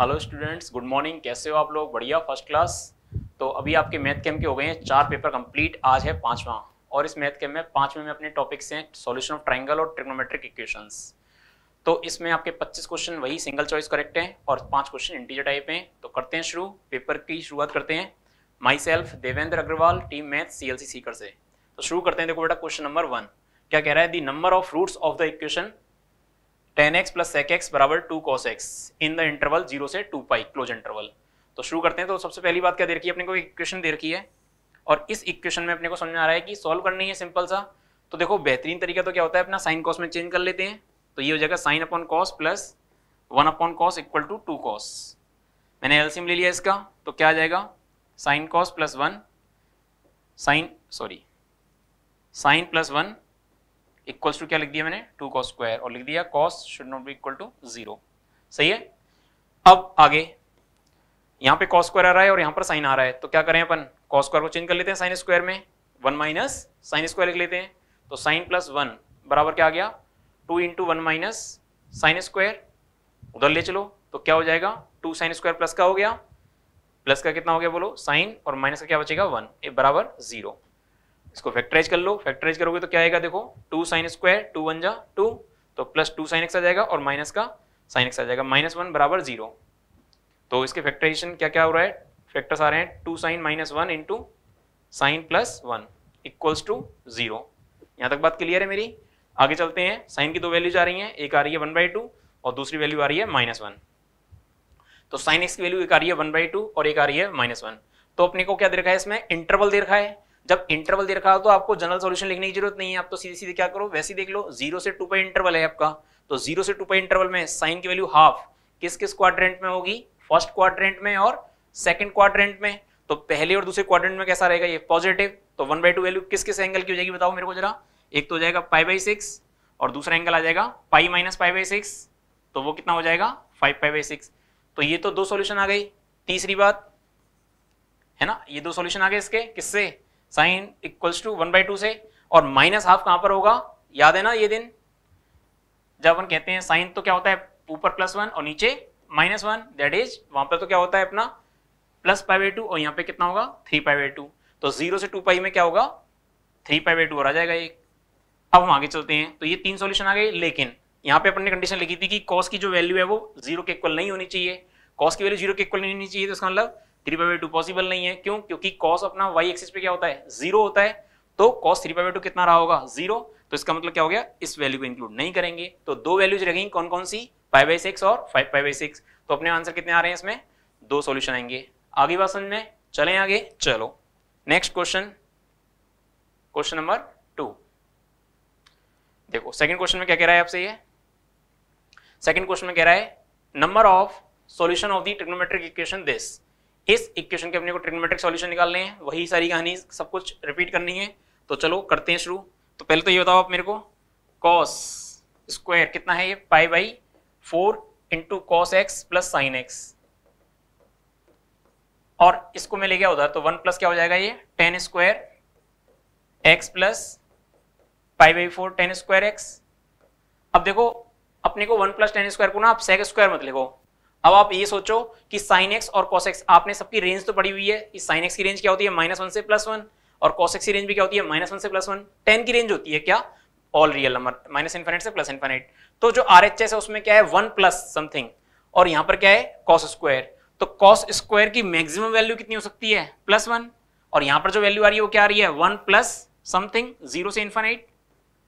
Hello students good morning कैसे हो आप लोग बढ़िया फर्स्ट क्लास तो अभी आपके मैथ कैम के हो गए हैं चार पेपर कंप्लीट आज है पांचवा और इस मैथ कैम में पांचवे में अपने टॉपिक्स हैं सॉल्यूशन ऑफ ट्राइंगल और ट्रिग्नोमेट्रिक इक्वेशंस तो इसमें आपके 25 क्वेश्चन वही सिंगल चॉइस करेक्ट हैं और पाँच क्वेश्चन इंटीजर टाइप हैं तो करते हैं शुरू पेपर की शुरुआत करते हैं myself Devendra Agrawal team math C L Sikar से तो शुरू करते हैं देखो बेटा क्वेश्चन नंबर वन क्या कह रहा है the number of roots of the equation tan x plus sec x बराबर two cos x in the interval zero से टू पाई क्लोज इंटरवल तो शुरू करते हैं तो सबसे पहली बात क्या दे रखी है अपने को इक्वेशन दे रखी है और इस इक्वेशन में अपने को समझ आ रहा है कि सॉल्व करनी है सिंपल सा तो देखो बेहतरीन तरीका तो क्या होता है अपना साइन कॉस में चेंज कर लेते हैं तो ये हो जाएगा sine upon cos plus one upon cos equal to two cos मैंने एल्सियम ले लिया इसका तो क्या आ जाएगा sine cos plus one sine sorry sine plus one equals to क्या लिख दिया मैंने टू कॉस स्क्वायर और लिख दिया cos should not be equal to zero सही है अब आगे यहाँ पे कॉस स्क्वायर आ रहा है और यहाँ पर साइन आ रहा है तो क्या करें अपन कॉस स्क्वायर को चेंज कर लेते हैं साइन स्क्वायर में वन माइनस साइन स्क्वायर लिख लेते हैं तो साइन प्लस वन बराबर क्या आ गया two into one minus sine square उधर ले चलो तो क्या हो जाएगा टू साइन स्क्वायर प्लस का हो गया प्लस का कितना हो गया बोलो साइन और माइनस का क्या बचेगा वन ये बराबर जीरो इसको फैक्टराइज कर लो फैक्टराइज करोगे तो क्या आएगा देखो two sine square two one जा टू तो प्लस टू साइन एक्स आ जाएगा और माइनस का साइन एक्स आ जाएगा माइनस वन बराबर जीरो तो इसके फैक्टराइजेशन क्या क्या हो रहा है फैक्टर्स आ रहे हैं two sine minus one into sine plus one equals to zero यहाँ तक बात क्लियर है मेरी आगे चलते हैं साइन की दो वैल्यूज आ रही हैं एक आ रही है वन बाई टू और दूसरी वैल्यू आ रही है माइनस वन तो साइन एक्स की वैल्यू एक आ रही है वन बाई टू और एक आ रही है माइनस वन तो अपने को क्या दे रखा है इसमें इंटरवल दे रखा है जब इंटरवल दे रखा हो तो आपको जनरल सोल्यूशन लिखने की जरूरत नहीं है आप तो सीधे सीधे क्या करो वैसे देख लो जीरो से टू पे इंटरवल है आपका तो जीरो से टू पे इंटरवल में साइन की वैल्यू हाफ किस किस क्वाड्रेंट में होगी फर्स्ट क्वाड्रेंट में और सेकंड क्वाड्रेंट में तो पहले और दूसरे क्वाड्रेंट में कैसा रहेगा ये पॉजिटिव तो वन बाई टू वैल्यू किस किस एंगल की हो जाएगी बताओ मेरे को जरा एक तो हो जाएगा पाई बाई सिक्स और दूसरा एंगल आ जाएगा pi minus pi by six तो वो कितना हो जाएगा फाइव पाई बाई सिक्स तो ये तो दो सोल्यूशन आ गई तीसरी बात है ना ये दो सोल्यूशन आ गए इसके किससे sine equals to one by two से और माइनस हाफ कहां पर होगा याद है ना ये दिन जब अपन कहते हैं साइन तो क्या होता है ऊपर प्लस वन और नीचे माइनस वन दैट इज वहां पर तो क्या होता है अपना प्लस पाई बाई टू और यहाँ पे कितना होगा थ्री पाई बाई टू तो जीरो से टू पाई में क्या होगा थ्री पाई बाई टू और आ जाएगा एक अब हम आगे चलते हैं तो ये तीन सोल्यूशन आ गए लेकिन यहाँ पे अपने कंडीशन लिखी थी कि कॉस की जो वैल्यू है वो जीरो के इक्वल नहीं होनी चाहिए कॉस की वैल्यू जीरो के इक्वल नहीं होनी चाहिए तो इसका मतलब थ्री बाई टू पॉसिबल नहीं है क्यों क्योंकि कॉस अपना वाई एक्सिस पे क्या होता है जीरो होता है तो कॉस थ्री बाई टू कितना रहा होगा जीरो तो इसका मतलब क्या हो गया इस वैल्यू को इंक्लूड नहीं करेंगे तो दो वैल्यूज रहेंगी कौन कौन सी फाइव बाई सिक्स और फाइव फाइव बाई सिक्स तो अपने आंसर कितने आ रहे हैं इसमें दो सोल्यूशन आएंगे आगे बात समझ में चले आगे चलो next question question number two देखो सेकेंड क्वेश्चन में क्या कह रहा है आपसे ये सेकेंड क्वेश्चन में कह रहा है number of solution of the trigonometric equation this इस इक्वेशन के अपने को ट्रिग्नोमेट्रिक सॉल्यूशन निकालने हैं वही सारी कहानी सब कुछ रिपीट करनी है तो चलो करते हैं शुरू तो पहले तो ये बताओ आप मेरे को कॉस स्क्वायर कितना है ये pi by four into cos x plus sine x और इसको मैं ले गया उधर तो वन प्लस क्या हो जाएगा ये tan square x plus pi by four tan square x अब देखो अपने को वन प्लस टेन स्क्वायर को ना आप सेक स्क्वायर मत लिखो अब आप ये सोचो कि साइन एक्स और कॉस एक्स आपने सबकी रेंज तो पड़ी हुई है इस साइन एक्स की रेंज क्या होती है माइनस वन से प्लस वन और कॉस एक्स की रेंज भी क्या होती है माइनस वन से प्लस वन टेन की रेंज होती है क्या all real number minus infinite से प्लस इन्फाइनाइट तो जो आर एच एस है उसमें क्या है वन प्लस समथिंग और यहाँ पर क्या है कॉस स्क्वायर तो कॉस स्क्वायर की मैक्सिमम वैल्यू कितनी हो सकती है प्लस वन और यहाँ पर जो वैल्यू आ रही है वो क्या आ रही है वन प्लस समथिंग जीरो से इन्फाइनाइट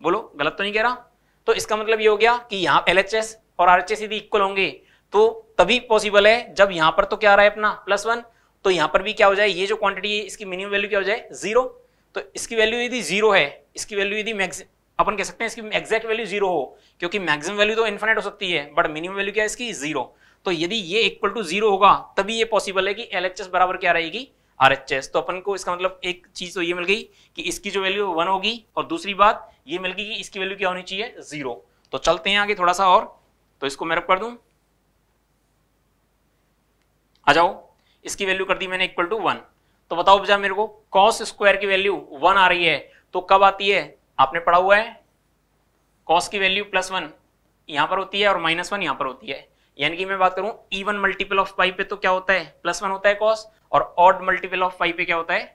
बोलो गलत तो नहीं कह रहा तो इसका मतलब ये हो गया कि यहाँ एल एच एस और आर एच एस यदि इक्वल होंगे तो तभी पॉसिबल है जब यहां पर तो क्या आ रहा है अपना प्लस वन तो यहां पर भी क्या हो जाए ये जो क्वांटिटी है इसकी मिनिमम वैल्यू क्या हो जाए जीरो तो इसकी वैल्यू यदि जीरो है इसकी वैल्यू यदि अपन कह सकते हैं इसकी एग्जैक्ट वैल्यू जीरो हो क्योंकि मैक्सिमम वैल्यू तो इन्फिनेट हो सकती है बट मिनिमम वैल्यू क्या है इसकी जीरो तो यदि ये इक्वल टू जीरो होगा तभी ये पॉसिबल है कि एल बराबर क्या रहेगी आर तो अपन को इसका मतलब एक चीज तो ये मिल गई कि इसकी जो वैल्यू वन होगी और दूसरी बात ये मिल गई कि इसकी वैल्यू क्या होनी चाहिए जीरो तो चलते हैं आगे थोड़ा सा और तो इसको मैं रख कर दूं आ जाओ इसकी वैल्यू कर दी मैंने इक्वल टू वन तो बताओ बेटा मेरे को कॉस स्क्वायर की वैल्यू वन आ रही है तो कब आती है आपने पढ़ा हुआ है कॉस की वैल्यू प्लस वन यहां पर होती है और माइनस वन यहां पर होती है यानी कि मैं बात करूं इवन मल्टीपल ऑफ पाई पे तो क्या होता है प्लस वन होता है कॉस और ऑड मल्टीपल ऑफ पाई पे क्या होता है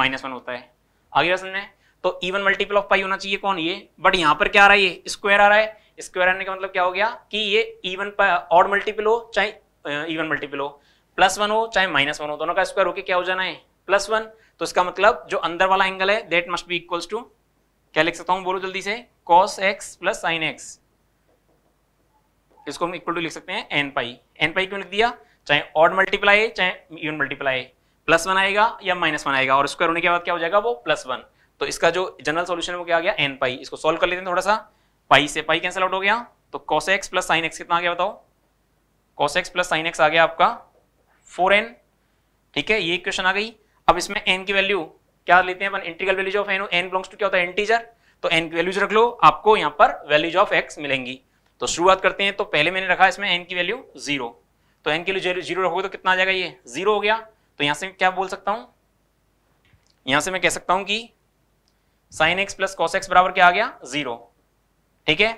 माइनस वन होता है आगे बात समझना तो इवन मल्टीपल ऑफ पाई होना चाहिए कौन ये बट यहां पर क्या आ रहा है ये स्क्वायर आ रहा है स्क्वायर आने का मतलब क्या हो गया कि ये इवन ऑड मल्टीपल हो चाहे इवन मल्टीपल हो प्लस वन हो चाहे माइनस वन हो दोनों का स्क्वायर होके क्या हो जाना है प्लस वन तो इसका मतलब जो अंदर वाला एंगल है that must be equals to क्या लिख सकता हूं बोलो जल्दी से cos x plus sine x इसको हम इक्वल टू लिख सकते हैं एन पाई एन पाई क्यों लिख दिया चाहे ऑड मल्टीप्लाई है चाहे यून मल्टीप्लाई प्लस वन आएगा या माइनस वन आएगा और स्क्वायर होने के बाद क्या हो जाएगा वो प्लस वन तो इसका जो जनरल सोल्यूशन है वो क्या आ गया एन पाई इसको सोल्व कर लेते हैं थोड़ा सा पाई से पाई कैंसिल आउट हो गया तो cos x plus sine x कितना आ गया बताओ cos x plus sine x आ गया आपका फोर एन ठीक है ये इक्वेशन आ गई अब इसमें एन की वैल्यू क्या लेते हैं अपन integral values of n n belongs to क्या होता है इंटीजर तो एन की वैल्यूज रख लो आपको यहाँ पर वैल्यूज ऑफ एक्स मिलेंगी तो शुरुआत करते हैं तो पहले मैंने रखा इसमें एन की वैल्यू जीरो तो एन की वैल्यू जीरो रखोगे तो कितना आ जाएगा ये जीरो हो गया तो यहाँ से क्या बोल सकता हूँ यहाँ से मैं कह सकता हूँ कि sine x plus cos x बराबर क्या आ गया जीरो ठीक है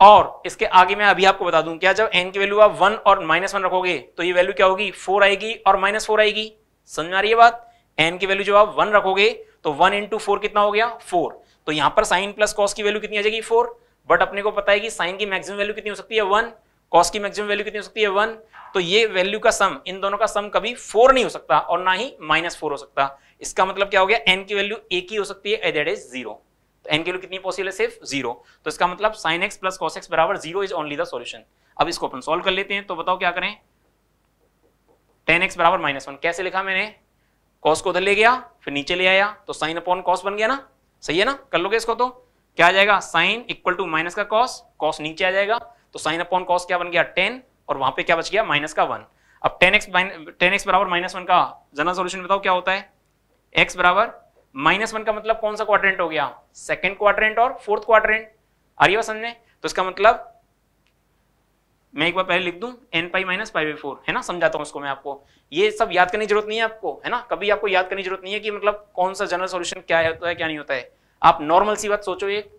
और इसके आगे मैं अभी आपको बता दूं क्या जब एन की वैल्यू आप वन और माइनस वन रखोगे तो ये वैल्यू क्या होगी फोर आएगी और माइनस फोर आएगी समझ आ रही है बात एन की वैल्यू जब आप वन रखोगे तो वन इंटू फोर कितना हो गया फोर तो यहां पर साइन प्लस कॉस की वैल्यू कितनी आ जाएगी फोर बट अपने को पता है कि साइन की मैक्सिमम वैल्यू कितनी हो सकती है वन कॉस की मैक्सिमम वैल्यू कितनी हो सकती है वन तो ये वैल्यू का सम इन दोनों का सम कभी फोर नहीं हो सकता और ना ही माइनस फोर हो सकता इसका मतलब क्या हो गया एन की वैल्यू एक ही हो सकती है at that is zero n के लिए कितनी पॉसिबल है सिर्फ जीरो तो इसका मतलब sine x plus cos x बराबर zero is only the solution अब इसको अपन सॉल्व कर लेते हैं तो बताओ क्या करें टेन एक्स बराबर माइनस वन कैसे लिखा मैंने कॉस को उधर ले गया फिर नीचे ले आया तो साइन अपॉन कॉस बन गया ना सही है ना कर लोगे इसको तो क्या आ जाएगा साइन इक्वल टू माइनस का कॉस कॉस नीचे आ जाएगा तो साइन अपॉन कॉस क्या बन गया टेन और वहां पे क्या बच गया माइनस का वन अब टेन एक्स टेन एक्स बराबर माइनस वन का जनरल सोल्यूशन बताओ क्या होता है एक्स बराबर माइनस वन का मतलब कौन सा क्वाड्रेंट हो गया सेकंड क्वाड्रेंट और फोर्थ क्वाड्रेंट आ रही है समझ में तो इसका मतलब मैं एक बार पहले लिख दूं n pi minus pi by four है ना समझाता हूं उसको मैं आपको ये सब याद करने की जरूरत नहीं है आपको है ना कभी आपको याद करने की जरूरत नहीं है कि मतलब कौन सा जनरल सोल्यूशन क्या होता है क्या नहीं होता है आप नॉर्मल सी बात सोचो एक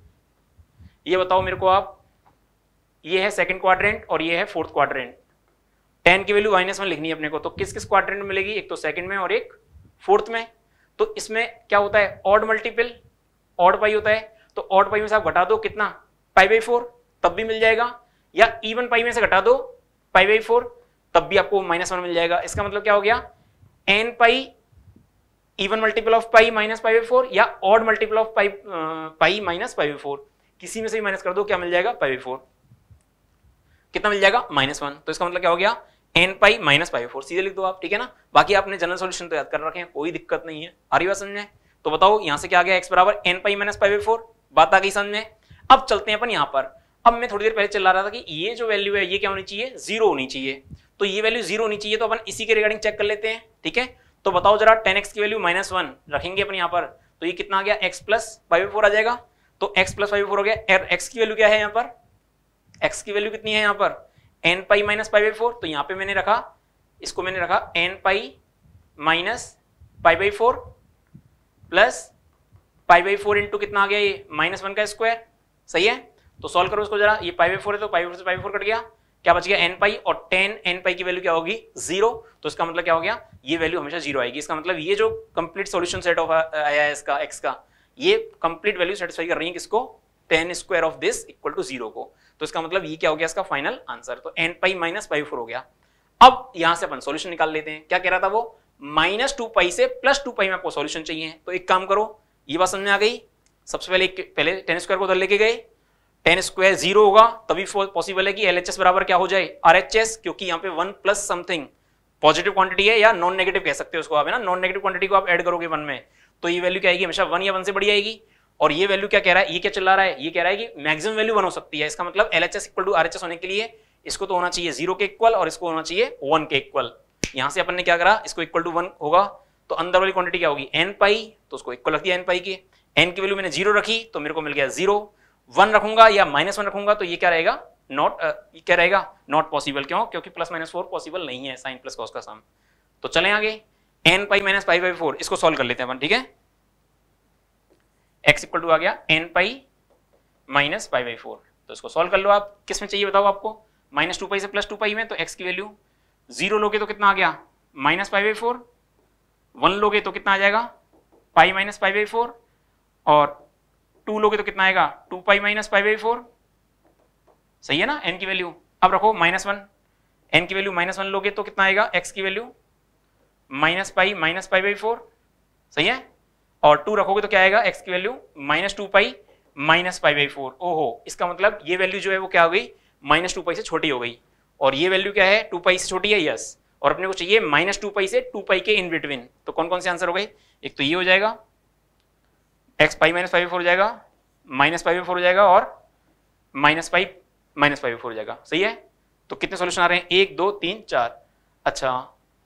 ये बताओ मेरे को आप ये है सेकंड क्वाड्रेंट और ये है फोर्थ क्वाड्रेंट टेन की वैल्यू माइनस वन लिखनी है अपने को तो किस किस क्वाड्रेंट में मिलेगी एक तो सेकंड में और एक फोर्थ में तो इसमें क्या होता है ऑड मल्टीपल ऑड पाई होता है तो ऑड पाई में से आप घटा दो कितना पाई बाई फोर तब भी मिल जाएगा या इवन पाई में से घटा दो पाई बाई फोर तब भी आपको माइनस वन मिल जाएगा इसका मतलब क्या हो गया N pi even multiple of pi minus pi by four या odd multiple of pi pi minus pi by four किसी में से भी माइनस कर दो क्या मिल जाएगा पाई बाई फोर कितना मिल जाएगा माइनस वन तो इसका मतलब क्या हो गया N pi minus pi four सीधे लिख दो आप ठीक है ना बाकी आपने जनरल सॉल्यूशन तो याद कर रखे हैं कोई दिक्कत नहीं है आ रही बात समझ में तो बताओ यहां से क्या आ गया एक्स बराबर N pi minus pi four बात आ गई समझ में अब चलते हैं अपन यहां पर अब मैं थोड़ी देर पहले चला रहा था कि ये जो वैल्यू है ये क्या होनी चाहिए जीरो होनी चाहिए तो ये वैल्यू जीरो होनी चाहिए तो अपन इसी के रिगार्डिंग चेक कर लेते हैं ठीक है तो बताओ जरा टेन एक्स की वैल्यू माइनस वन रखेंगे अपन यहाँ पर तो ये कितना आ गया एक्स प्लस फाइव फोर आ जाएगा तो एक्स प्लस फाइव फोर हो गया एक्स की वैल्यू क्या है यहाँ पर एक्स की वैल्यू कितनी है यहाँ पर n pi minus pi by four तो यहां पे मैंने रखा इसको मैंने रखा n pi minus pi by four plus pi by four into कितना आ गया ये माइनस वन का स्क्वायर सही है तो सॉल्व करो उसको जरा ये पाई बाई फोर है तो पाई फोर से पाई फोर कट गया क्या बच गया एन पाई और टेन एन पाई की वैल्यू क्या होगी जीरो तो इसका मतलब क्या हो गया ये वैल्यू हमेशा जीरो आएगी इसका मतलब ये जो कंप्लीट सॉल्यूशन सेट ऑफ आया है इसका एक्स का ये कंप्लीट वैल्यू सेटिस्फाई कर रही है किसको ten square of this equal to zero को तो इसका मतलब ये क्या हो गया इसका फाइनल आंसर तो n pi minus pi four हो गया अब यहां से अपन सॉल्यूशन निकाल लेते हैं क्या कह रहा था वो माइनस टू पाई से प्लस टू पाई में आपको सॉल्यूशन चाहिए तो एक काम करो ये बात समझ में आ गई सबसे पहले पहले टेन स्क्वायर को उधर लेके गए टेन स्क्वायर जीरो होगा तभी पॉसिबल है कि एल बराबर क्या हो जाए आर क्योंकि यहाँ पे one plus something positive quantity है या नॉन नेगेटिव कह सकते हो उसको आप है ना नॉन नेगेटिव क्वांटिटी को आप ऐड करोगे वन में तो ये वैल्यू क्या आएगी हमेशा वन या वन से बढ़ी आएगी और ये वैल्यू क्या कह रहा है ये क्या चल रहा है ये कह रहा है कि मैक्सिमम वैल्यू वन हो सकती है इसका मतलब L H S equal to R H S होने के लिए इसको तो होना चाहिए जीरो के इक्वल और इसको होना चाहिए वन के इक्वल यहां से अपन ने क्या करा इसको इक्वल टू वन होगा तो अंदर वाली क्वांटिटी क्या होगी एन पाई तो उसको इक्वल रख दिया एन पाई की एन की वैल्यू मैंने जीरो रखी तो मेरे को मिल गया जीरो वन रखूंगा या माइनस वन रखूंगा तो ये क्या रहेगा नॉट क्या रहेगा नॉट पॉसिबल क्यों क्योंकि प्लस माइनस फोर पॉसिबल नहीं है साइन प्लस कॉस का सम तो चले आगे n pi minus pi by four इसको सॉल्व कर लेते हैं अपन ठीक है एक्स इक्वल टू आ गया N pi minus pi by four तो इसको सॉल्व कर लो आप किस में चाहिए बताओ आपको माइनस टू पाई से प्लस टू पाई में तो एक्स की वैल्यू जीरो लोगे तो कितना आ गया minus pi by four one लोगे तो कितना आ जाएगा pi minus pi by four और टू लोगे तो कितना आएगा two pi minus pi by four सही है ना एन की वैल्यू अब रखो माइनस वन एन की वैल्यू माइनस वन लोगे तो कितना आएगा एक्स की value minus pi minus pi by four सही है और टू रखोगे तो क्या आएगा एक्स की value minus two pi minus five by four ओहो इसका मतलब ये वैल्यू जो है वो क्या हो गई माइनस टू पाई से छोटी हो गई और ये वैल्यू क्या है टू पाई से छोटी है यस और अपने को चाहिए माइनस टू पाई से टू पाई के इन बिटवीन तो कौन कौन से आंसर हो गए एक तो ये हो जाएगा x pi minus five four हो जाएगा माइनस फाइव फोर हो जाएगा और minus five minus five four हो जाएगा सही है तो कितने सोल्यूशन आ रहे हैं एक दो तीन चार अच्छा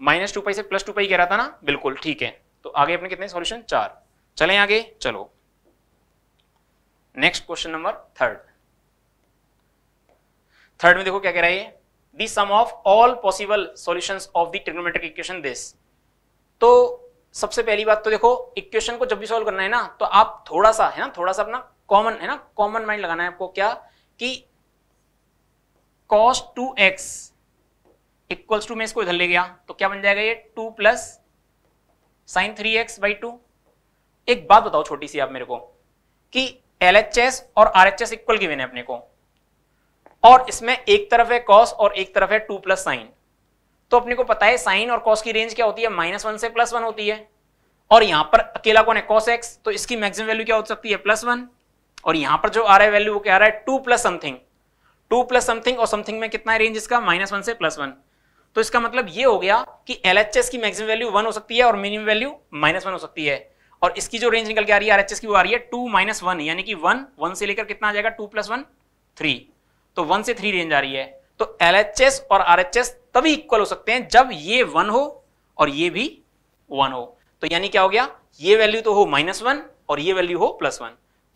माइनस टू पाई से प्लस टू पाई कह रहा था ना बिल्कुल ठीक है तो आगे अपने कितने सोल्यूशन चार चले आगे चलो next question number third third में देखो क्या कह रहा है the sum of all possible solution of the trigonometric equation this तो सबसे पहली बात तो देखो इक्वेशन को जब भी सॉल्व करना है ना तो आप थोड़ा सा है ना थोड़ा सा अपना कॉमन है ना कॉमन माइंड लगाना है आपको क्या कि cos two x equals to मैं इसको इधर ले गया तो क्या बन जाएगा ये two plus sine three x by two एक बात बताओ छोटी सी आप मेरे को कि एल और आर एच इक्वल गिवन है अपने को और इसमें एक तरफ है कॉस और एक तरफ है टू प्लस साइन तो अपने को पता है साइन और कॉस की रेंज क्या होती है माइनस वन से प्लस वन होती है और यहां पर अकेला कौन है कॉस एक्स तो इसकी मैक्सिमम वैल्यू क्या हो सकती है प्लस वन और यहां पर जो आ रहा है वैल्यू वो क्या आ रहा है two plus something two plus something और समथिंग में कितना है रेंज इसका माइनस वन से प्लस वन तो इसका मतलब ये हो गया कि एल की मैक्सिमम वैल्यू वन हो सकती है और मिनिमम वैल्यू माइनस वन हो सकती है और इसकी जो रेंज निकल के आ रही है आरएचएस की वो आ रही है टू माइनस वन यानी कि वन वन से लेकर कितना आ जाएगा टू प्लस वन थ्री तो वन से थ्री रेंज आ रही है तो एल और आर तभी इक्वल हो सकते हैं जब ये वन हो और ये भी वन हो तो यानी क्या हो गया ये वैल्यू तो हो माइनस वन और ये वैल्यू हो प्लस वन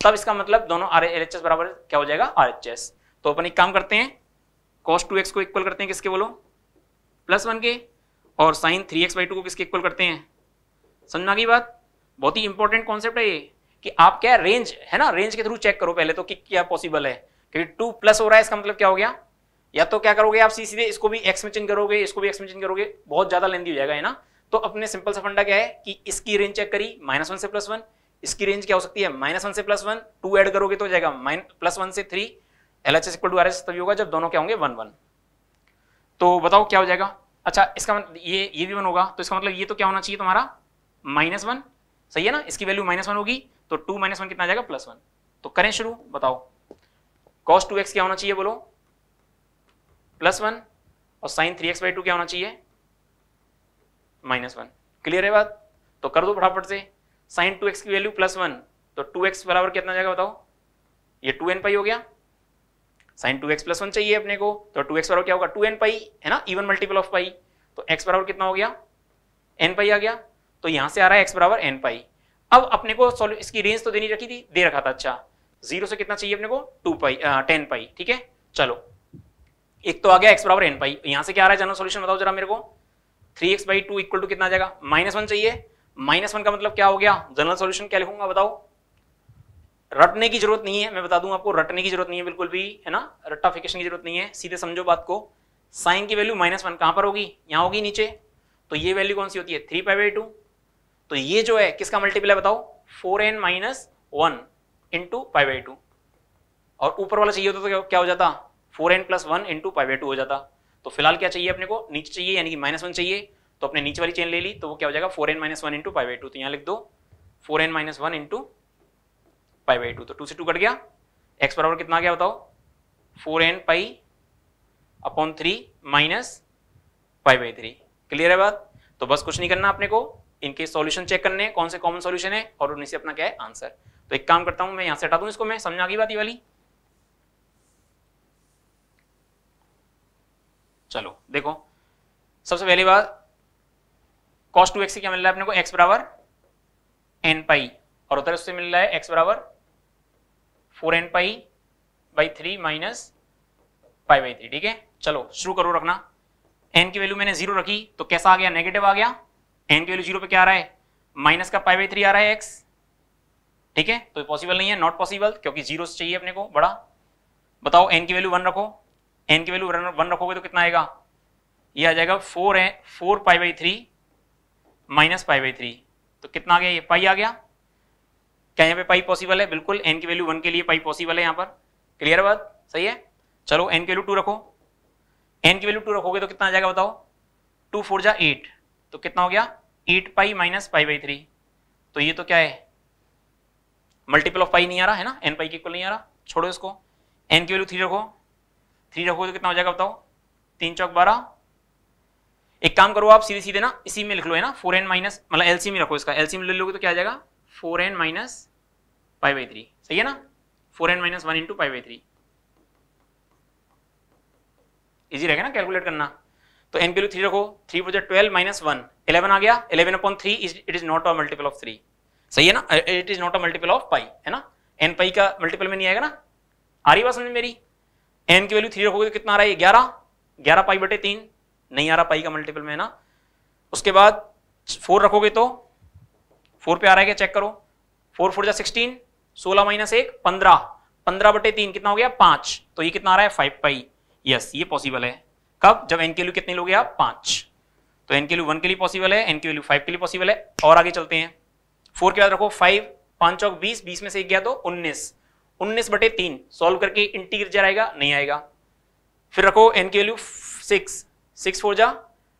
तब इसका मतलब दोनों आर एल एच एस बराबर क्या हो जाएगा आर एच एस तो अपन एक काम करते हैं कॉस टू एक्स को इक्वल करते हैं किसके बोलो प्लस वन के और sine three x by two को किसके इक्वल करते हैं समझना की बात बहुत ही इंपॉर्टेंट कॉन्सेप्ट है ये कि आप क्या रेंज है ना रेंज के थ्रू चेक करो पहले तो कि क्या पॉसिबल है क्योंकि टू प्लस हो रहा है इसका मतलब क्या हो गया या तो क्या करोगे आप सीधे इसको भी एक्स में चेंज करोगे इसको भी एक्स में चेंज करोगे बहुत ज्यादा लेंदी हो जाएगा है ना तो अपने सिंपल सा फंडा क्या है कि इसकी रेंज चेक करी माइनस वन से प्लस वन इसकी रेंज क्या हो सकती है माइनस वन से प्लस वन टू एड करोगे तो जाएगा माइन प्लस वन से three L H S equal to R S तभी होगा जब दोनों क्या होंगे वन वन तो बताओ क्या हो जाएगा अच्छा इसका मतलब ये ये भी वन होगा तो इसका मतलब ये तो क्या होना चाहिए तुम्हारा माइनस वन सही है ना इसकी वैल्यू माइनस वन होगी तो टू माइनस वन कितना जाएगा प्लस वन तो करें शुरू बताओ कॉस टू एक्स क्या होना चाहिए बोलो प्लस वन और sine three x by two क्या होना चाहिए माइनस वन क्लियर है बात तो कर दो फटाफट से साइन टू एक्स की वैल्यू प्लस वन तो टू एक्स बराबर कितना जाएगा बताओ ये टू एन पाई हो गया sine two x plus one चाहिए अपने को तो टू एक्स बराबर क्या होगा टू एन पाई है ना इवन मल्टीपल ऑफ पाई तो एक्स बराबर कितना हो गया एन पाई आ गया तो यहां से आ रहा है एक्स बराबर एन पाई अब अपने को इसकी रेंज तो देनी रखी थी दे रखा था अच्छा जीरो से कितना चाहिए अपने को टू पाई टेन पाई ठीक है चलो एक तो आ गया एक्स बराबर एन पाई यहां से क्या आ रहा है जनरल सोल्यूशन बताओ जरा मेरे को three x by two equal to कितना जाएगा माइनस वन चाहिए माइनस वन का मतलब क्या हो गया जनरल सोल्यूशन क्या लिखूंगा बताओ रटने की जरूरत नहीं है मैं बता दूं आपको रटने की जरूरत नहीं है बिल्कुल भी है ना रट्टाफिकेशन की जरूरत नहीं है सीधे समझो बात को साइन की वैल्यू माइनस वन कहां पर होगी यहां होगी नीचे तो ये वैल्यू कौन सी होती है थ्री पाई बाई टू तो ये जो है किसका मल्टीपल बताओ four n minus one into pi by two और ऊपर वाला चाहिए होता तो क्या हो जाता four n plus one into pi by two हो जाता तो फिलहाल क्या चाहिए अपने को नीचे चाहिए यानी कि माइनस वन चाहिए तो अपने नीचे वाली चेन ले ली तो वो क्या हो जाएगा four n minus one into pi by two तो यहाँ लिख दो four n minus one into pi by two तो टू से टू कट गया एक्स बराबर कितना आ गया बताओ four n pi upon three minus pi by three clear है बात तो बस कुछ नहीं करना अपने को इनके सॉल्यूशन चेक करने हैं कौन से कॉमन सॉल्यूशन है और उनसे अपना क्या है आंसर तो एक काम करता हूं मैं यहां से हटा दू इसको मैं समझा की बात वाली चलो देखो सबसे पहली बात कॉस्ट टू एक्स क्या मिल रहा है अपने को एक्स बराबर एन पाई और उधर उससे मिल रहा है एक्स बराबर four n pi by three minus pi by three ठीक है चलो शुरू करो रखना एन की वैल्यू मैंने जीरो रखी तो कैसा आ गया नेगेटिव आ गया एन की वैल्यू जीरो पे क्या आ रहा है माइनस का पाई बाई थ्री आ रहा है एक्स ठीक है तो पॉसिबल नहीं है नॉट पॉसिबल क्योंकि जीरो चाहिए अपने को बड़ा बताओ एन की वैल्यू वन रखो एन की वैल्यू वन रखोगे तो कितना आएगा ये आ जाएगा फोर है four pi by three minus pi by three तो कितना आ गया ये पाई आ गया क्या यहाँ पे पाई पॉसिबल है बिल्कुल एन की वैल्यू वन के लिए पाई पॉसिबल है यहाँ पर क्लियर बात सही है चलो एन की वैल्यू टू रखो एन की वैल्यू टू रखोगे तो कितना आ जाएगा बताओ टू फोर जा एट तो कितना हो गया eight pi minus pi by three तो ये तो क्या है मल्टीपल ऑफ पाई नहीं आ रहा है ना एन पाई के इक्वल नहीं आ रहा छोड़ो इसको एन की वैल्यू थ्री रखो थ्री रखो तो कितना हो जाएगा बताओ तीन चौक बारह एक काम करो आप सीधे सीधे ना इसी में लिख लो है ना फोर एन माइनस मतलब सी में रखो इसका में ले लोगे तो क्या आ जाएगा four n minus pi by three सही है ना four n minus one into pi by three easy रहेगा ना कैलकुलेट करना तो एन की वैल्यू थ्री रखो थ्री पर ट्वेल्व माइनस वन इलेवन आ गया eleven upon three it is not a multiple of three सही है ना it is not a multiple of pi है ना एन पाई का मल्टीपल में नहीं आएगा ना आ रही बात समझ मेरी एन की वैल्यू थ्री रखोगे तो कितना आ रहा है ग्यारह ग्यारह पाई बटे तीन नहीं आ रहा पाई का मल्टीपल में है ना उसके बाद फोर रखोगे तो फोर पे आ रहा है क्या चेक करो फोर फोर जा सिक्सटीन सोलह माइनस एक पंद्रह पंद्रह बटे तीन कितना हो गया पांच तो ये कितना आ रहा है फाइव पाई यस ये पॉसिबल है कब जब एन के लू कितने लोगे आप पांच तो एन के लू वन के लिए पॉसिबल है एन के वैल्यू फाइव के लिए पॉसिबल है और आगे चलते हैं फोर के बाद रखो फाइव पांच चौक बीस बीस में से एक गया तो उन्नीस उन्नीस बटे तीन सोल्व करके इंटीग्रेजर आएगा नहीं आएगा फिर रखो एन के वैल्यू सिक्स सिक्स फोर जा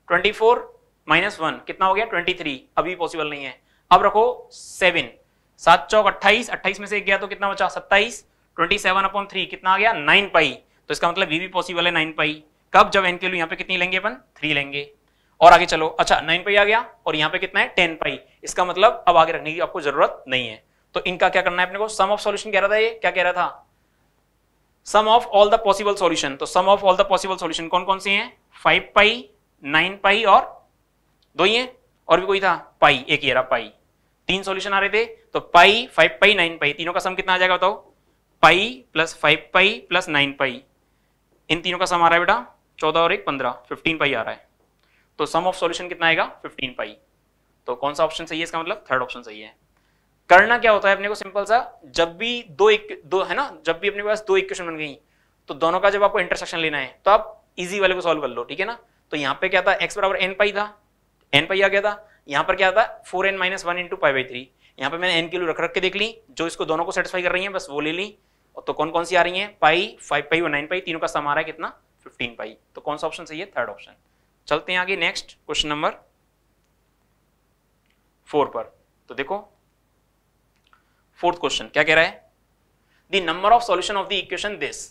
ट्वेंटी फोर माइनस वन कितना हो गया ट्वेंटी थ्री अभी पॉसिबल नहीं है अब रखो सेवन सात चौक अट्ठाईस अट्ठाईस में से एक गया तो कितना बचा सत्ताईस ट्वेंटी सेवन अपॉन थ्री कितना आ गया नाइन पाई तो इसका मतलब ये भी पॉसिबल है नाइन पाई कब जब एन के लू यहाँ पे कितनी लेंगे अपन थ्री लेंगे और आगे चलो अच्छा नाइन पाई आ गया और यहाँ पे कितना है टेन पाई इसका मतलब अब आगे रखने की आपको जरूरत नहीं है तो इनका क्या करना है अपने को सम ऑफ सॉल्यूशन कह रहा था ये क्या कह रहा था sum of all the possible solution तो sum of all the possible solution कौन कौन से हैं फाइव पाई नाइन पाई और दो ही है और भी कोई था पाई एक ही रहा पाई तीन सॉल्यूशन आ रहे थे तो pi five pi nine pi तीनों का सम कितना आ जाएगा बताओ pi plus five pi plus nine pi इन तीनों का सम आ रहा है बेटा चौदह और एक पंद्रह फिफ्टीन पाई आ रहा है तो सम ऑफ सॉल्यूशन कितना आएगा फिफ्टीन पाई तो कौन सा ऑप्शन सही है इसका मतलब थर्ड ऑप्शन सही है करना क्या होता है अपने को सिंपल सा जब भी दो एक दो है ना जब भी अपने पास दो इक्वेशन बन गई तो दोनों का जब आपको इंटरसेक्शन लेना है तो आप इजी वाले को सॉल्व कर लो ठीक है ना तो यहाँ पे क्या था एक्स बराबर एन पाई था एन पाई आ गया था यहाँ पर क्या था four n minus one into pi by three यहाँ पे मैंने एन लू रख रख के देख ली जो इसको दोनों को सेटिस्फाई कर रही है बस वो ले ली तो कौन कौन सी आ रही है पाई फाइव पाई और नाइन पाई तीनों का सम आ रहा है कितना फिफ्टीन पाई e. तो कौन सा ऑप्शन सही है थर्ड ऑप्शन चलते हैं आगे नेक्स्ट क्वेश्चन नंबर फोर पर तो देखो फोर्थ क्वेश्चन क्या कह रहा है the number of solution of the equation this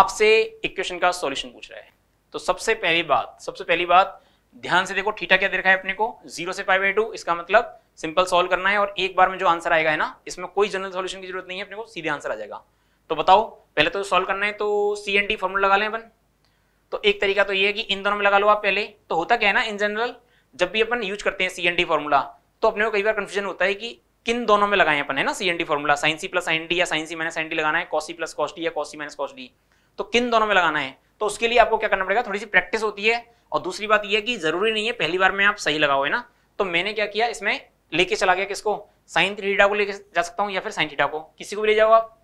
आपसे इक्वेशन का सॉल्यूशन पूछ रहा है तो सबसे पहली बात सबसे पहली बात ध्यान से देखो थीटा क्या दे रखा है अपने को जीरो से फाइव बाई टू इसका मतलब सिंपल सॉल्व करना है और एक बार में जो आंसर आएगा है ना इसमें कोई जनरल सॉल्यूशन की जरूरत नहीं है अपने को सीधे आंसर आ जाएगा तो बताओ पहले तो सॉल्व करना है तो सी एन डी फॉर्मूला लगा लें अपन तो एक तरीका तो ये है कि इन दोनों में लगा लो आप पहले तो होता क्या है ना इन जनरल जब भी अपन यूज करते हैं सी एन डी फॉर्मूला तो अपने को कई बार कन्फ्यूजन होता है कि किन दोनों में लगाए अपन है ना C and D formula sine C plus sine D या sine C minus sine D लगाना है कॉसी प्लस कॉस डी या कॉसी माइनस कॉस डी तो किन दोनों में लगाना है तो उसके लिए आपको क्या करना पड़ेगा थोड़ी सी प्रैक्टिस होती है और दूसरी बात यह कि जरूरी नहीं है पहली बार में आप सही लगाओ है ना तो मैंने क्या किया इसमें लेके चला गया किसको साइन थ्री डीटा को लेके जा सकता हूँ या फिर साइन थीटा को किसी को भी ले जाओ आप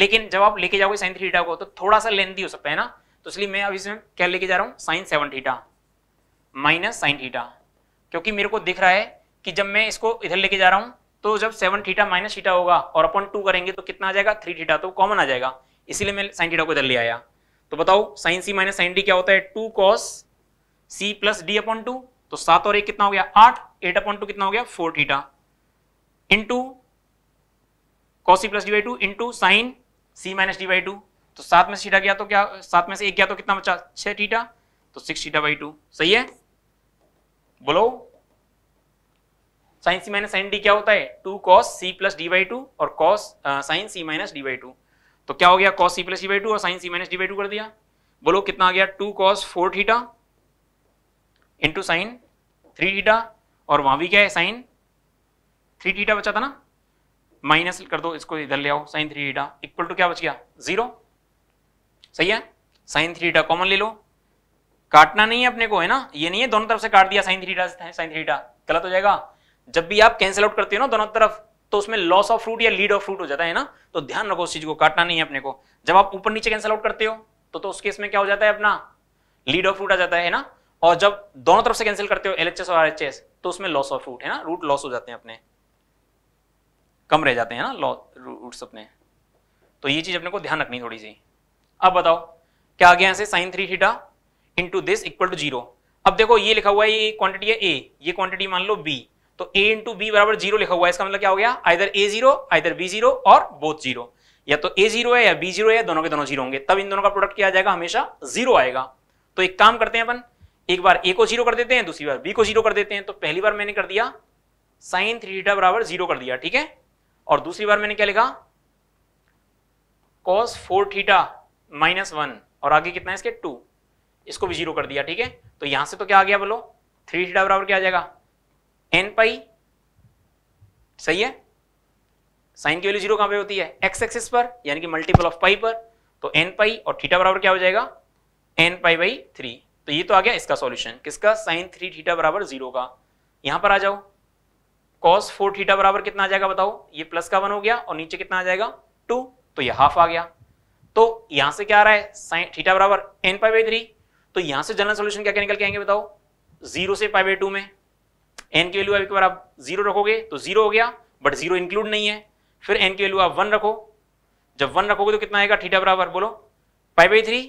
लेकिन जब आप लेके जाओगे साइन डीटा को तो थोड़ा सा लेंथी हो सकता है ना तो इसलिए मैं अब इसमें क्या लेके जा रहा हूँ sine seven theta minus sine theta क्योंकि मेरे को दिख रहा है कि जब मैं इसको इधर लेके जा रहा हूँ तो जब सेवन थीटा माइनस थीटा होगा और अपन टू करेंगे तो कितना आ जाएगा थ्री थीटा तो कॉमन आ जाएगा इसीलिए मैं साइन थीटा को इधर ले आया तो बताओ sine C minus sine D क्या होता है two cos C plus D upon two तो सात और एक कितना हो गया आठ एट अपॉन टू कितना हो गया four theta cos C plus D by two into sine C minus D by two तो सात में सीटा गया तो क्या सात में से एक गया तो कितना बचा छह टीटा तो सिक्स टीटा बाई टू सही है बोलो sine C minus sine D क्या होता है two cos C plus D by two और cos sine C minus D by two तो क्या हो गया cos C plus D by two और sine C minus D by two कर दिया बोलो कितना आ गया two cos four theta into sine three theta और वहां भी क्या है साइन थ्री थीटा बचा था ना माइनस कर दो इसको इधर ले आओ sine three theta equal to क्या बच गया जीरो सही है साइन थीटा कॉमन ले लो काटना नहीं है अपने को है ना ये नहीं है दोनों तरफ से काट दिया साइन थीटा साइन थीटा गलत हो जाएगा जब भी आप कैंसिल आउट करते हो ना दोनों तरफ तो उसमें लॉस ऑफ फ्रूट या लीड ऑफ फ्रूट हो जाता है ना तो ध्यान रखो उस चीज को काटना नहीं है अपने को जब आप ऊपर नीचे कैंसिल आउट करते हो तो, तो उस केस में क्या हो जाता है अपना लीड ऑफ फ्रूट आ जाता है ना और जब दोनों तरफ से कैंसिल करते हो एलएचएस और आरएचएस तो उसमें लॉस ऑफ रूट है ना रूट लॉस हो जाते हैं अपने कम रह जाते हैं ना लॉस रूट्स अपने तो ये चीज अपने को ध्यान रखनी थोड़ी सी अब बताओ क्या आ गया sine three theta into this equal to zero अब देखो ये लिखा हुआ है ये क्वांटिटी है ए ये क्वांटिटी मान लो बी तो ए इंटू बी बराबर जीरो लिखा हुआ है इसका मतलब क्या हो गया either A zero either B zero और बोथ जीरो या तो ए जीरो है या बी जीरो है दोनों के दोनों जीरो होंगे तब इन दोनों का प्रोडक्ट क्या आ जाएगा हमेशा जीरो आएगा तो एक काम करते हैं अपन एक बार ए को जीरो कर देते हैं दूसरी बार बी को जीरो कर देते हैं तो पहली बार मैंने कर दिया साइन थ्री थीटा बराबर जीरो कर दिया ठीक है और दूसरी बार मैंने क्या लिखा cos four theta minus one और आगे कितना है इसके टू इसको भी जीरो कर दिया ठीक है तो यहां से तो क्या आ गया बोलो थ्री थीटा बराबर क्या आ जाएगा एन पाई सही है साइन की वैल्यू जीरो कहां पे होती है एक्स एक्सिस पर यानी कि मल्टीपल ऑफ पाई पर तो एन पाई और थीटा बराबर क्या हो जाएगा एन पाई बाई थ्री तो ये तो आ गया इसका सॉल्यूशन किसका साइन थ्री थीटा बराबर जीरो का यहां पर आ जाओ कॉस फोर थीटा बराबर कितना आ जाएगा बताओ ये प्लस का वन हो गया और नीचे कितना आ जाएगा टू तो ये हाफ आ गया तो यहां से क्या आ रहा है थीटा बराबर एन पाई बाई थ्री तो यहां से जनरल सोल्यूशन क्या निकल के आएंगे बताओ जीरो से पाई बाई टू में एन की वैल्यू एक बार आप जीरो रखोगे तो जीरो हो गया बट जीरो इंक्लूड नहीं है फिर एन की वैल्यू आप वन रखो जब वन रखोगे तो कितना आएगा थीटा बराबर बोलो पाई बाई थ्री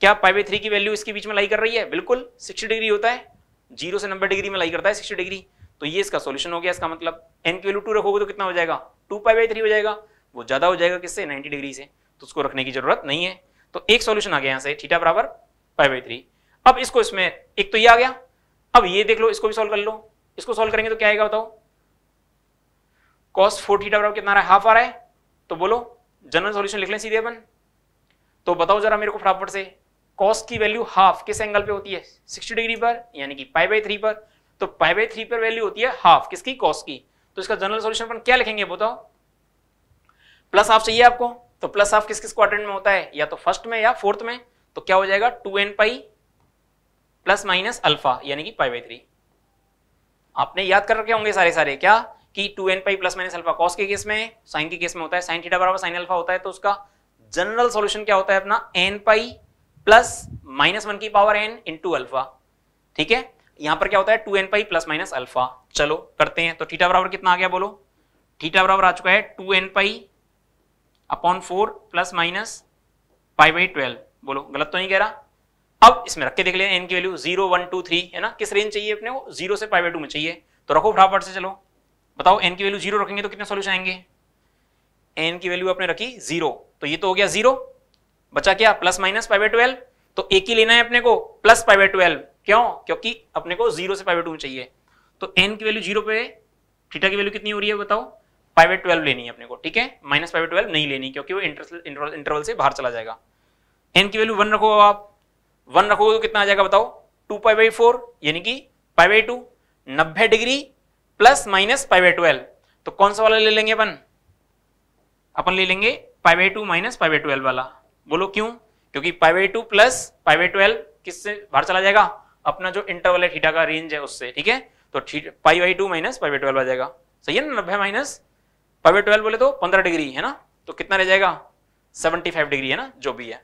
क्या पाई बाई थ्री की वैल्यू इसके बीच में लाई कर रही है बिल्कुल सिक्सटी डिग्री होता है जीरो से नब्बे डिग्री में लाई करता है सिक्सटी डिग्री तो ये इसका सोल्यूशन हो गया इसका मतलब एन की वैल्यू टू रखोगे तो कितना हो जाएगा टू पाई बाई थ्री हो जाएगा वो ज़्यादा हो जाएगा किससे नाइन्टी डिग्री से तो उसको रखने की जरूरत नहीं है तो एक सोल्यूशन आ गया यहां से थीटा बराबर पाई बाई थ्री अब इसको इसमें एक तो ये आ गया अब ये देख लो इसको भी सोल्व कर लो इसको सोल्व करेंगे तो क्या आएगा बताओ कॉस फोर थीटा बराबर कितना हाफ आ रहा है तो बोलो जनरल सोल्यूशन लिख लें सीधे अपन तो बताओ जरा मेरे को फटाफट से कॉस की वैल्यू हाफ किस एंगल पे होती है सिक्सटी डिग्री पर यानी कि पाई बाई थ्री पर तो पाई बाई थ्री पर वैल्यू होती है हाफ किसकी कॉस की तो इसका जनरल सॉल्यूशन अपन क्या लिखेंगे बताओ प्लस हाफ चाहिए आपको तो प्लस हाफ किस किस क्वार्टर में होता है या तो फर्स्ट में या फोर्थ में तो क्या हो जाएगा two N pi plus minus alpha यानी कि पाई बाई थ्री आपने याद कर रखे होंगे सारे सारे क्या कि two N pi plus minus alpha cos के केस में साइन के केस में होता है साइन थीटा बराबर साइन अल्फा होता है तो उसका जनरल सॉल्यूशन क्या होता है अपना n pi plus minus one की पावर एन टू अल्फा ठीक है यहां पर क्या होता है two N pi plus minus alpha चलो करते हैं तो थीटा बराबर कितना आ गया बोलो थीटा बराबर आ चुका है two N pi upon four plus minus five by twelve बोलो गलत तो नहीं कह रहा अब इसमें रख के देख लेते एन की value zero one two three है ना किस रेंज चाहिए अपने जीरो से फाइव बाई में चाहिए तो रखो फटाफट से चलो बताओ एन की वैल्यू जीरो रखेंगे तो कितने सोल्यूशन आएंगे एन की वैल्यू आपने रखी जीरो तो ये तो हो गया जीरो बचा क्या plus minus five by twelve तो एक ही लेना है अपने को प्लस फाइव बाई ट्वेल्व क्यों क्योंकि अपने को जीरो से फाइव बाई टू में चाहिए तो एन की वैल्यू जीरो पे थीटा की वैल्यू कितनी हो रही है बताओ पाई बाई ट्वेल्व लेनी है अपने को ठीक है माइनस पाई बाई ट्वेल्व नहीं लेनी क्योंकि वो इंटरवल इंटरवल से बाहर चला जाएगा एन की वैल्यू वन रखोगे आप वन रखोगे तो कितना आ जाएगा बताओ टू पाई बाई फोर यानी कि पाई बाई टू नब्बे degree plus minus pi by twelve तो कौन सा वाला ले लेंगे अपन अपन ले लेंगे pi by two minus pi by twelve वाला बोलो क्यों क्योंकि pi by two plus pi by twelve किससे बाहर चला जाएगा अपना जो इंटरवल है थीटा का रेंज है उससे ठीक है तो pi by two minus pi by twelve आ जाएगा सही है ना नब्बे माइनस पाई ट्वेल्व बोले तो पंद्रह डिग्री है ना तो कितना रह जाएगा सेवेंटी फाइव डिग्री है ना जो भी है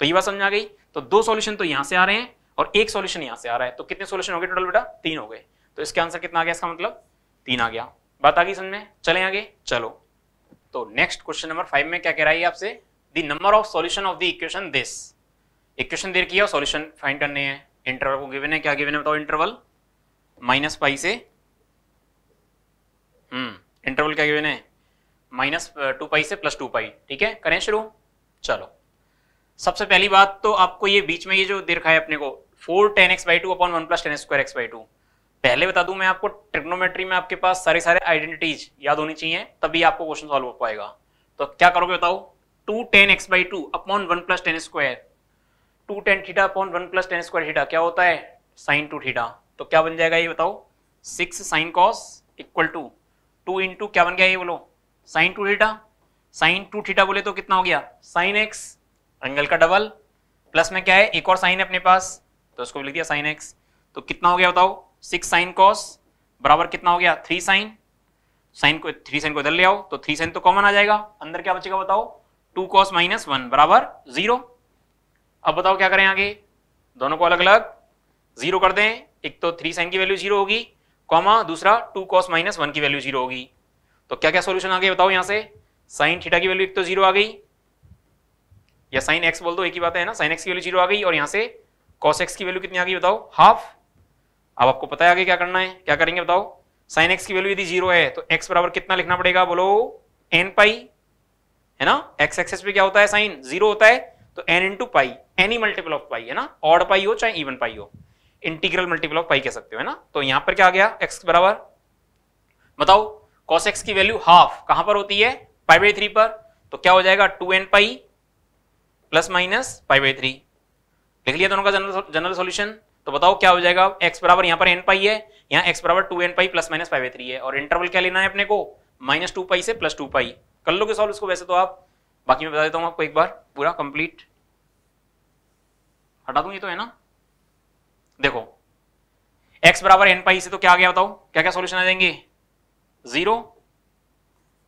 तो ये बात समझ आ गई तो दो सोल्यूशन तो यहां से आ रहे हैं और एक सोल्यूशन यहां से आ रहा है तो कितने सोल्यूशन हो गए टोटल बेटा तीन हो गए तो इसका आंसर कितना आ गया इसका मतलब तीन आ गया बात आ गई समझ में चले आगे चलो तो नेक्स्ट क्वेश्चन नंबर फाइव में क्या कह रहा है आपसे the number of solution of the equation this equation there किया सोल्यूशन फाइंड करने हैं इंटरवल को गिवन है क्या गिवन है बताओ इंटरवल माइनस पाई से हम्म इंटरवल क्या गिवन है माइनस टू पाई से प्लस टू पाई ठीक है करें शुरू चलो सबसे पहली बात तो आपको ये बीच में ये जो दे रखा है अपने को four tan x by two upon one plus tan square x by two पहले बता दूं मैं आपको ट्रिग्नोमेट्री में आपके पास सारे सारे आइडेंटिटीज याद होनी चाहिए तभी आपको क्वेश्चन सॉल्व हो पाएगा तो क्या करोगे बताओ two tan x by two upon one plus tan square two tan theta upon one plus tan square theta क्या होता है साइन टू थीटा तो क्या बन जाएगा ये बताओ six sine cos equal to two into क्या बन गया ये बोलो sine two theta sine two theta बोले तो कितना हो गया साइन एक्स एंगल का डबल प्लस में क्या है एक और साइन है अपने पास तो उसको लिख दिया साइन एक्स तो कितना हो गया बताओ सिक्स साइन कॉस बराबर कितना हो गया थ्री साइन साइन को थ्री साइन को इधर ले आओ तो थ्री साइन तो कॉमन आ जाएगा अंदर क्या बचेगा बताओ टू कॉस माइनस वन बराबर जीरो अब बताओ क्या करें आगे दोनों को अलग अलग जीरो कर दें एक तो थ्री साइन की वैल्यू जीरो होगी कॉमा दूसरा टू कॉस माइनस वन की वैल्यू जीरो होगी तो क्या क्या सोल्यूशन आ गए बताओ यहां से साइन थीटा की वैल्यू एक तो जीरो आ गई या साइन एक्स बोल दो एक ही बात है ना साइन एक्स की वैल्यू जीरो आ गई और यहां से कॉस एक्स की वैल्यू कितनी आ गई बताओ हाफ अब आपको पता है आगे क्या करना है क्या करेंगे बताओ साइन एक्स की वैल्यू यदि जीरो है तो एक्स बराबर कितना लिखना पड़ेगा बोलो एन पाई है ना एक्स एक्सेस पे क्या होता है साइन जीरो होता है तो n into pi any multiple of pi है ना ऑड पाई हो चाहे इवन पाई हो इंटीग्रल मल्टीपल ऑफ पाई कह सकते हो है ना तो यहां पर क्या आ गया एक्स बराबर बताओ कॉस एक्स की वैल्यू हाफ कहां पर होती है पाई बाई थ्री पर तो क्या हो जाएगा two N pi plus minus pi by three लिख लिया दोनों का जनरल जनरल सोल्यूशन तो बताओ क्या हो जाएगा x बराबर यहां पर एन पाई है यहां x बराबर two N pi plus minus pi by three है और इंटरवल क्या लेना है अपने को माइनस टू पाई से प्लस टू पाई कर लोगे सॉल्व इसको वैसे तो आप बाकी मैं बता देता हूँ आपको एक बार पूरा कंप्लीट हटा दूंगी ये तो है ना देखो x बराबर एन पाई से तो क्या आ गया बताओ क्या क्या सोल्यूशन आ जाएंगे zero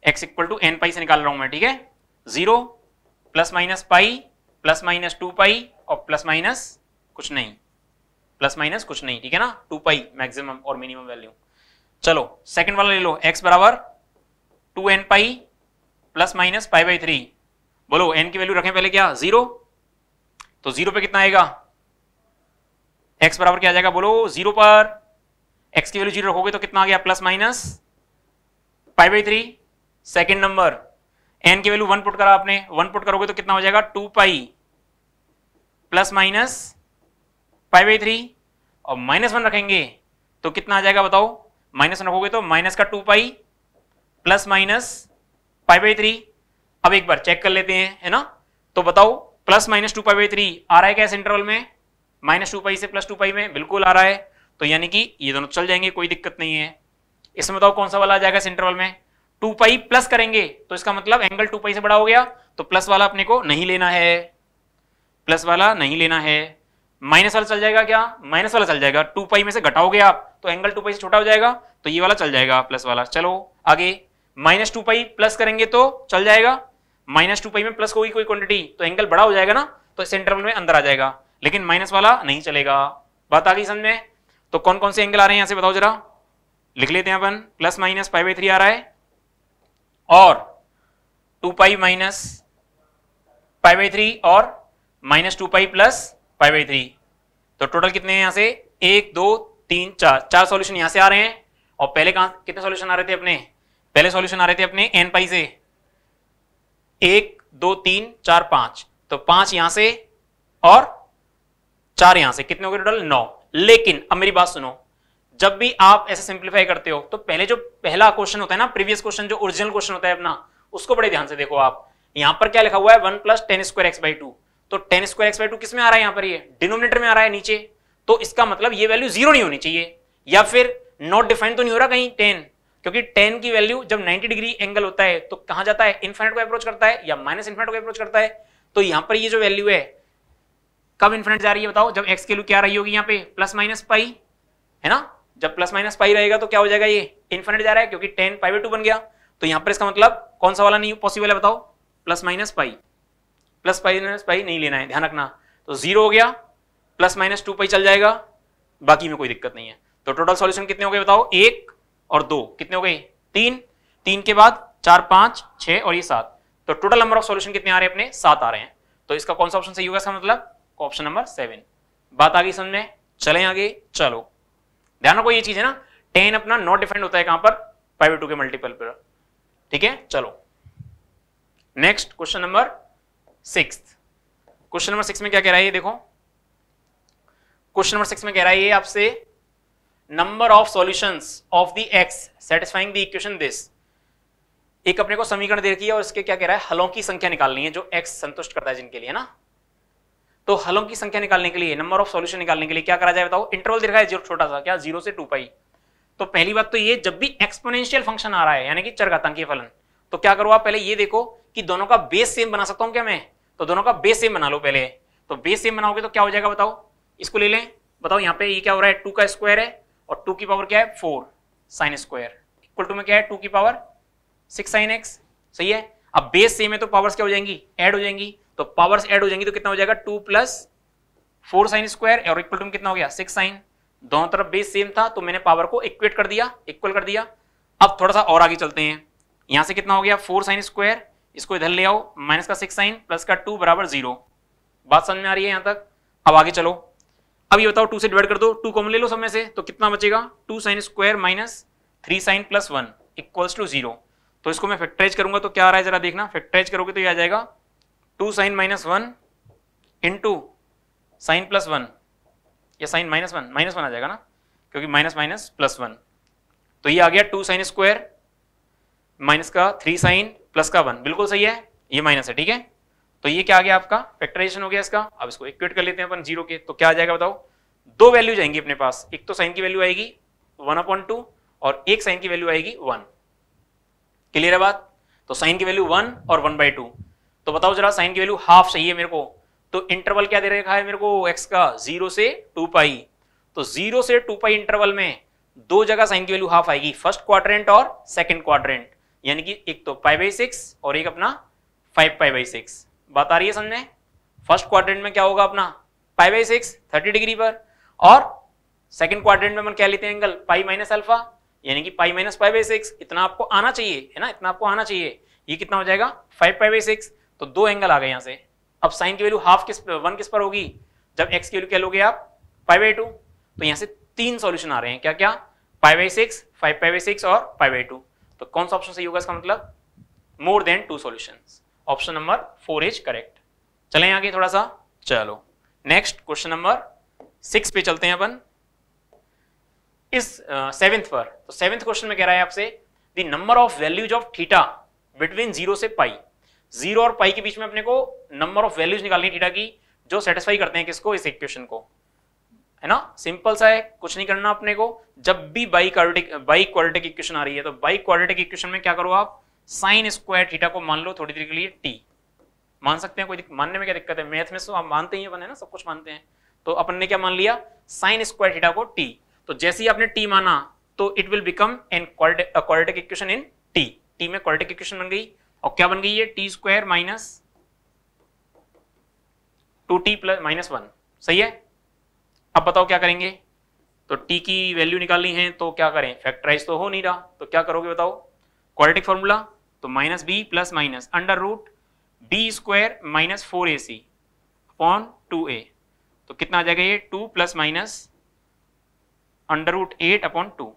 x equal to N pi से निकाल रहा हूं मैं ठीक है zero plus minus pi plus minus two pi और प्लस माइनस कुछ नहीं प्लस माइनस कुछ नहीं ठीक है ना टू पाई मैक्सिमम और मिनिमम वैल्यू चलो सेकंड वाला ले लो एक्स बराबर two N pi plus minus pi by three बोलो एन की वैल्यू रखें पहले क्या जीरो तो जीरो पे कितना आएगा एक्स बराबर क्या आ जाएगा बोलो जीरो पर एक्स की वैल्यू जीरो रखोगे तो कितना आ गया plus minus five by three second number n की वैल्यू वन पुट करा आपने वन पुट करोगे तो कितना हो जाएगा two pi plus minus five by three और माइनस वन रखेंगे तो कितना आ जाएगा बताओ माइनस वन रखोगे तो माइनस का two pi plus minus five by three अब एक बार चेक कर लेते हैं है ना तो बताओ plus minus two pi by three आ रहा है क्या इस इंटरवल में माइनस टू पाई से प्लस टू पाई में बिल्कुल आ रहा है तो यानी कि ये दोनों चल जाएंगे कोई दिक्कत नहीं है इसमें बताओ कौन सा वाला आ जाएगा इस इंटरवल में टू पाई प्लस करेंगे तो इसका मतलब एंगल टू पाई से बड़ा हो गया तो प्लस वाला अपने को नहीं लेना है प्लस वाला नहीं लेना है माइनस वाला चल जाएगा क्या माइनस वाला चल जाएगा टू पाई में से घटाओगे आप तो एंगल टू पाई से छोटा हो जाएगा तो ये वाला चल जाएगा प्लस वाला चलो आगे माइनस टू पाई प्लस करेंगे तो चल जाएगा माइनस टू पाई में प्लस होगी कोई क्वांटिटी तो एंगल बड़ा हो जाएगा ना तो सेंटर में अंदर आ जाएगा लेकिन माइनस वाला नहीं चलेगा बात आ गई समझ में तो कौन कौन से एंगल आ रहे हैं यहां से बताओ जरा लिख लेते हैं अपन plus minus pi by three आ रहा है और two pi minus pi by three और minus two pi plus pi by three तो टोटल कितने हैं यहां से एक दो तीन चार चार सॉल्यूशन यहां से आ रहे हैं और पहले कहा कितने सॉल्यूशन आ रहे थे अपने पहले सॉल्यूशन आ रहे थे अपने एन पाई से एक दो तीन चार पांच तो पांच यहां से और चार यहां से कितने हो गए टोटल नौ लेकिन अब मेरी बात सुनो जब भी आप ऐसे सिंप्लीफाई करते हो तो पहले जो पहला क्वेश्चन होता है ना प्रीवियस क्वेश्चन जो ओरिजिनल क्वेश्चन होता है अपना उसको बड़े ध्यान से देखो आप यहां पर क्या लिखा हुआ है one plus tan square x by two तो tan square x by two किसमें आ रहा है यहां पर ये डिनोमिनेटर में आ रहा है नीचे तो इसका मतलब ये वैल्यू जीरो नहीं होनी चाहिए या फिर नॉट डिफाइंड तो नहीं हो रहा कहीं टेन क्योंकि टेन की वैल्यू जब नाइनटी डिग्री एंगल होता है तो कहां जाता है इन्फिनेट को अप्रोच करता है या माइनस इन्फिनेट को अप्रोच करता है तो यहां पर ये जो वैल्यू है कब इन्फिनेट जा रही है बताओ जब एक्स की वैल्यू क्या रही होगी यहाँ पे प्लस माइनस पाई है ना जब प्लस माइनस पाई रहेगा तो क्या हो जाएगा ये इन्फिनिट जा रहा है क्योंकि टेन पाई बाई टू बन गया तो यहां पर इसका मतलब कौन सा वाला नहीं पॉसिबल है बताओ plus minus pi plus pi minus pi नहीं लेना है ध्यान रखना तो जीरो हो गया प्लस माइनस टू पाई चल जाएगा बाकी में कोई दिक्कत नहीं है तो टोटल सॉल्यूशन कितने हो गए बताओ एक और दो कितने हो गए तीन तीन के बाद चार पांच छ और ये सात तो टोटल नंबर ऑफ सॉल्यूशन कितने आ रहे हैं अपने सात आ रहे हैं तो इसका कौन सा ऑप्शन सही होगा इसका मतलब ऑप्शन नंबर सेवन बात आ गई समझ में चले आगे चलो ध्यान रखो ये चीज है ना टेन अपना नॉट डिफाइंड होता है कहां पर फाइव टू के मल्टीपल पर ठीक है चलो next question number six question number six में क्या कह रहा है ये देखो क्वेश्चन नंबर सिक्स में कह रहा है ये आपसे number of solutions of the x satisfying the equation this एक अपने को समीकरण दे रखी है और इसके क्या कह रहा है हलों की संख्या निकालनी है जो एक्स संतुष्ट करता है जिनके लिए ना तो हलों की संख्या निकालने के लिए नंबर ऑफ सॉल्यूशन निकालने के लिए क्या करा जाए बताओ इंटरवल दिखा है छोटा सा क्या जीरो से टू पाई तो पहली बात तो ये जब भी एक्सपोनेंशियल फंक्शन आ रहा है यानी कि चरघातांकीय फलन तो क्या करो आप पहले ये देखो कि दोनों का बेस सेम बना सकता हूं क्या मैं तो दोनों का बेस सेम बना लो पहले तो बेस सेम बनाओगे तो क्या हो जाएगा बताओ इसको ले लें बताओ यहाँ पे ये क्या हो रहा है टू का स्क्वायर है और टू की पावर क्या है four sine square equal to में क्या है टू की पावर सिक्स साइन एक्स सही है अब बेस सेम है तो पावर्स क्या हो जाएंगी एड हो जाएंगी तो पावर्स एड हो जाएंगी तो कितना हो जाएगा two plus four sine square और इक्वल टू कितना हो गया सिक्स साइन दोनों तरफ बेस सेम था तो मैंने पावर को इक्वेट कर दिया इक्वल कर दिया अब थोड़ा सा और आगे चलते हैं यहां से कितना हो गया फोर साइन स्क्वायर इसको इधर ले आओ माइनस का सिक्स साइन प्लस का टू बराबर जीरो बात समझ में आ रही है यहां तक अब आगे चलो अब ये बताओ टू से डिवाइड कर दो टू कॉमन ले लो समय से तो कितना बचेगा two sine square minus three sine plus one equals to zero तो इसको मैं फैक्टराइज करूंगा तो क्या आ रहा है जरा देखना फैक्टराइज करोगे तो यह आ जाएगा two sine minus one in to sine plus one या sine minus one minus one आ जाएगा ना क्योंकि माइनस माइनस प्लस वन तो ये आ गया टू साइन स्क्वायर माइनस का थ्री साइन प्लस का वन बिल्कुल सही है ये माइनस है ठीक है तो ये क्या आ गया आपका फैक्टराइजेशन हो गया इसका अब इसको इक्वेट कर लेते हैं अपन जीरो के तो क्या आ जाएगा बताओ दो वैल्यू जाएंगी अपने पास एक तो साइन की वैल्यू आएगी वन अपॉइंट टू और एक साइन की वैल्यू आएगी वन क्लियर है बात तो साइन की वैल्यू वन और वन बाई टू तो बताओ जरा साइन की वैल्यू हाफ चाहिए मेरे को तो इंटरवल क्या दे रखा है मेरे को एक्स का जीरो से टू पाई तो जीरो से टू पाई इंटरवल में दो जगह साइन की वैल्यू हाफ आएगी फर्स्ट क्वाड्रेंट और सेकंड क्वाड्रेंट यानी कि एक तो पाई बाई सिक्स और एक अपना फाइव पाई बाई सिक्स बात आ रही है समझे फर्स्ट क्वाड्रेंट में क्या होगा अपना pi by six thirty degree पर और सेकंड क्वाड्रेंट में क्या लेते हैं एंगल पाई माइनस अल्फा यानी कि pi minus pi by six इतना आपको आना चाहिए है ना इतना आपको आना चाहिए ये कितना हो जाएगा फाइव पाई बाई सिक्स तो दो एंगल आ गए यहां से अब साइन की वैल्यू हाफ किस वन किस पर होगी जब एक्स की वैल्यू क्या लोगे आप फाइव बाई टू तो यहां से तीन सॉल्यूशन आ रहे हैं क्या क्या five by six five five by six और फाइव बाई टू तो कौन सा ऑप्शन सही होगा इसका मतलब more than two solution option number four is correct चले आगे थोड़ा सा चलो नेक्स्ट क्वेश्चन नंबर सिक्स पे चलते हैं अपन इस सेवेंथ uh, पर तो सेवेंथ क्वेश्चन में कह रहा है आपसे the number of values of theta between zero से पाई जीरो और पाई के बीच में अपने को नंबर ऑफ वैल्यूज निकालनी थीटा की जो सेटिस्फाई करते हैं किसको इस इक्वेशन को है ना सिंपल सा है कुछ नहीं करना अपने को जब भी biquadratic biquadratic equation आ रही है तो बाई क्वालिटिक इक्वेशन में क्या करो आप साइन स्क्वायर थीटा को मान लो थोड़ी देर के लिए टी मान सकते हैं कोई मानने में क्या दिक्कत है मैथ में सो आप मानते ही अपन है ना सब कुछ मानते हैं तो अपन ने क्या मान लिया साइन स्क्वायर थीटा को टी तो जैसे ही आपने टी माना तो it will become an quadratic equation in T T में क्वालिटिक इक्वेशन बन गई और क्या बन गई है T square minus two T plus minus one सही है अब बताओ क्या करेंगे तो टी की वैल्यू निकालनी है तो क्या करें फैक्टराइज तो हो नहीं रहा तो क्या करोगे बताओ क्वाड्रेटिक फॉर्मूला तो minus B plus minus under root B square minus four A C upon two A तो कितना आ जाएगा ये two plus minus under root eight upon two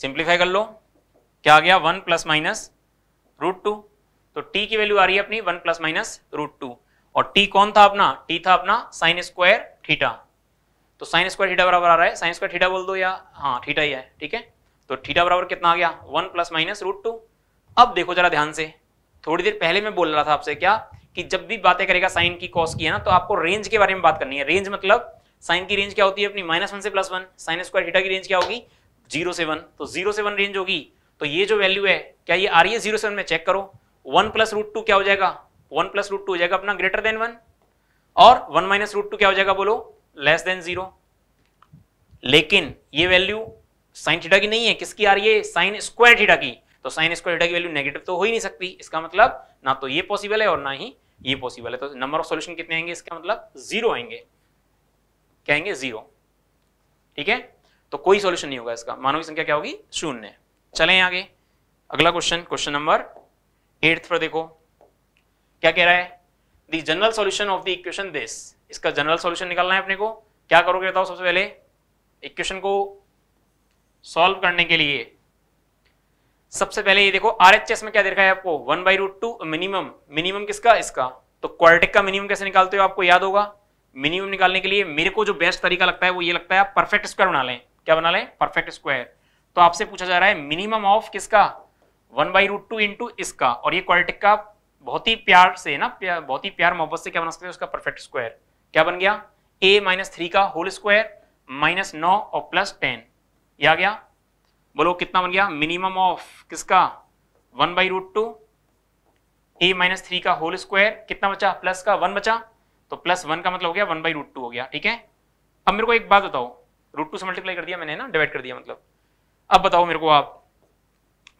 simplify कर लो क्या आ गया one plus minus root two तो टी की वैल्यू आ रही है अपनी one plus minus root two और टी कौन था अपना टी था अपना साइन स्क्वायर थीटा तो साइन स्क्वायर थीटा बराबर आ रहा है साइन स्क्वायर थीटा बोल दो या हाँ थीटा ही है ठीक है तो थीटा बराबर कितना आ गया one plus minus root two अब देखो जरा ध्यान से थोड़ी देर पहले मैं बोल रहा था आपसे क्या कि जब भी बातें करेगा साइन की कॉस की है ना तो आपको रेंज के बारे में बात करनी है रेंज मतलब साइन की रेंज क्या होती है अपनी माइनस वन से plus one sine square theta की रेंज क्या होगी जीरो से वन तो जीरो से वन रेंज होगी तो ये जो वैल्यू है क्या ये आ रही है जीरो सेवन में चेक करो वन प्लस रूट टू क्या हो जाएगा वन प्लस रूट टू हो जाएगा अपना ग्रेटर देन वन और वन माइनस रूट टू क्या हो जाएगा बोलो लेस देन जीरो लेकिन ये वैल्यू साइन थीटा की नहीं है किसकी आ रही है साइन स्क्वायर थीटा की तो साइन स्क्वायर थीटा की वैल्यू नेगेटिव तो हो ही नहीं सकती इसका मतलब ना तो ये पॉसिबल है और ना ही ये पॉसिबल है तो नंबर ऑफ सॉल्यूशन कितने आएंगे इसका मतलब जीरो आएंगे क्या आएंगे जीरो ठीक है तो कोई सॉल्यूशन नहीं होगा इसका मानवीय संख्या क्या होगी शून्य चलें आगे अगला क्वेश्चन क्वेश्चन नंबर एट्थ पर देखो क्या कह रहा है the general solution of the equation this इसका जनरल सॉल्यूशन निकालना है अपने को क्या करोगे बताओ सबसे पहले इक्वेशन को सॉल्व करने के लिए सबसे पहले ये देखो आरएचएस में क्या दे रखा है आपको one by root two minimum minimum किसका इसका तो क्वार्टिक का मिनिमम कैसे निकालते हो आपको याद होगा मिनिमम निकालने के लिए मेरे को जो बेस्ट तरीका लगता है वो ये लगता है आप परफेक्ट स्क्वायर बना लें क्या बना लें परफेक्ट स्क्वायर तो आपसे पूछा जा रहा है मिनिमम ऑफ किसका one by root two into इसका और ये क्वालिटिक का बहुत ही प्यार से ना प्यार, बहुत ही प्यार मोहब्बत से क्या बना सकते हैं उसका परफेक्ट स्क्वायर क्या बन गया ए माइनस थ्री का होल स्क्वायर माइनस नौ और प्लस टेन ये आ गया बोलो कितना बन गया मिनिमम ऑफ किसका one by root two A minus three का होल स्क्वायर कितना बचा प्लस का वन बचा तो प्लस वन का मतलब हो गया वन बाई रूट टू हो गया ठीक है अब मेरे को एक बात बताओ रूट टू से मल्टीप्लाई कर दिया मैंने ना डिवाइड कर दिया मतलब अब बताओ मेरे को आप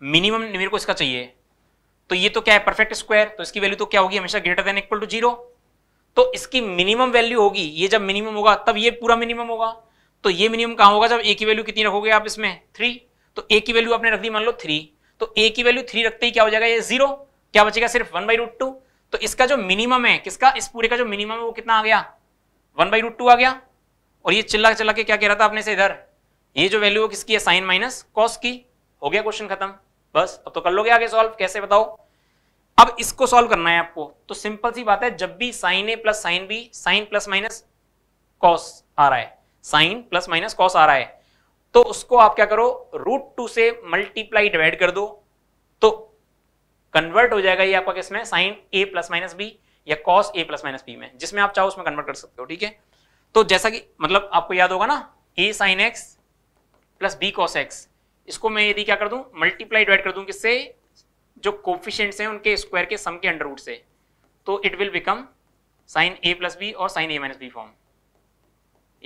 मिनिमम मेरे को इसका चाहिए तो ये तो क्या है परफेक्ट स्क्वायर तो इसकी वैल्यू तो क्या होगी हमेशा greater than equal to zero तो इसकी मिनिमम वैल्यू होगी ये जब मिनिमम होगा तब ये पूरा मिनिमम होगा तो ये मिनिमम कहाँ होगा जब ए की वैल्यू कितनी रखोगे आप इसमें थ्री तो ए की वैल्यू आपने रख दी मान लो थ्री तो ए की वैल्यू थ्री रखते ही क्या हो जाएगा ये जीरो क्या बचेगा सिर्फ वन बाई रूट टू तो इसका जो मिनिमम है किसका इस पूरे का जो मिनिमम है वो कितना आ गया वन बाई रूट टू आ गया और ये चिल्ला चिल्ला के क्या कह रहा था आपने से इधर ये जो वैल्यू है किसकी है साइन माइनस कॉस की हो गया क्वेश्चन खत्म बस अब तो कर लोगे आगे सॉल्व कैसे बताओ अब इसको सॉल्व करना है आपको तो सिंपल सी बात है जब भी साइन ए plus sine B sine plus minus cos आ रहा है साइन प्लस माइनस कॉस आ रहा है तो उसको आप क्या करो रूट टू से मल्टीप्लाई डिवाइड कर दो तो कन्वर्ट हो जाएगा ये आपका किसमें साइन ए प्लस माइनस बी या कॉस ए प्लस माइनस बी में जिसमें आप चाहो उसमें कन्वर्ट कर सकते हो ठीक है तो जैसा कि मतलब आपको याद होगा ना a sine x plus B cos x इसको मैं यदि क्या कर दूं मल्टीप्लाई डिवाइड कर दूं किससे जो कोफिशेंट्स हैं उनके स्क्वायर के सम के अंडर रूट से तो it will become sine A plus b और साइन ए माइनस बी फॉर्म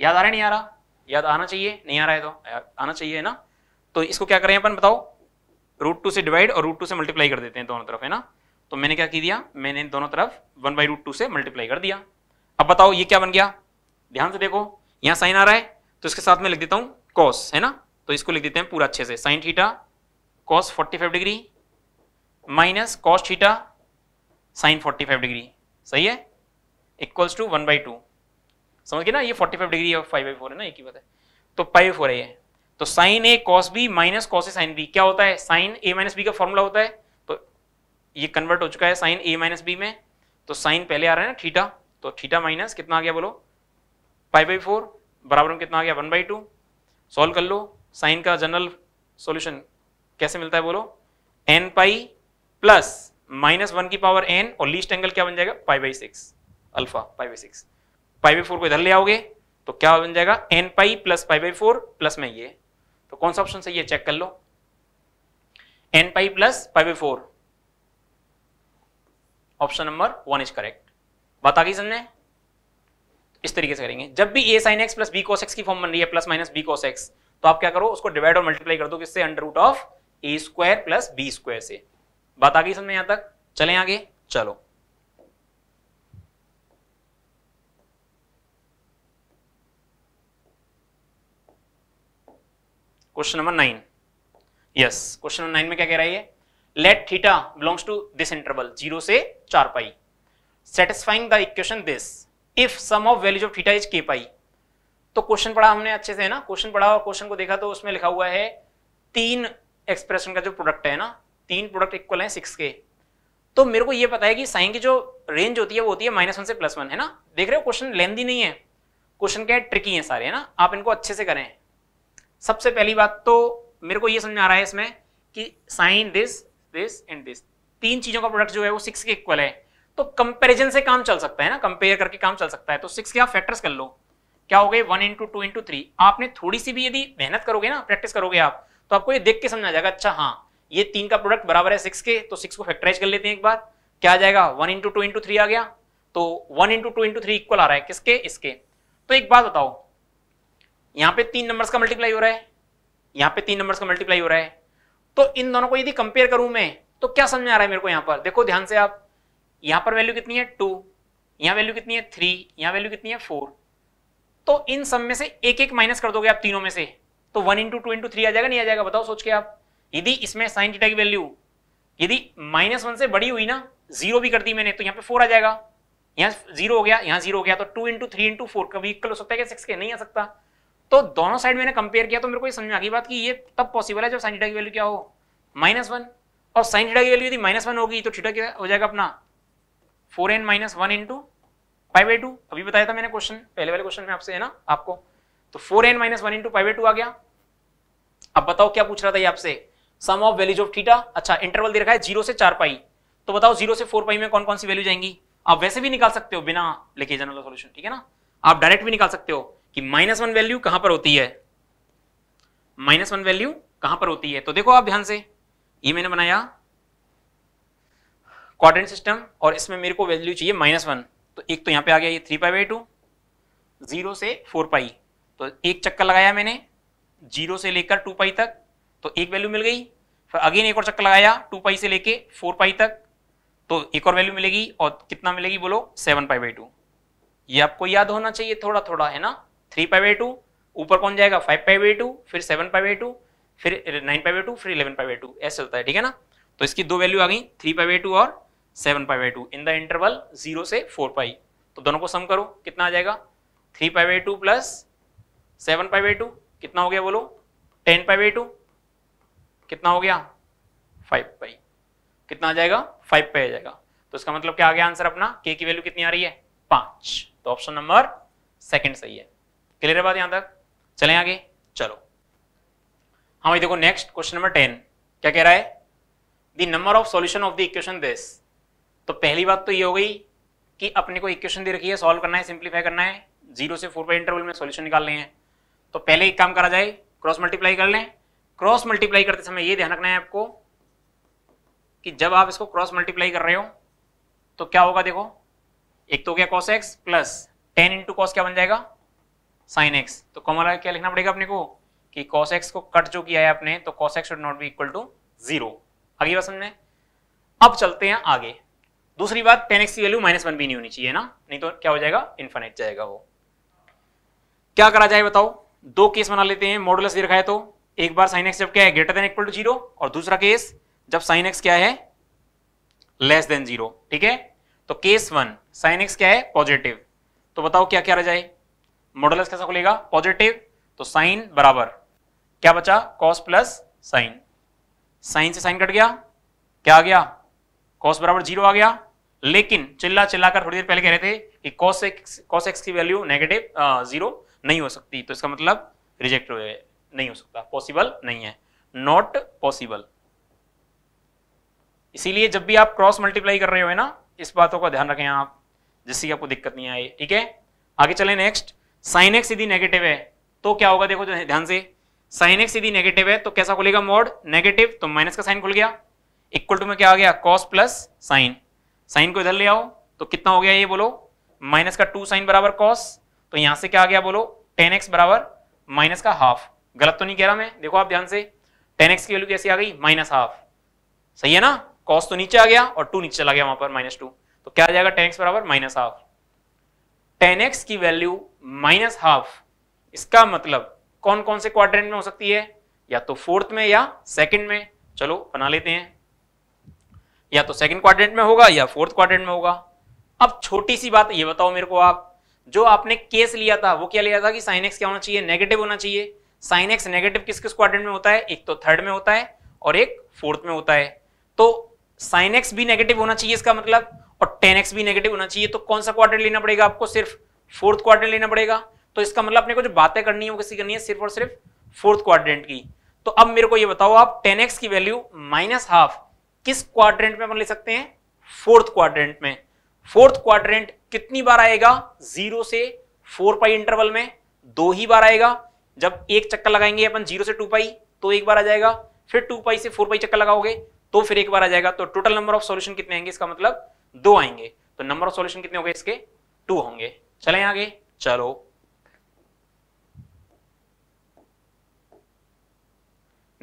याद आ रहा नहीं आ रहा याद आना चाहिए नहीं आ रहा है तो आना चाहिए है ना तो इसको क्या करें अपन बताओ रूट टू से डिवाइड और रूट टू से मल्टीप्लाई कर देते हैं दोनों तरफ है ना तो मैंने क्या की दिया मैंने दोनों तरफ वन बाई रूट टू से मल्टीप्लाई कर दिया अब बताओ ये क्या बन गया ध्यान से देखो यहाँ साइन आ रहा है तो इसके साथ में लिख देता हूँ कॉस है ना तो इसको लिख देते हैं पूरा अच्छे से sine theta cos 45 degree minus cos theta sine 45 degree सही है equals to one by two समझ गए ना ये 45 डिग्री और फाइव बाई फोर है ना एक ही बात है तो बाई फोर है ये तो साइन ए कॉस बी माइनस कॉस ए साइन बी क्या होता है साइन ए माइनस बी का फॉर्मूला होता है तो ये कन्वर्ट हो चुका है साइन ए माइनस बी में तो साइन पहले आ रहा है ना थीटा तो थीटा माइनस कितना आ गया बोलो फाइव बाई फोर बराबर में कितना आ गया वन बाई टू सॉल्व कर लो साइन का जनरल सॉल्यूशन कैसे मिलता है बोलो n pi plus minus one की पावर एन और लीस्ट एंगल क्या बन जाएगा pi by six alpha pi by six pi by four को इधर ले आओगे तो क्या बन जाएगा n pi plus pi by four plus में ये तो कौन सा ऑप्शन सही है चेक कर लो n pi plus pi by four option number one is correct बात आ गई समझे इस तरीके से करेंगे जब भी a sine x plus b cos x की फॉर्म बन रही है plus minus b cos x तो आप क्या करो उसको डिवाइड और मल्टीप्लाई कर दो किससे under root of a square plus B square से बात आ गई समझ में यहां तक चले आगे चलो question number nine yes question number nine में क्या कह रहा है let theta belongs to this interval zero से चार pi satisfying the equation this if sum of values of theta is k pi तो क्वेश्चन पढ़ा हमने अच्छे से है ना क्वेश्चन पढ़ा और क्वेश्चन को देखा तो उसमें लिखा हुआ है तीन एक्सप्रेशन का जो प्रोडक्ट है ना तीन प्रोडक्ट इक्वल है सिक्स के तो मेरे को ये पता है कि साइन की जो रेंज होती है वो होती है माइनस वन से प्लस वन है ना देख रहे हो क्वेश्चन लेंदी नहीं है क्वेश्चन क्या है ट्रिकी है सारे है ना आप इनको अच्छे से करें सबसे पहली बात तो मेरे को ये समझ आ रहा है इसमें कि sine this this and this तीन चीज़ों का प्रोडक्ट जो है वो सिक्स के इक्वल है तो कंपेरिजन से काम चल सकता है ना कंपेयर करके काम चल सकता है तो सिक्स के आप फैक्टर्स कर लो क्या हो गए one into two into three आपने थोड़ी सी भी यदि मेहनत करोगे ना प्रैक्टिस करोगे आप तो आपको ये देख के समझ आ जाएगा अच्छा हाँ ये तीन का प्रोडक्ट बराबर है सिक्स के तो सिक्स को फैक्टराइज कर लेते हैं एक बार क्या आ जाएगा one into two into three आ गया तो one into two into three equal आ रहा है किसके इसके तो एक बात बताओ यहाँ पे तीन नंबर्स का मल्टीप्लाई हो रहा है यहाँ पे तीन नंबर्स का मल्टीप्लाई हो रहा है तो इन दोनों को यदि कंपेयर करूं मैं तो क्या समझ आ रहा है मेरे को यहाँ पर देखो ध्यान से आप यहाँ पर वैल्यू कितनी है टू यहाँ वैल्यू कितनी है थ्री यहाँ वैल्यू कितनी है फोर तो इन सब में से एक एक माइनस कर दोगे आप तीनों में से तो one into two into three आ जाएगा नहीं आ जाएगा बताओ सोच के आप यदि इसमें साइन थीटा की वैल्यू यदि माइनस वन से बड़ी हुई ना जीरो भी कर दी मैंने तो यहाँ पे फोर आ जाएगा यहाँ जीरो हो गया यहाँ जीरो हो गया तो two into three into four कभी इक्वल हो सकता है क्या सिक्स के नहीं आ सकता तो दोनों साइड मैंने कंपेयर किया तो मेरे को ये समझ में आ गई बात कि ये तब पॉसिबल है जब साइन थीटा की वैल्यू क्या हो माइनस वन और साइन थीटा की वैल्यू यदि माइनस वन होगी तो थीटा क्या हो जाएगा अपना four n minus one into five by two अभी बताया था मैंने क्वेश्चन पहले वाले क्वेश्चन में आपसे है ना आपको तो four n minus one into five by two आ गया अब बताओ क्या पूछ रहा था ये आपसे sum of values of theta अच्छा इंटरवल दे रखा है जीरो से चार पाई तो बताओ जीरो से फोर पाई में कौन कौन सी वैल्यू जाएंगी आप वैसे भी निकाल सकते हो बिना लेके जनरल सोल्यूशन ठीक है ना आप डायरेक्ट भी निकाल सकते हो कि माइनस वन वैल्यू कहां पर होती है माइनस वन वैल्यू कहां पर होती है तो देखो आप ध्यान से ये मैंने बनाया क्वाड्रेंट सिस्टम और इसमें मेरे को वैल्यू चाहिए माइनस वन तो एक तो यहाँ पे आ गया ये three pi by two zero से फोर पाई तो एक चक्कर लगाया मैंने जीरो से लेकर टू पाई तक तो एक वैल्यू मिल गई फिर अगेन एक और चक्कर लगाया टू पाई से लेके फोर पाई तक तो एक और वैल्यू मिलेगी और कितना मिलेगी बोलो सेवन पाई बाई टू ये आपको याद होना चाहिए थोड़ा थोड़ा है ना थ्री पाई बाई टू ऊपर कौन जाएगा फाइव पाई बाई टू फिर सेवन पाई बाई टू फिर नाइन पाई बाई टू फिर इलेवन पाई बाई टू ऐसे होता है ठीक है ना तो इसकी दो वैल्यू आ गई थ्री पाई बाई टू और seven pi by two in the interval zero से फोर पाई तो दोनों को सम करो कितना आ जाएगा three pi by two plus seven pi by two कितना हो गया बोलो टेन पाई बाई टू कितना हो गया फाइव पाई कितना आ जाएगा फाइव पाई आ जाएगा तो इसका मतलब क्या आ गया आंसर अपना के की वैल्यू कितनी आ रही है पांच तो ऑप्शन नंबर सेकेंड सही है क्लियर है बात यहां तक चले आगे चलो हाँ भाई देखो नेक्स्ट क्वेश्चन नंबर टेन क्या कह रहा है the number of solution of the equation this तो पहली बात तो ये हो गई कि अपने को इक्वेशन दे रखी है सॉल्व करना है सिंप्लीफाई करना है जीरो से फोर पर इंटरवल में सॉल्यूशन निकालने हैं तो पहले एक काम करा जाए क्रॉस मल्टीप्लाई कर लें क्रॉस मल्टीप्लाई करते समय ये ध्यान रखना है आपको कि जब आप इसको क्रॉस मल्टीप्लाई कर रहे हो तो क्या होगा देखो एक तो हो गया cos x plus tan into cos क्या बन जाएगा साइन एक्स तो कमला क्या लिखना पड़ेगा अपने को कि कॉस एक्स को कट जो किया है आपने तो cos x should not be equal to zero आगे बात समझने अब चलते हैं आगे दूसरी बात टेन एक्स की वैल्यू माइनस वन भी नहीं होनी चाहिए ना नहीं तो क्या हो जाएगा इन्फाइनाइट जाएगा वो क्या करा जाए बताओ दो केस बना लेते हैं मॉडुलस दे रखा है तो एक बार साइन एक्स जब क्या है greater than equal to zero और दूसरा केस जब साइन एक्स क्या है लेस देन जीरो ठीक है तो केस वन साइन एक्स क्या है पॉजिटिव तो बताओ क्या क्या रह जाए मॉडुलस कैसा खुलेगा पॉजिटिव तो साइन बराबर क्या बचा कॉस प्लस साइन साइन से साइन कट गया क्या आ गया कॉस बराबर जीरो आ गया लेकिन चिल्ला चिल्लाकर थोड़ी देर पहले कह रहे थे कि cos x की वैल्यू नेगेटिव जीरो नहीं हो सकती तो इसका मतलब रिजेक्ट हो नहीं हो सकता पॉसिबल नहीं है नॉट पॉसिबल इसीलिए जब भी आप क्रॉस मल्टीप्लाई कर रहे हो ना इस बातों का ध्यान रखें आप जिससे आपको दिक्कत नहीं आए ठीक है आगे चले नेक्स्ट साइन एक्स यदि नेगेटिव है तो क्या होगा देखो तो ध्यान से साइन एक्स यदि नेगेटिव है तो कैसा खुलेगा मोड नेगेटिव तो माइनस का साइन खुल गया इक्वल टू में क्या आ गया कॉस प्लस साइन साइन को इधर ले आओ तो कितना हो गया ये बोलो माइनस का टू साइन बराबर कॉस तो यहां से क्या आ गया बोलो टेन एक्स बराबर माइनस का हाफ गलत तो नहीं कह रहा मैं देखो आप ध्यान से टेन एक्स की वैल्यू कैसी आ गई माइनस हाफ सही है ना कॉस तो नीचे आ गया और टू नीचे चला गया वहां पर माइनस टू तो क्या आ जाएगा टेन एक्स बराबर माइनस हाफ टेन एक्स की वैल्यू माइनस हाफ इसका मतलब कौन कौन से क्वाड्रेंट में हो सकती है या तो फोर्थ में या सेकेंड में चलो बना लेते हैं या तो सेकंड क्वाड्रेंट में होगा या फोर्थ क्वाड्रेंट में होगा अब छोटी सी बात ये बताओ मेरे को आप जो आपने केस लिया था वो क्या लिया था कि साइन एक्स क्या होना चाहिए नेगेटिव होना चाहिए साइन एक्स नेगेटिव किस किस क्वाड्रेंट में होता है एक तो थर्ड में होता है और एक फोर्थ में होता है तो साइन एक्स भी नेगेटिव होना चाहिए इसका मतलब और टेन एक्स भी नेगेटिव होना चाहिए तो कौन सा क्वाड्रेंट लेना पड़ेगा आपको सिर्फ फोर्थ क्वाड्रेंट लेना पड़ेगा तो इसका मतलब अपने को जो बातें करनी है वो किसी करनी है सिर्फ और सिर्फ फोर्थ क्वाड्रेंट की तो अब मेरे को ये बताओ आप टेन एक्स की वैल्यू माइनस हाफ किस क्वाड्रेंट में अपन ले सकते हैं फोर्थ क्वाड्रेंट में फोर्थ क्वाड्रेंट कितनी बार आएगा जीरो से फोर पाई इंटरवल में दो ही बार आएगा जब एक चक्कर लगाएंगे अपन जीरो से टू पाई तो एक बार आ जाएगा फिर टू पाई से फोर पाई चक्कर लगाओगे तो फिर एक बार आ जाएगा तो टोटल नंबर ऑफ सॉल्यूशन कितने आएंगे इसका मतलब दो आएंगे तो नंबर ऑफ सॉल्यूशन कितने हो गए इसके टू होंगे चले आगे चलो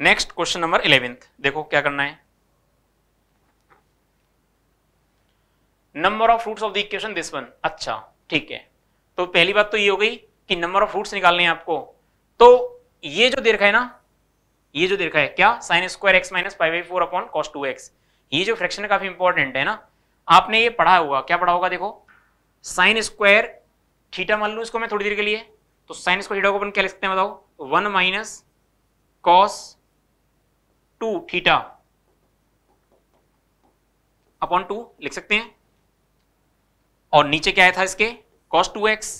नेक्स्ट क्वेश्चन नंबर इलेवेंथ देखो क्या करना है number of roots of the equation this one अच्छा ठीक है तो पहली बात तो ये हो गई कि नंबर ऑफ रूट्स निकालने हैं आपको तो ये जो दे रखा है ना ये जो दे रखा है क्या sine square x minus five by four upon cos two x ये जो फ्रैक्शन काफी इंपॉर्टेंट है ना आपने ये पढ़ा होगा क्या पढ़ा होगा देखो साइन स्क्वायर थीटा मान लू इसको मैं थोड़ी देर के लिए तो साइन स्क्वायर थीटा को अपन क्या लिख सकते हैं बताओ one minus cos two theta upon two लिख सकते हैं और नीचे क्या था इसके कॉस्ट टू एक्स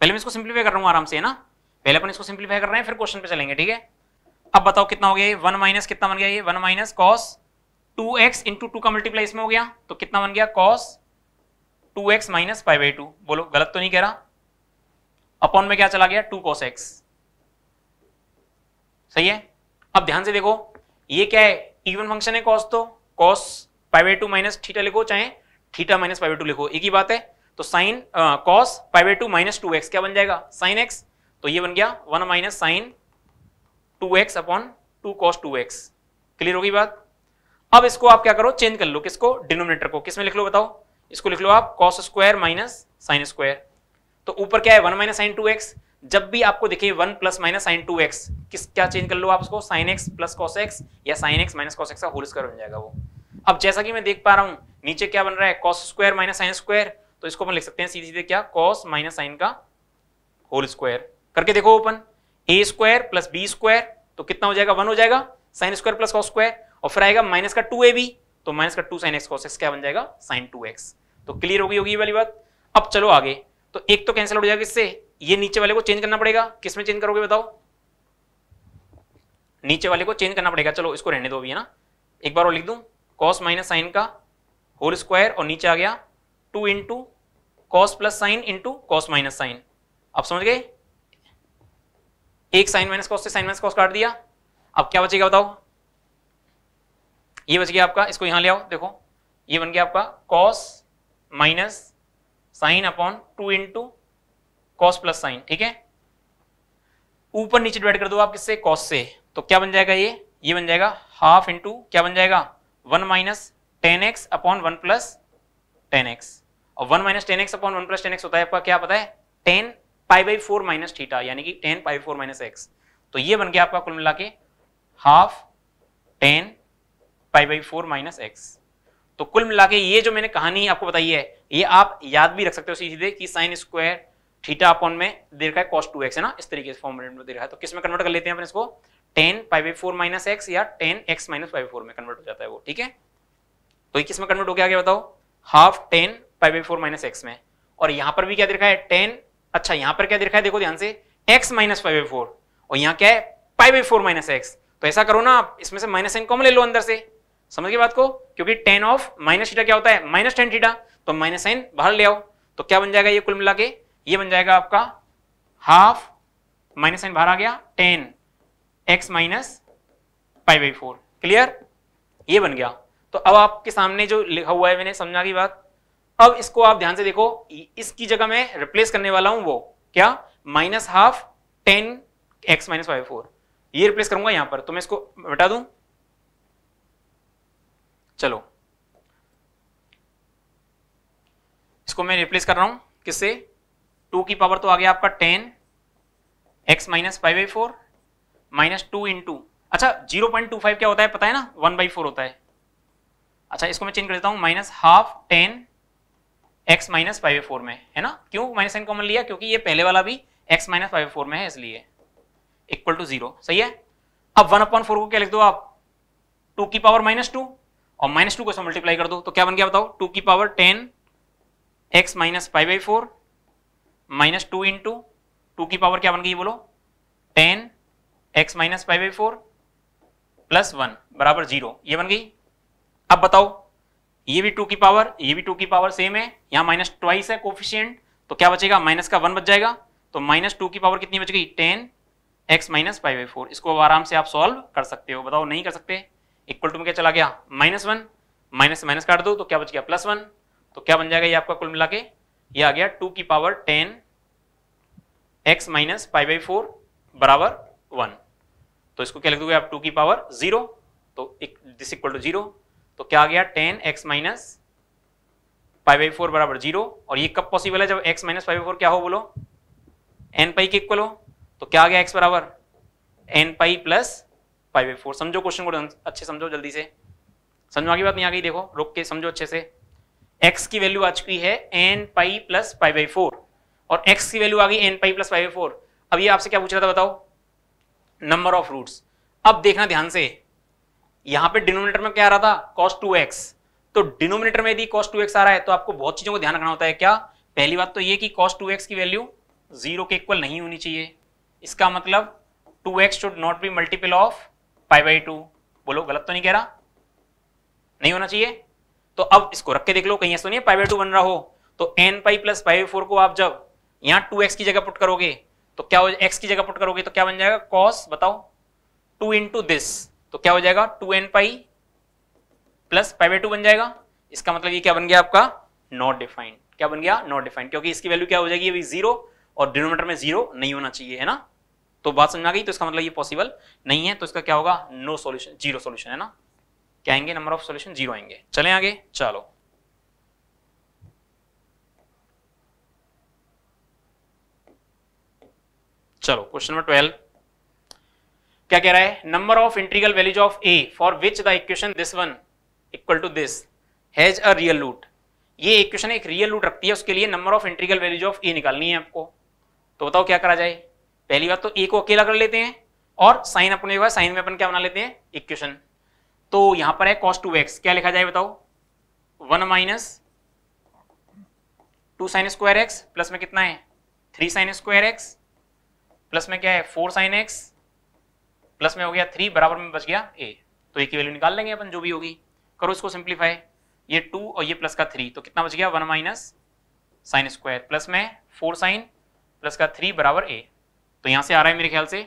पहले मैं इसको सिंप्लीफाई कर रहा हूँ आराम से है ना पहले अपन इसको सिंप्लीफाई कर रहे हैं फिर क्वेश्चन पे चलेंगे ठीक है अब बताओ कितना हो गया ये वन माइनस कितना बन गया ये one minus cos two x into two का मल्टीप्लाई इसमें हो गया तो कितना बन गया cos two x minus five by two बोलो गलत तो नहीं कह रहा अपॉन में क्या चला गया टू कॉस एक्स सही है अब ध्यान से देखो ये क्या है इवन फंक्शन है कॉस तो cos five by two minus theta लिखो चाहे थीटा माइनस पाई टू लिखो एक ही बात है तो sine cos pi two minus two x क्या बन जाएगा साइन एक्स तो ये बन गया one minus sine two x upon two cos two x clear होगी बात अब इसको आप क्या करो चेंज कर लो किसको डिनोमिनेटर को किसमें लिख लो बताओ इसको लिख लो आप cos square minus sine square तो ऊपर क्या है one minus sine two x जब भी आपको दिखे one plus minus sine two x किस क्या चेंज कर लो आप उसको sine x plus cos x या sine x minus cos x का होल स्क्वायर बन जाएगा वो अब जैसा कि मैं देख पा रहा हूं नीचे क्या बन रहा है cos square minus sine square तो इसको अपन लिख सकते हैं सीधे सीधे क्या कॉस माइनस साइन का होल स्क्वायर करके देखो open a square plus B square तो कितना हो जाएगा वन हो जाएगा sine square plus cos square और फिर आएगा माइनस का टू ए बी तो माइनस का two sine x cos x क्या बन जाएगा साइन टू एक्स तो क्लियर होगी होगी वाली बात अब चलो आगे तो एक तो कैंसिल हो जाएगा इससे ये नीचे वाले को चेंज करना पड़ेगा किसमें चेंज करोगे बताओ नीचे वाले को चेंज करना पड़ेगा चलो इसको रहने दो अभी है ना एक बार और लिख दूं कॉस माइनस साइन का होल स्क्वायर और नीचे आ गया two into cos plus sine into cos minus sine आप समझ गए एक साइन माइनस कॉस से साइन माइनस कॉस काट दिया अब क्या बचेगा बताओ ये बच गया आपका इसको यहां ले आओ देखो ये बन गया आपका cos minus sine upon two into cos plus sine ठीक है ऊपर नीचे डिवाइड कर दो आप किससे कॉस से तो क्या बन जाएगा ये ये बन जाएगा हाफ इंटू क्या बन जाएगा one minus tan x upon one plus tan x और one minus tan x upon one plus tan x होता है आपका क्या पता है tan pi by four minus theta यानी कि tan pi by four minus x तो ये बन गया आपका कुल मिला के half tan pi by four minus x तो कुल मिला के ये जो मैंने कहानी आपको बताई है ये आप याद भी रख सकते हो सीधे कि साइन स्क्वायर थीटा अपॉन में दे रखा है कॉस टू एक्स है ना इस तरीके से फॉर्म में दे रहा है तो किस में कन्वर्ट कर लेते हैं अपने इसको tan pi by four minus x या tan x minus pi by four में कन्वर्ट हो जाता है वो ठीक है तो ये किस में कन्वर्ट हो गया आगे बताओ half tan pi by four minus x में और यहां पर भी क्या दिखा है टेन अच्छा यहां पर क्या दिखा है देखो ध्यान से x minus five by four और यहाँ क्या है pi by four minus x तो ऐसा करो ना आप इसमें से माइनस एन कॉमन ले लो अंदर से समझ गए बात को क्योंकि टेन ऑफ माइनस थीटा क्या होता है माइनस टेन थीटा तो माइनस एन बाहर ले आओ तो क्या बन जाएगा ये कुल मिला के ये बन जाएगा आपका हाफ माइनस एन बाहर आ गया tan x minus five by four clear ये बन गया तो अब आपके सामने जो लिखा हुआ है मैंने समझा की बात अब इसको आप ध्यान से देखो इसकी जगह मैं रिप्लेस करने वाला हूं वो क्या minus half tan x minus five four ये रिप्लेस करूंगा यहां पर तो मैं इसको बटा दू चलो इसको मैं रिप्लेस कर रहा हूं किससे टू की पावर तो आ गया आपका tan x minus five by four minus two into अच्छा जीरो पॉइंट टू फाइव क्या होता है पता है ना वन बाई फोर होता है अच्छा इसको मैं चेंज कर देता हूँ minus half tan x minus five four में है ना क्यों माइनस एन कॉमन लिया क्योंकि ये पहले वाला भी एक्स माइनस फाइव फोर में है इसलिए इक्वल टू जीरो सही है अब वन अपॉन फोर को क्या लिख दो आप टू की पावर माइनस टू और माइनस टू को इसमें मल्टीप्लाई कर दो तो क्या बन गया बताओ टू की power tan x minus five by four minus two into two की पावर क्या बन गई बोलो tan x minus five by four plus one बराबर जीरो ये बन गई अब बताओ ये भी टू की पावर ये भी टू की पावर सेम है यहां माइनस ट्वाइस है कोफिशियंट तो क्या बचेगा माइनस का वन बच जाएगा तो माइनस टू की पावर कितनी बच गई tan x minus five by four इसको आराम से आप सॉल्व कर सकते हो बताओ नहीं कर सकते इक्वल टू में क्या चला गया माइनस वन माइनस माइनस काट दो तो क्या बच गया प्लस वन तो क्या बन जाएगा ये आपका कुल मिला के ये आ गया टू की power tan x minus five by four बराबर वन तो इसको क्या लिख दोगे आप टू की पावर जीरो तो दिस इक्वल टू जीरो तो क्या आ गया tan x minus pi by four बराबर जीरो और ये कब पॉसिबल है जब x minus pi by four क्या हो बोलो एन पाई के इक्वल हो तो क्या आ गया एक्स बराबर N pi plus pi by four समझो क्वेश्चन को अच्छे समझो जल्दी से समझो आगे बात नहीं आ गई देखो रोक के समझो अच्छे से एक्स की वैल्यू आ चुकी है n pi plus pi by four और एक्स की वैल्यू आ गई n pi plus pi by four अब ये आपसे क्या पूछ रहा था बताओ नंबर ऑफ रूट्स अब देखना ध्यान से यहां पे डिनोमिनेटर में क्या आ रहा था कॉस्ट टू एक्स तो डिनोमिनेटर में यदि कॉस्ट टू एक्स आ रहा है तो आपको बहुत चीजों को ध्यान रखना होता है क्या पहली बात तो ये कि कॉस्ट टू एक्स की वैल्यू जीरो के इक्वल नहीं होनी चाहिए इसका मतलब two x should not be multiple of five by two बोलो गलत तो नहीं कह रहा नहीं होना चाहिए तो अब इसको रख के देख लो कहीं ऐसा नहीं है पाई बाई टू बन रहा हो तो n pi plus five by four को आप जब यहाँ टू एक्स की जगह पुट करोगे तो क्या हो एक्स की जगह पुट करोगे तो क्या बन जाएगा कॉस बताओ टू टू दिस तो क्या हो जाएगा two N pi plus pi by two बन जाएगा इसका मतलब ये क्या बन गया आपका नॉट डिफाइंड क्या बन गया नॉट डिफाइंड क्योंकि इसकी वैल्यू क्या हो जाएगी अभी जीरो और डिनोमीटर में जीरो नहीं होना चाहिए है ना तो बात समझ आ गई तो इसका मतलब ये पॉसिबल नहीं है तो इसका क्या होगा नो सोल्यूशन जीरो सोल्यूशन है ना क्या आएंगे नंबर ऑफ सोल्यूशन जीरो आएंगे चले आगे चलो चलो क्वेश्चन नंबर ट्वेल्व क्या कह रहा है number of integral values of a for which the equation this one equal to this has a real root ये इक्वेशन एक रियल रूट रखती है उसके लिए number of integral values of a निकालनी है आपको तो बताओ क्या करा जाए पहली बात तो ए को अकेला कर लेते हैं और साइन अपने हुआ साइन में अपन क्या बना लेते हैं इक्वेशन तो यहां पर है कॉस टू एक्स क्या लिखा जाए बताओ one minus two sine square x plus में कितना है three sine square x plus में क्या है फोर साइन एक्स प्लस में हो गया थ्री बराबर में बच गया ए तो ए की वैल्यू निकाल लेंगे अपन जो भी होगी करो इसको सिंप्लीफाई ये टू और ये प्लस का थ्री तो कितना बच गया one minus sine square plus में फोर साइन प्लस का थ्री बराबर ए तो यहाँ से आ रहा है मेरे ख्याल से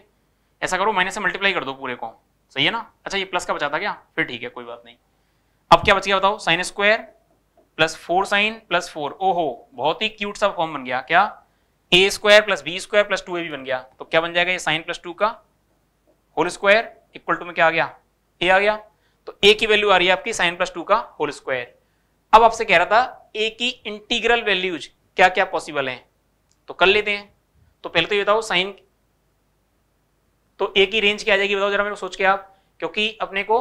ऐसा करो माइनस से मल्टीप्लाई कर दो पूरे को सही है ना अच्छा ये प्लस का बचा था क्या फिर ठीक है कोई बात नहीं अब क्या बच गया बताओ sine square plus four sine plus four ओहो बहुत ही क्यूट सा फॉर्म बन गया क्या a square plus B square plus two a भी बन गया तो क्या बन जाएगा ये साइन प्लस टू का होल स्क्वायर इक्वल टू में क्या आ गया ए आ गया तो ए की वैल्यू आ रही है आपकी साइन प्लस टू का होल स्क्वायर अब आपसे कह रहा था ए की इंटीग्रल वैल्यूज क्या क्या पॉसिबल हैं तो कर लेते हैं तो पहले तो ये बताओ साइन तो ए की रेंज क्या आ जाएगी बताओ जरा मेरे को सोच के आप क्योंकि अपने को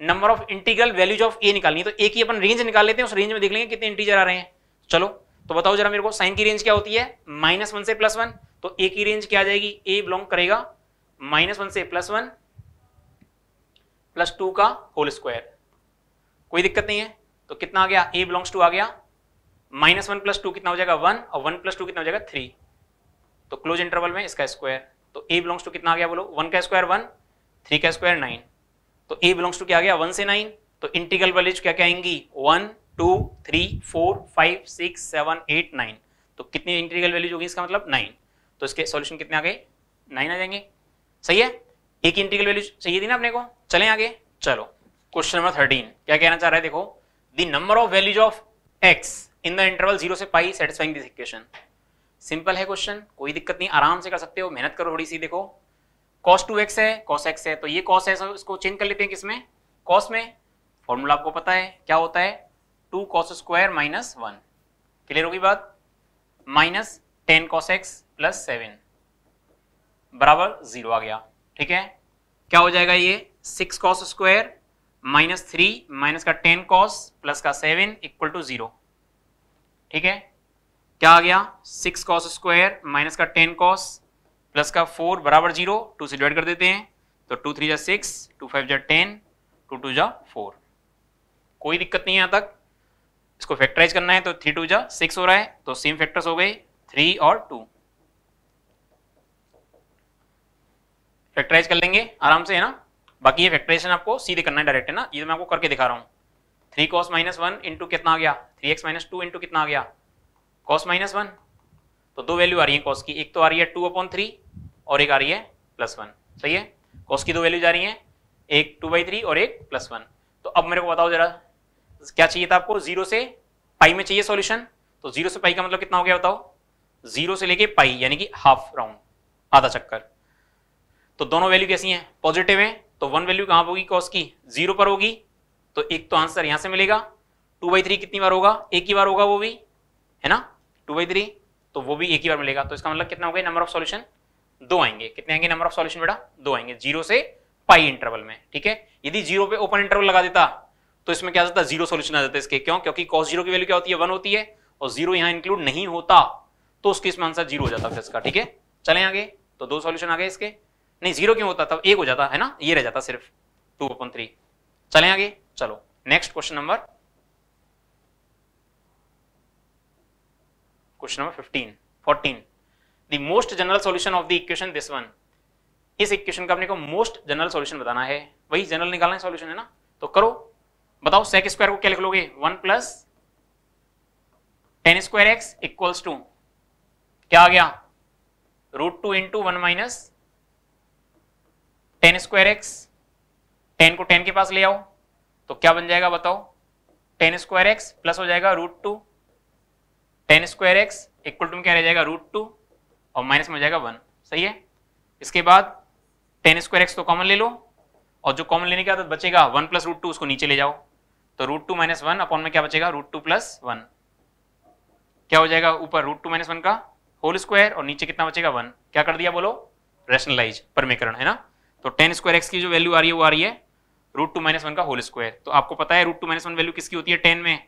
number of integral values of a निकालनी है तो ए की अपन रेंज निकाल लेते हैं उस रेंज में देख लेंगे कितने इंटीजर आ रहे हैं चलो तो बताओ जरा मेरे को साइन की रेंज क्या होती है माइनस वन से प्लस वन तो ए की रेंज क्या आ जाएगी ए बिलोंग करेगा माइनस वन से प्लस वन प्लस टू का होल स्क्वायर कोई दिक्कत नहीं है तो कितना आ गया ए बिलोंग्स टू आ गया माइनस वन प्लस टू कितना हो जाएगा वन और वन प्लस टू कितना हो जाएगा थ्री तो क्लोज इंटरवल में इसका स्क्वायर तो ए बिलोंग्स टू कितना आ गया बोलो वन का स्क्वायर वन थ्री का स्क्वायर नाइन तो ए बिलोंग्स टू क्या आ गया वन से नाइन तो इंटीग्रल वैल्यूज क्या क्या आएंगी one two three four five six seven eight nine तो कितनी इंटीग्रल वैल्यूज होगी इसका मतलब नाइन तो इसके सॉल्यूशन कितने आ गए नाइन आ जाएंगे सही है एक इंटीग्रल वैल्यू चाहिए थी ना अपने को चले आगे चलो क्वेश्चन नंबर थर्टीन क्या कहना चाह रहा है देखो the number of values of x in the interval zero से pi satisfying this equation simple है क्वेश्चन कोई दिक्कत नहीं आराम से कर सकते हो मेहनत करो थोड़ी सी देखो कॉस टू एक्स है कॉस एक्स है तो ये कॉस है इसको चेंज कर लेते हैं किसमें कॉस में फॉर्मूला आपको पता है क्या होता है two cos square minus one clear होगी बात minus ten cos x plus seven बराबर जीरो आ गया ठीक है क्या हो जाएगा ये six cos square minus three minus का टेन कॉस प्लस का सेवन इक्वल टू जीरो ठीक है क्या आ गया सिक्स कॉस स्क्वायर माइनस का टेन कॉस प्लस का फोर बराबर जीरो टू से डिवाइड कर देते हैं तो टू थ्री जा सिक्स टू फाइव जा टेन टू टू जा फोर कोई दिक्कत नहीं है यहाँ तक इसको फैक्टराइज करना है तो थ्री टू जा सिक्स हो रहा है तो सेम फैक्टर्स हो गए थ्री और टू फैक्टराइज कर लेंगे आराम से है ना बाकी ये फैक्टराइजेशन आपको सीधे करना है डायरेक्ट है ना ये मैं आपको करके दिखा रहा हूँ three cos minus one into कितना आ गया three x minus two into कितना आ गया कॉस माइनस वन तो दो वैल्यू आ रही है कॉस की एक तो आ रही है टू अपॉन थ्री और एक आ रही है प्लस वन सही है कॉस की दो वैल्यू जा रही है एक टू बाई थ्री और एक प्लस वन तो अब मेरे को बताओ जरा क्या चाहिए था आपको जीरो से पाई में चाहिए सॉल्यूशन तो जीरो से पाई का मतलब कितना हो गया बताओ जीरो से लेके पाई यानी कि हाफ राउंड आधा चक्कर तो दोनों वैल्यू कैसी हैं पॉजिटिव है तो वन वैल्यू कहां होगी कॉस की जीरो पर होगी तो एक तो आंसर यहां से मिलेगा टू बाई थ्री कितनी बार होगा एक ही बार होगा वो भी है ना टू बाई थ्री तो वो भी एक ही बार मिलेगा तो इसका मतलब कितना हो गया नंबर ऑफ सॉल्यूशन दो आएंगे कितने आएंगे नंबर ऑफ सॉल्यूशन बेटा दो आएंगे जीरो से पाई इंटरवल में ठीक है यदि जीरो पे ओपन इंटरवल लगा देता तो इसमें क्या जाता है जीरो सोल्यूशन आ जाता है इसके क्यों क्योंकि कॉस जीरो की वैल्यू क्या होती है वन होती है और जीरो यहां इंक्लूड नहीं होता तो उसके इसमें आंसर जीरो हो जाता फिर इसका ठीक है चले आगे तो दो सोल्यूशन आ गए इसके नहीं जीरो क्यों होता था एक हो जाता है ना ये रह जाता सिर्फ टू अपन थ्री चले आगे चलो next question number question number fifteen fourteen the most general solution of the equation this one इस इक्वेशन का अपने को मोस्ट जनरल सोल्यूशन बताना है वही जनरल निकालना है सोल्यूशन है ना तो करो बताओ सेक स्क्वायर को क्या लिख लोगे one plus tan square x equals to क्या आ गया root two into one minus tan square x tan को टेन के पास ले आओ तो क्या बन जाएगा बताओ टेन स्क्वायर एक्स प्लस हो जाएगा root two tan square x equal to में क्या रह जाएगा रूट टू और माइनस में हो जाएगा वन सही है इसके बाद टेन स्क्वायर एक्स तो कॉमन ले लो और जो कॉमन लेने के बाद बचेगा वन प्लस रूट टू उसको नीचे ले जाओ तो root two minus one upon में क्या बचेगा रूट टू प्लस वन क्या हो जाएगा ऊपर रूट टू माइनस वन का होल स्क्वायर और नीचे कितना बचेगा वन क्या कर दिया बोलो रेशनलाइज परमेकरण है ना तो टेन स्क्वायर एक्स की जो वैल्यू आ रही है वो आ रही है रूट टू माइनस वन का होल स्क्वायर तो आपको पता है root two minus one value किसकी होती है टेन में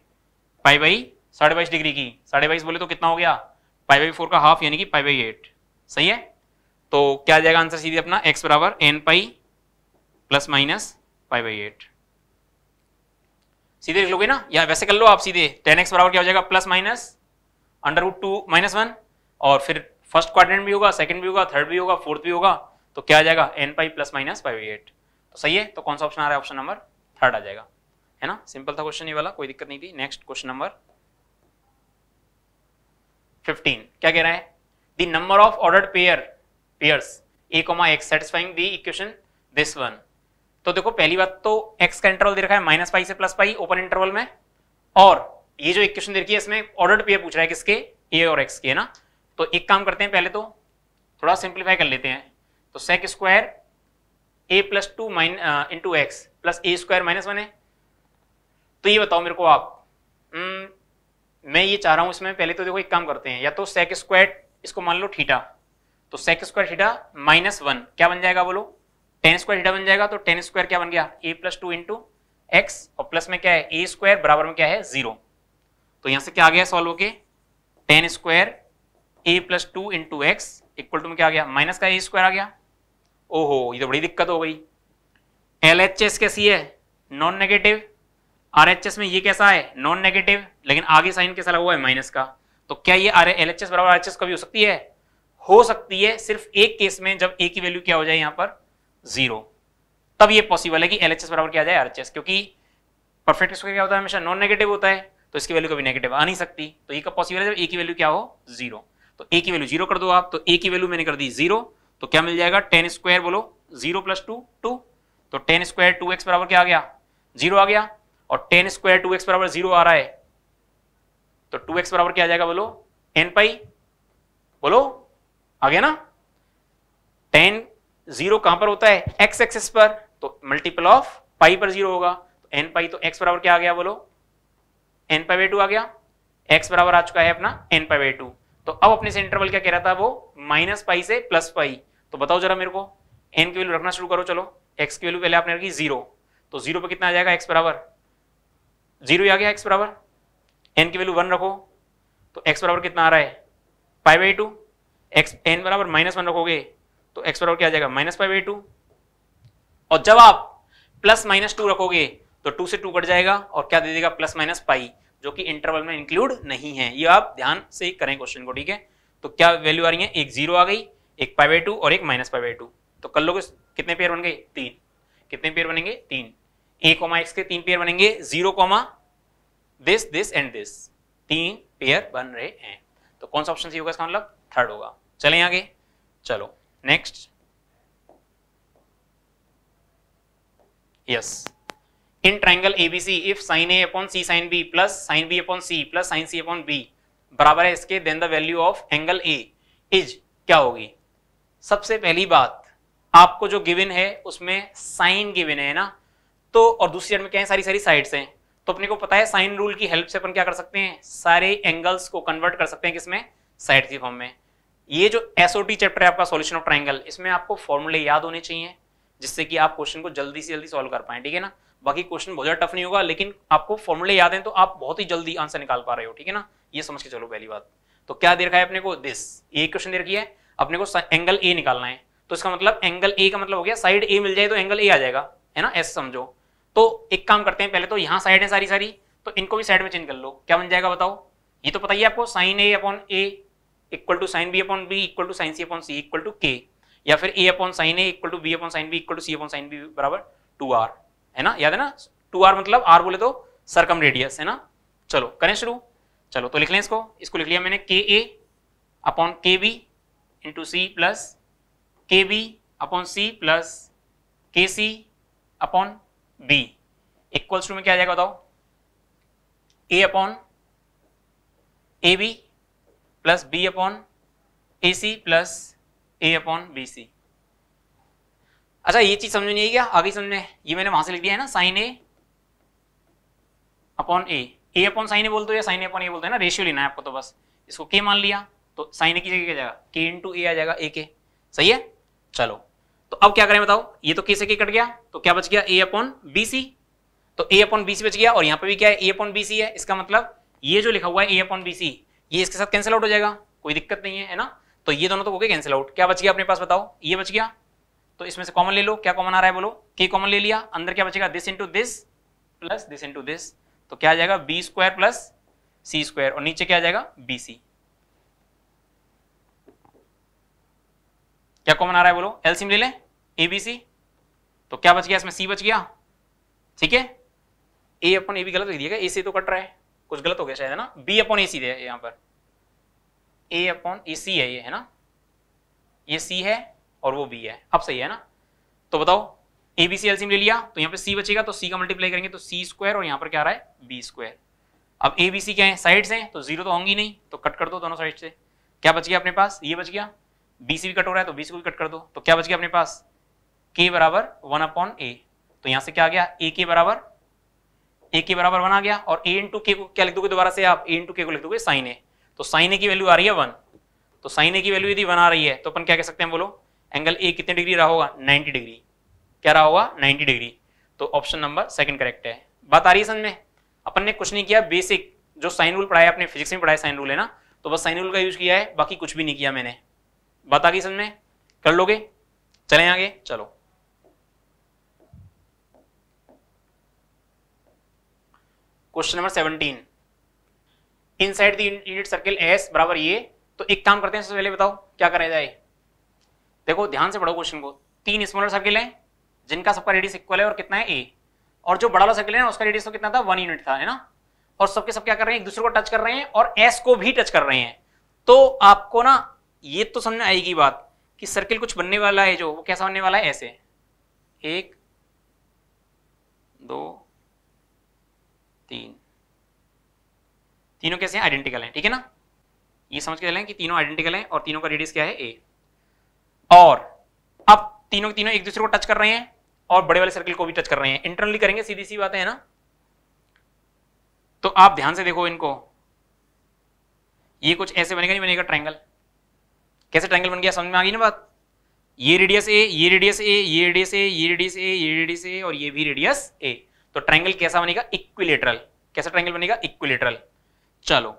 पाई बाई साढ़े बाईस डिग्री की साढ़े बाईस बोले तो कितना हो गया पाई बाई फोर का हाफ यानी कि पाई बाई एट सही है तो क्या आ जाएगा आंसर सीधे अपना एक्स बराबर N pi plus minus pi by eight सीधे लिख लोगे ना यहाँ वैसे कर लो आप सीधे टेन एक्स बराबर क्या हो जाएगा plus minus under root two minus one और फिर फर्स्ट क्वाड्रेंट भी होगा सेकंड भी होगा थर्ड भी होगा फोर्थ भी होगा तो क्या आ जाएगा n pi plus minus five eight तो सही है तो कौन सा ऑप्शन आ रहा है ऑप्शन नंबर थर्ड आ जाएगा है ना सिंपल था क्वेश्चन ये वाला कोई दिक्कत नहीं थी नेक्स्ट क्वेश्चन नंबर फिफ्टीन क्या कह रहा है the number of order pair pairs a comma x satisfying the equation this one तो देखो पहली बात तो x का इंटरवल दे रखा है माइनस पाई से प्लस पाई ओपन इंटरवल में और ये जो इक्वेशन दे रखी है इसमें ऑर्डर पेयर पूछ रहा है किसके a और x के ना तो एक काम करते हैं पहले तो थोड़ा सिंप्लीफाई कर लेते हैं तो sec square a plus two mine into x plus a square minus one है तो ये बताओ मेरे को आप न, हम्म, मैं ये चाह रहा हूँ इसमें पहले तो देखो एक काम करते हैं या तो sec स्क्वायर इसको मान लो ठीठा तो sec square theta minus one क्या बन जाएगा बोलो टेन स्क्वायर थीटा बन जाएगा तो टेन स्क्वायर क्या बन गया ए प्लस टू इंटू एक्स और प्लस में क्या है ए स्क्वायर बराबर में क्या है जीरो तो यहां से क्या आ गया सॉल्व होके tan square a plus two into x equal to में क्या आ गया माइनस का ए स्क्वायर आ गया ओहो ये तो बड़ी दिक्कत हो गई एल एच एस कैसी है non negative R H S में ये कैसा है नॉन नेगेटिव लेकिन आगे साइन कैसा लगा हुआ है माइनस का तो क्या ये आर एल एच एस बराबर आर एच एस कभी हो सकती है हो सकती है सिर्फ एक केस में जब ए की वैल्यू क्या हो जाए यहाँ पर जीरो तब ये पॉसिबल है कि एल बराबर क्या जाए आर क्योंकि परफेक्ट स्क्वायर क्या होता है हमेशा नॉन नेगेटिव होता है तो इसकी वैल्यू कभी नेगेटिव आ नहीं सकती तो ये कब पॉसिबल है जब ए की वैल्यू क्या हो जीरो तो ए की वैल्यू जीरो कर दो आप तो ए की वैल्यू मैंने कर दी जीरो तो क्या मिल जाएगा टेन स्क्वायर बोलो जीरो प्लस टू टू तो टेन स्क्वायर टू एक्स बराबर क्या आ गया जीरो आ गया और टेन स्क्वायर टू एक्स बराबर जीरो आ रहा है तो टू एक्स बराबर क्या आ जाएगा बोलो एन पाई बोलो आ गया ना टेन जीरो कहां पर होता है एक्स एक्सेस पर तो मल्टीपल ऑफ पाई पर जीरो होगा तो एन पाई तो एक्स बराबर क्या आ गया बोलो एन पाई बाई टू आ गया एक्स बराबर आ चुका है अपना एन पाई बाई टू तो अब अपने से इंटरवल क्या कह रहा था वो माइनस पाई से प्लस पाई तो बताओ जरा मेरे को एन की वैल्यू रखना शुरू करो चलो एक्स की वैल्यू पहले आपने रखी जीरो तो जीरो पर कितना आ जाएगा एक्स बराबर जीरो आ गया एक्स बराबर एन की वैल्यू वन रखो तो एक्स बराबर कितना आ रहा है pi by two x n बराबर माइनस वन रखोगे तो एक्स बराबर क्या आ जाएगा माइनस फाइव बाई टू और जब आप प्लस माइनस टू रखोगे तो टू से टू कट जाएगा और क्या दे देगा प्लस माइनस पाई जो कि इंटरवल में इंक्लूड नहीं है ये आप ध्यान से करें क्वेश्चन को ठीक है तो क्या वैल्यू आ रही है एक जीरो आ गई एक पाई बाई टू और एक माइनस पाई बाई टू तो कल लोग कितने पेयर बन गए तीन कितने पेयर बनेंगे तीन ए कोमा एक्स के तीन पेयर बनेंगे zero comma this this and this तीन पेयर बन रहे हैं तो कौन सा ऑप्शन सी होगा इसका मतलब थर्ड होगा चलें आगे चलो Next. Yes. In triangle ABC, if sin A upon C sin B plus sin B upon C plus sin C upon B बराबर है इसके then the value of angle A is क्या होगी सबसे पहली बात आपको जो गिवन है उसमें साइन गिवन है ना तो और दूसरी साइड में क्या है सारी सारी साइड्स हैं तो अपने को पता है साइन रूल की हेल्प से अपन क्या कर सकते हैं सारे एंगल्स को कन्वर्ट कर सकते हैं किसमें साइड की फॉर्म में ये जो एसओटी चैप्टर है आपका सॉल्यूशन ऑफ ट्राइंगल इसमें आपको फॉर्मूले याद होने चाहिए जिससे कि आप क्वेश्चन को जल्दी से जल्दी सॉल्व कर पाए ठीक है ना बाकी क्वेश्चन बहुत ज्यादा टफ नहीं होगा लेकिन आपको फॉर्मूले याद है तो आप बहुत ही जल्दी आंसर निकाल पा रहे हो ठीक है ना ये समझ के चलो पहली बात तो क्या दे रखा है अपने को दिस ये क्वेश्चन दे रखी है अपने को एंगल ए निकालना है तो इसका मतलब एंगल ए का मतलब हो गया साइड ए मिल जाए तो एंगल ए आ जाएगा है ना ऐसे समझो तो एक काम करते हैं पहले तो यहाँ साइड है सारी सारी तो इनको भी साइड में चेंज कर लो क्या बन जाएगा बताओ ये तो पता ही आपको sine A upon A equal to sine B upon B equal to sine C upon C equal to k या फिर A upon sine A equal to B upon sine B equal to C upon sine B बराबर two R है ना याद है ना to are मतलब are बोले तो सरकम रेडियस है ना चलो करें शुरू चलो तो लिख लें इसको इसको लिख लिया मैंने k a upon k b into c plus k b upon c plus के c upon b equals to में क्या आ जाएगा बताओ a upon a B plus b upon a C plus a upon b c अच्छा ये चीज समझ नहीं आई क्या आगे समझ में ये मैंने वहां से लिख दिया है ना sine A upon A A upon sine A बोलते हो या साइन ए अपॉन ए बोलते हैं ना रेशियो लेना है आपको तो बस इसको के मान लिया तो साइन ए की जगह क्या जाएगा के टू ए आ जाएगा ए के सही है चलो तो अब क्या करें बताओ ये तो के से के कट गया तो क्या बच गया ए अपॉन बी सी तो ए अपॉन बी सी बच गया और यहाँ पे भी क्या है ए अपॉन बी सी है इसका मतलब ये जो लिखा हुआ है ए अपॉन बी सी ये इसके साथ कैंसिल आउट हो जाएगा कोई दिक्कत नहीं है है ना तो ये दोनों तो हो गए कैंसिल आउट क्या बच गया अपने पास बताओ ये बच गया तो इसमें से कॉमन ले लो क्या कॉमन आ रहा है बोलो के कॉमन ले लिया अंदर क्या बचेगा this into this plus this into this तो क्या आ जाएगा बी स्क्वायर प्लस सी स्क्वायर और नीचे क्या आ जाएगा बी सी क्या कॉमन आ रहा है बोलो सीम ले लें ए बी सी तो क्या बच गया इसमें सी बच गया ठीक है ए अपन ए भी गलत लिख दिएगा ए से तो कट रहा है कुछ गलत हो गया शायद है ना बी अपॉन ए सी दे यहाँ पर ए अपॉन ए सी है ये है ना ये सी है और वो बी है अब सही है ना तो बताओ ए बी सी एलसीएम ले लिया तो यहाँ पे सी बचेगा तो सी का मल्टीप्लाई करेंगे तो सी स्क्वायर और यहाँ पर क्या आ रहा है बी स्क्वायर अब ए बी सी क्या है साइड से तो जीरो तो होंगी नहीं तो कट कर दो दोनों साइड से क्या बच गया अपने पास ये बच गया बी सी भी कट हो रहा है तो बी सी को भी कट कर दो तो क्या बच गया अपने पास के बराबर वन अपॉन ए तो यहाँ से क्या आ गया ए के बराबर ए के बराबर वन आ गया और ए इंटू के को क्या लिख दोगे दोबारा से आप ए इंटू के को लिख दोगे साइन ए तो साइन ए की वैल्यू आ रही है वन तो साइन ए की वैल्यू यदि वन आ रही है तो अपन क्या कह सकते हैं बोलो एंगल ए कितने डिग्री रहा होगा 90 डिग्री क्या रहा होगा 90 डिग्री तो ऑप्शन नंबर सेकंड करेक्ट है बात आ रही है समझ में अपन ने कुछ नहीं किया बेसिक जो साइन रूल पढ़ाया अपने फिजिक्स में पढ़ाया साइन रूल है ना तो बस साइन रूल का यूज किया है बाकी कुछ भी नहीं किया मैंने बात आ गई समझ में कर लोगे चले आगे चलो question number seventeen inside the unit circle S बराबर ये तो एक काम करते हैं सबसे पहले बताओ क्या करा जाए देखो ध्यान से पढ़ो क्वेश्चन को तीन स्मॉलर सर्किल हैं जिनका सबका रेडियस इक्वल है और कितना है ए और जो बड़ा वाला सर्किल है ना उसका रेडियस तो कितना था वन यूनिट था है ना और सबके सब क्या कर रहे हैं एक दूसरे को टच कर रहे हैं और एस को भी टच कर रहे हैं तो आपको ना ये तो समझ आएगी बात कि सर्किल कुछ बनने वाला है जो वो कैसा बनने वाला है ऐसे एक दो तीन तीनों कैसे हैं आइडेंटिकल हैं ठीक है ना ये समझ के चलें कि तीनों आइडेंटिकल हैं और तीनों का रेडियस क्या है ए और अब तीनों तीनों एक दूसरे को टच कर रहे हैं और बड़े वाले सर्किल को भी टच कर रहे हैं इंटरनली करेंगे सीधी सी बात है ना तो आप ध्यान से देखो इनको ये कुछ ऐसे बनेगा नहीं बनेगा ट्रायंगल कैसे ट्रायंगल बन गया समझ में आ गई ना बात ये रेडियस ए ये रेडियस ए ये रेडियस ए ये रेडियस ए ये रेडियस ए और ये भी रेडियस ए तो ट्रायंगल कैसा बनेगा इक्विलेटरल कैसा ट्रायंगल बनेगा इक्विलेटरल चलो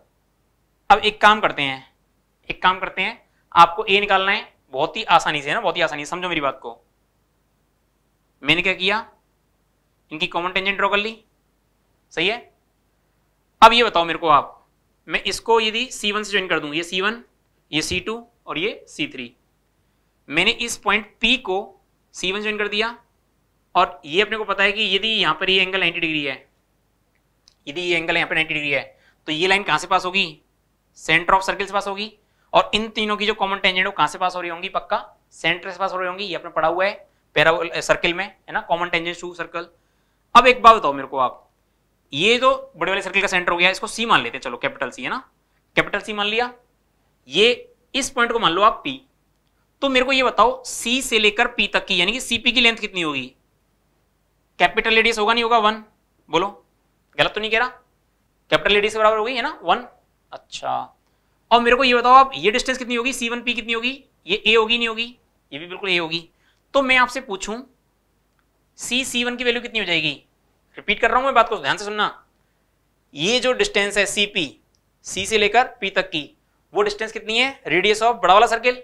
अब एक काम करते हैं एक काम करते हैं आपको ए निकालना है बहुत ही आसानी से है ना बहुत ही आसानी समझो मेरी बात को मैंने क्या किया इनकी कॉमन टेंजेंट ड्रॉ कर ली सही है अब ये बताओ मेरे को आप मैं इसको यदि C1 से ज्वाइन कर दूं ये C1 ये C2 और ये C3 मैंने इस पॉइंट P को C1 ज्वाइन कर दिया और ये अपने को पता है कि यदि यहां पर ये एंगल 90 डिग्री है यदि ये एंगल यहां पर 90 डिग्री है तो ये लाइन कहां से पास होगी सेंटर ऑफ सर्किल से पास होगी और इन तीनों की जो कॉमन टेंजेंट हो कहाँ से पास हो रही होंगी पक्का सेंटर से पास हो रही होंगी ये अपने पढ़ा हुआ है पैरा सर्किल uh, में है ना कॉमन टेंजेंट टू सर्कल अब एक बात बताओ मेरे को आप ये जो बड़े वाले सर्किल का सेंटर हो गया इसको सी मान लेते हैं चलो कैपिटल सी है ना कैपिटल सी मान लिया ये इस पॉइंट को मान लो आप पी तो मेरे को ये बताओ सी से लेकर पी तक की यानी कि सीपी की लेंथ कितनी होगी कैपिटल लेडीज होगा नहीं होगा वन बोलो गलत तो नहीं कह रहा कैपिटल लेडीज बराबर होगी है ना वन अच्छा और मेरे को ये बताओ आप ये डिस्टेंस कितनी होगी सी वन पी कितनी होगी ये ए होगी नहीं होगी ये भी बिल्कुल ए होगी तो मैं आपसे पूछूं सी सी वन की वैल्यू कितनी हो जाएगी रिपीट कर रहा हूं मैं बात को ध्यान से सुनना ये जो डिस्टेंस है सी पी सी से लेकर पी तक की वो डिस्टेंस कितनी है रेडियस ऑफ बड़ा वाला सर्किल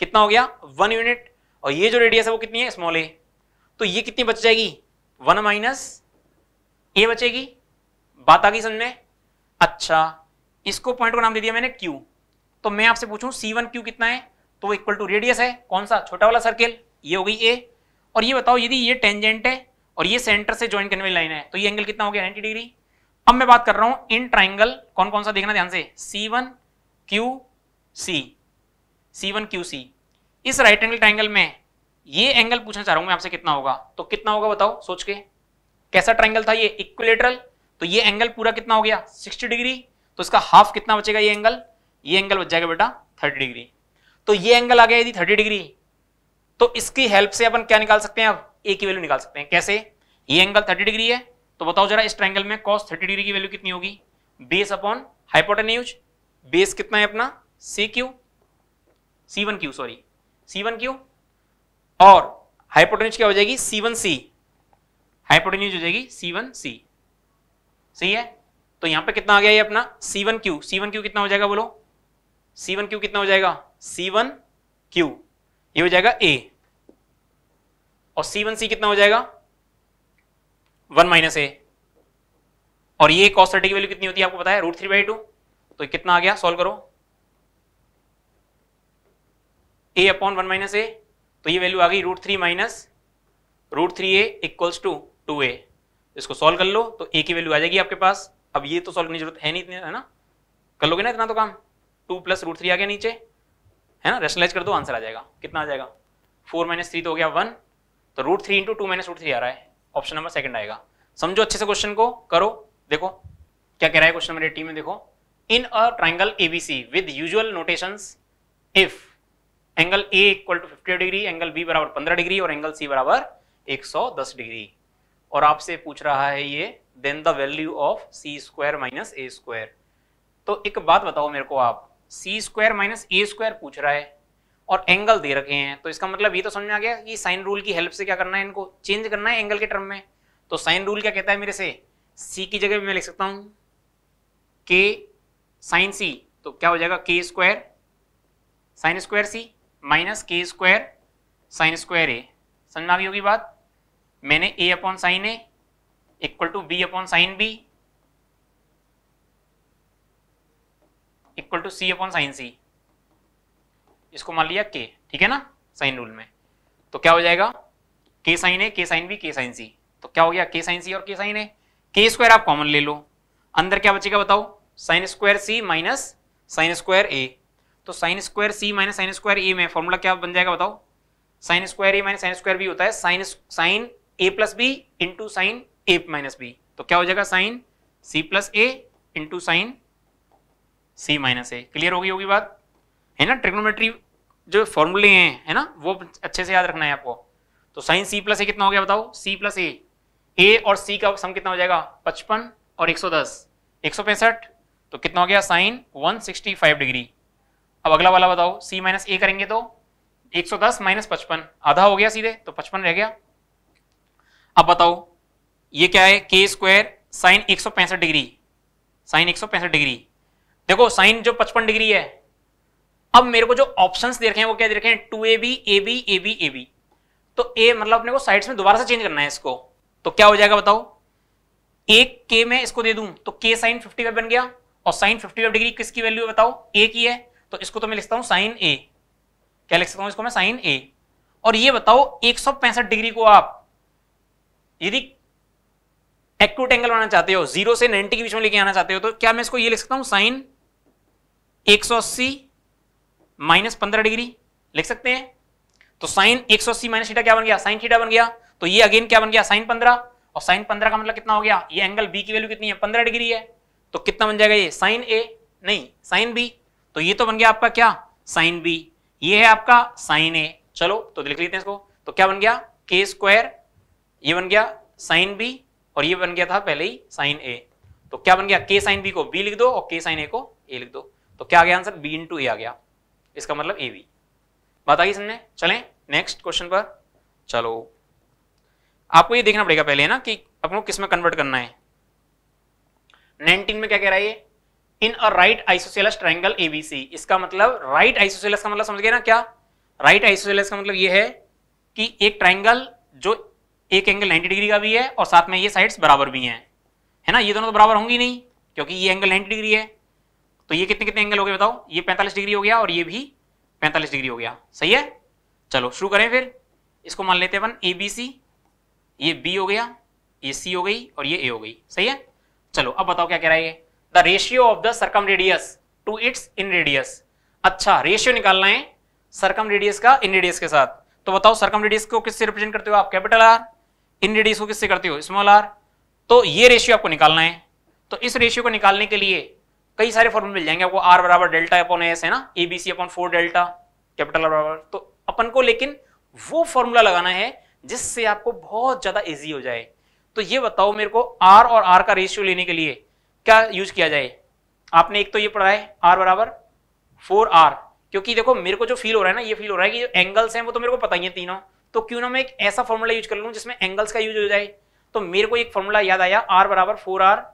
कितना हो गया वन यूनिट और ये जो रेडियस है वो कितनी है स्मॉल ए तो ये कितनी बच जाएगी वन माइनस ये बचेगी बात आ गई समझ में अच्छा इसको पॉइंट को नाम दे दिया मैंने क्यू तो मैं आपसे पूछूं सी वन क्यू कितना है तो इक्वल टू रेडियस है कौन सा छोटा वाला सर्किल ये हो गई ए और ये बताओ यदि ये टेंजेंट है और ये सेंटर से ज्वाइन करने वाली लाइन है तो ये एंगल कितना हो गया 90 डिग्री अब मैं बात कर रहा हूं इन ट्राइंगल कौन कौन सा देखना ध्यान से C one Q C C one Q C इस राइट एंगल ट्राइंगल में ये एंगल पूछना चाह रहा हूं मैं आपसे कितना होगा तो कितना होगा बताओ सोच के कैसा ट्राइंगल था ये इक्विलेटरल तो ये एंगल पूरा कितना हो गया 60 डिग्री तो इसका हाफ कितना बचेगा ये एंगल ये एंगल बच जाएगा बेटा 30 डिग्री तो ये एंगल आ गया यदि 30 डिग्री तो इसकी हेल्प से अपन क्या निकाल सकते हैं अब ए की वैल्यू निकाल सकते हैं कैसे ये एंगल 30 डिग्री है तो बताओ जरा इस ट्राइंगल में कॉस 30 डिग्री की वैल्यू कितनी होगी बेस अपॉन हाइपोटन बेस कितना है अपना C Q C one Q sorry C one Q और हाइपोटेन्यूज क्या हो जाएगी सी वन सी हाइपोटेन्यूज हो जाएगी सी वन सी सही है तो यहां पे कितना आ गया ये अपना C one Q C one Q कितना हो जाएगा बोलो सी वन क्यू कितना हो जाएगा सी वन क्यू ये हो जाएगा ए और सी वन सी कितना हो जाएगा वन माइनस ए और ये कॉस थर्टी की वैल्यू कितनी होती है आपको पता है रूट थ्री बाई टू तो कितना आ गया सॉल्व करो A upon one minus A तो ये वैल्यू आ गई root three minus root three A equals two two A इसको सॉल्व कर लो तो ए की वैल्यू आ जाएगी आपके पास अब ये तो सॉल्व करने की जरूरत है नहीं इतनी है ना कर लोगे ना इतना तो काम टू प्लस रूट थ्री आ गया नीचे है ना रेशनलाइज कर दो आंसर आ जाएगा कितना आ जाएगा फोर माइनस थ्री तो हो गया वन तो root three into two minus root three आ रहा है ऑप्शन नंबर सेकंड आएगा समझो अच्छे से क्वेश्चन को करो देखो क्या कह रहा है क्वेश्चन नंबर एटीन में देखो in a triangle ABC with usual notations if angle A equal to fifty degree angle B बराबर पंद्रह डिग्री और एंगल सी बराबर एक सौ दस डिग्री और आपसे पूछ रहा है ये then the value of C square minus A square तो एक बात बताओ मेरे को आप C square minus A square पूछ रहा है और एंगल दे रखे हैं तो इसका मतलब ये तो समझ में आ गया कि साइन रूल की हेल्प से क्या करना है इनको चेंज करना है एंगल के टर्म में तो साइन रूल क्या कहता है मेरे से सी की जगह मैं लिख सकता हूं के साइन सी तो क्या हो जाएगा K square sine square C minus K square sine square A समझ में आ गई होगी बात मैंने A upon sine A equal to B upon sine B equal to C upon sine C इसको मान लिया के ठीक है ना साइन रूल में तो क्या हो जाएगा के sine A K sine B K sine C तो क्या हो गया के साइन सी और के साइन ए के स्क्वायर आप कॉमन ले लो अंदर क्या बचेगा बताओ sine square C minus sine square A तो sine square C minus sine square A में फॉर्मूला क्या बन जाएगा बताओ sine square A minus sine square B होता है साइन साइन ए प्लस बी इंटू साइन ए माइनस बी तो क्या हो जाएगा sine C plus A into sine C minus A clear होगी होगी बात है ना ट्रिग्नोमेट्री जो फॉर्मूले हैं है ना वो अच्छे से याद रखना है आपको तो साइन सी प्लस ए कितना हो गया बताओ सी प्लस ए ए और सी का सम कितना हो जाएगा पचपन और 110 165 तो कितना हो गया साइन 165 डिग्री अब अगला वाला बताओ सी माइनस ए करेंगे तो 110 सौ दस माइनस पचपन आधा हो गया सीधे तो 55 रह गया अब बताओ ये क्या है के स्क्वायर साइन एक डिग्री साइन एक डिग्री देखो साइन जो 55 डिग्री है अब मेरे को जो ऑप्शंस दे रखे हैं वो क्या दे रखे हैं two A B A B A B A B तो ए मतलब अपने को साइड्स में दोबारा से चेंज करना है इसको तो क्या हो जाएगा बताओ एक के में इसको दे दूं तो के साइन फिफ्टी बन गया और साइन फिफ्टी डिग्री किसकी वैल्यू बताओ ए की है तो इसको तो मैं लिखता हूं साइन ए क्या लिख सकता हूं इसको मैं साइन ए और ये बताओ एक डिग्री को आप यदि एक्यूट एंगल बनाना चाहते हो जीरो से नाइनटी के बीच में लेके आना चाहते हो तो क्या मैं इसको ये लिख सकता हूं साइन 180 माइनस पंद्रह डिग्री लिख सकते हैं तो साइन एक सौ अस्सी माइनस थीटा क्या बन गया साइन थीटा बन गया तो ये अगेन क्या बन गया साइन पंद्रह और साइन पंद्रह का मतलब कितना हो गया ये एंगल बी की वैल्यू कितनी है पंद्रह डिग्री है तो कितना बन जाएगा ये साइन ए नहीं साइन बी तो ये तो बन गया आपका क्या साइन बी ये है आपका साइन ए चलो तो लिख लेते हैं इसको तो क्या बन गया के स्क्वायर ये बन गया साइन बी और ये बन गया था पहले ही साइन ए तो क्या बन गया के साइन बी को बी लिख दो और के साइन ए को ए लिख दो तो क्या आ गया आंसर बी टू ए आ गया इसका मतलब ए बी बात आई सुनने चले नेक्स्ट क्वेश्चन पर चलो आपको ये देखना पड़ेगा पहले ना कि अपने किस कन्वर्ट करना है 19 में क्या कह रहा है ये in a right isosceles triangle ABC इसका मतलब राइट आइसोसेलस का मतलब समझ गए ना क्या राइट आइसोसेलस का मतलब ये है कि एक ट्राइंगल जो एक एंगल 90 डिग्री का भी है और साथ में ये साइड्स बराबर भी हैं है ना ये दोनों तो बराबर होंगी नहीं क्योंकि ये एंगल 90 डिग्री है तो ये कितने कितने एंगल हो गए बताओ ये 45 डिग्री हो गया और ये भी 45 डिग्री हो गया सही है चलो शुरू करें फिर इसको मान लेते हैं अपन ए बी सी ये बी हो गया ये सी हो गई और ये ए हो गई सही है चलो अब बताओ क्या कह रहा है the ratio of the circumradius to its inradius अच्छा रेशियो निकालना है सरकम रेडियस का इन रेडियस के साथ तो बताओ सरकम रेडियस को किससे रिप्रेजेंट करते हो आप कैपिटल आर इन रेडियस को किससे करते हो स्मॉल आर तो ये रेशियो आपको निकालना है तो इस रेशियो को निकालने के लिए कई सारे फॉर्मूले मिल जाएंगे आपको आर बराबर डेल्टा अपॉन एस है ना A B C upon four delta capital R बराबर तो अपन को लेकिन वो फॉर्मूला लगाना है जिससे आपको बहुत ज्यादा इजी हो जाए तो ये बताओ मेरे को आर और आर का रेशियो लेने के लिए क्या यूज किया जाए आपने एक तो ये पढ़ा है आर बराबर फोर आर क्योंकि देखो मेरे को जो फील हो रहा है ना ये फील हो रहा है कि जो एंगल्स हैं वो तो मेरे को पता ही है तीनों तो क्यों ना मैं एक ऐसा फॉर्मूला यूज कर लूँ जिसमें एंगल्स का यूज हो जाए तो मेरे को एक फॉर्मूला याद आया आर बराबर four R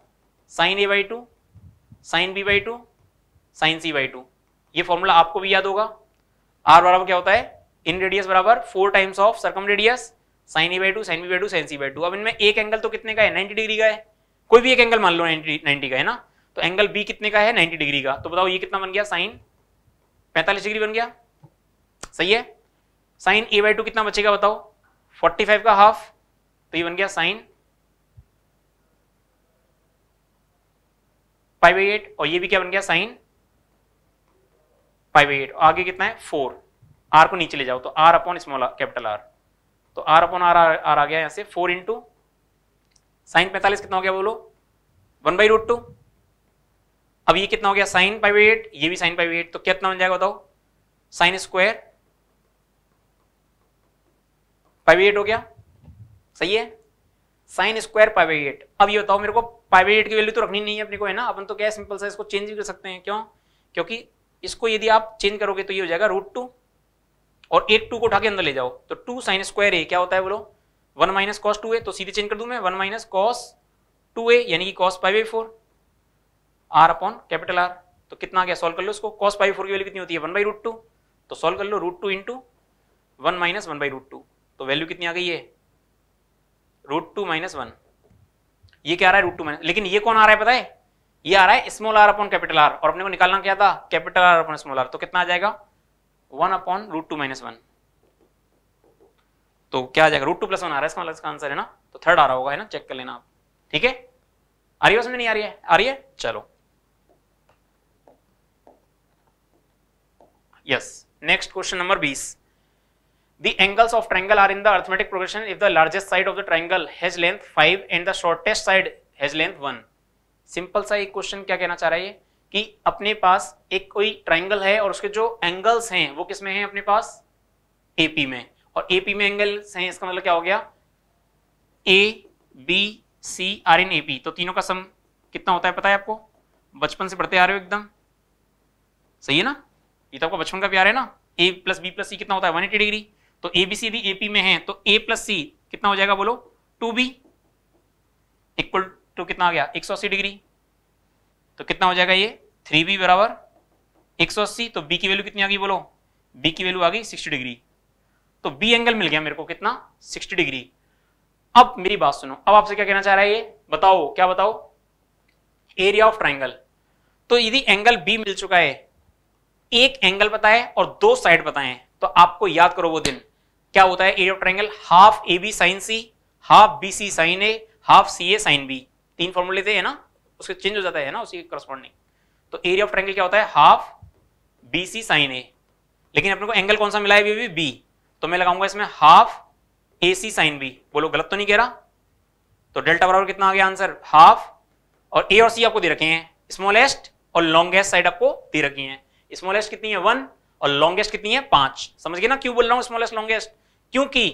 sine A by two sine B by two sine C by two ये फॉर्मूला आपको भी याद होगा आर बराबर क्या होता है इन रेडियस बराबर four times of circumradius sine A by two sine B by two sine C by two अब इनमें एक एंगल तो कितने का है नाइन्टी डिग्री का है कोई भी एक एंगल मान लो 90 90 का है ना तो एंगल बी कितने का है 90 डिग्री का तो बताओ ये कितना बन गया साइन 45 डिग्री बन गया सही है साइन ए बाई टू कितना बचेगा बताओ 45 का हाफ तो ये बन गया साइन फाइव बाई एट और ये भी क्या बन गया साइन फाइव बाई एट आगे कितना है फोर आर को नीचे ले जाओ तो R upon small capital R तो आर अपॉन आर आर आ गया यहां से फोर इंटू साइन पैंतालीस कितना हो गया बोलो वन बाई रूट टू अब ये कितना हो गया साइन बाई एट ये भी साइन बाई एट तो कितना बन जाएगा बताओ साइन स्क्वायर पाई एट हो गया सही है sine square pi by eight अब ये बताओ मेरे को पाई बाई एट की वैल्यू तो रखनी नहीं है अपने को है ना अपन तो क्या सिंपल सा इसको चेंज भी कर सकते हैं क्यों क्योंकि इसको यदि आप चेंज करोगे तो ये हो जाएगा रूट टू और एट टू को उठा के अंदर ले जाओ तो टू साइन स्क्वायर ए क्या होता है बोलो one minus cos two A तो सीधे चेंज कर दू मैं one minus cos two A यानी कि cos pi by four R upon capital R तो कितना आ गया सॉल्व कर लो उसको कॉस पाई फोर की वैल्यू कितनी होती है वन बाई रूट टू तो सोल्व कर लो root two into one minus one by root two तो वैल्यू कितनी आ गई है रूट टू माइनस वन ये क्या आ रहा है रूट टू माइनस लेकिन ये कौन आ रहा है पता है ये आ रहा है small R upon capital R और अपने को निकालना क्या था capital R upon small R तो कितना आ जाएगा one upon root two minus one तो क्या आ जाएगा रूट टू प्लस वन आ रहा है इसका मतलब इसका आंसर है ना तो थर्ड आ रहा होगा है ना चेक कर लेना आप ठीक है आ रही है समझ नहीं आ रही है आ रही है चलो यस नेक्स्ट क्वेश्चन नंबर बीस The angles of triangle are in the arithmetic progression if the largest side of the triangle has length 5 and the shortest side has length 1. Simple सा एक क्वेश्चन क्या कहना चाह रहा है कि अपने पास एक कोई ट्रायंगल है और उसके जो एंगल्स हैं वो किसमें हैं अपने पास एपी में और एपी में एंगल सही है इसका मतलब क्या हो गया A B C are in A P तो तीनों का सम कितना होता है पता है आपको बचपन से पढ़ते आ रहे हो एकदम सही है ना ये तो आपका बचपन का प्यार है ना A plus B plus C कितना होता है वन एटी डिग्री तो ए बी सी भी एपी में है तो ए प्लस सी कितना हो जाएगा बोलो टू बी इक्वल टू कितना आ गया एक सौ अस्सी डिग्री तो कितना हो जाएगा ये थ्री बी बराबर एक सौ अस्सी तो बी की वैल्यू कितनी आ गई बोलो बी की वैल्यू आ गई सिक्सटी डिग्री तो बी एंगल मिल गया मेरे को कितना 60 डिग्री अब मेरी बात सुनो अब आपसे क्या कहना चाह रहा है ये बताओ क्या बताओ एरिया ऑफ ट्राइंगल तो यदि एंगल बी मिल चुका है एक एंगल बताए और दो साइड बताए तो आपको याद करो वो दिन क्या होता है area of triangle half A B sine C half B C sine A half C A sine B तीन फॉर्मूले थे है ना उसके चेंज हो जाता है ना उसी करस्पॉन्डिंग तो एरिया ऑफ ट्राइंगल क्या होता है half B C sine A लेकिन अपने को एंगल कौन सा मिला है बी तो मैं लगाऊंगा इसमें half A C sine B बोलो गलत तो नहीं कह रहा तो डेल्टा बराबर कितना आ गया आंसर हाफ और ए और सी आपको दे रखे हैं स्मॉलेस्ट और लॉन्गेस्ट साइड आपको दे रखी है स्मॉलेस्ट कितनी है वन और लॉन्गेस्ट कितनी है पांच समझ गए ना क्यों बोल रहा हूं स्मॉलेस्ट लॉन्गेस्ट क्योंकि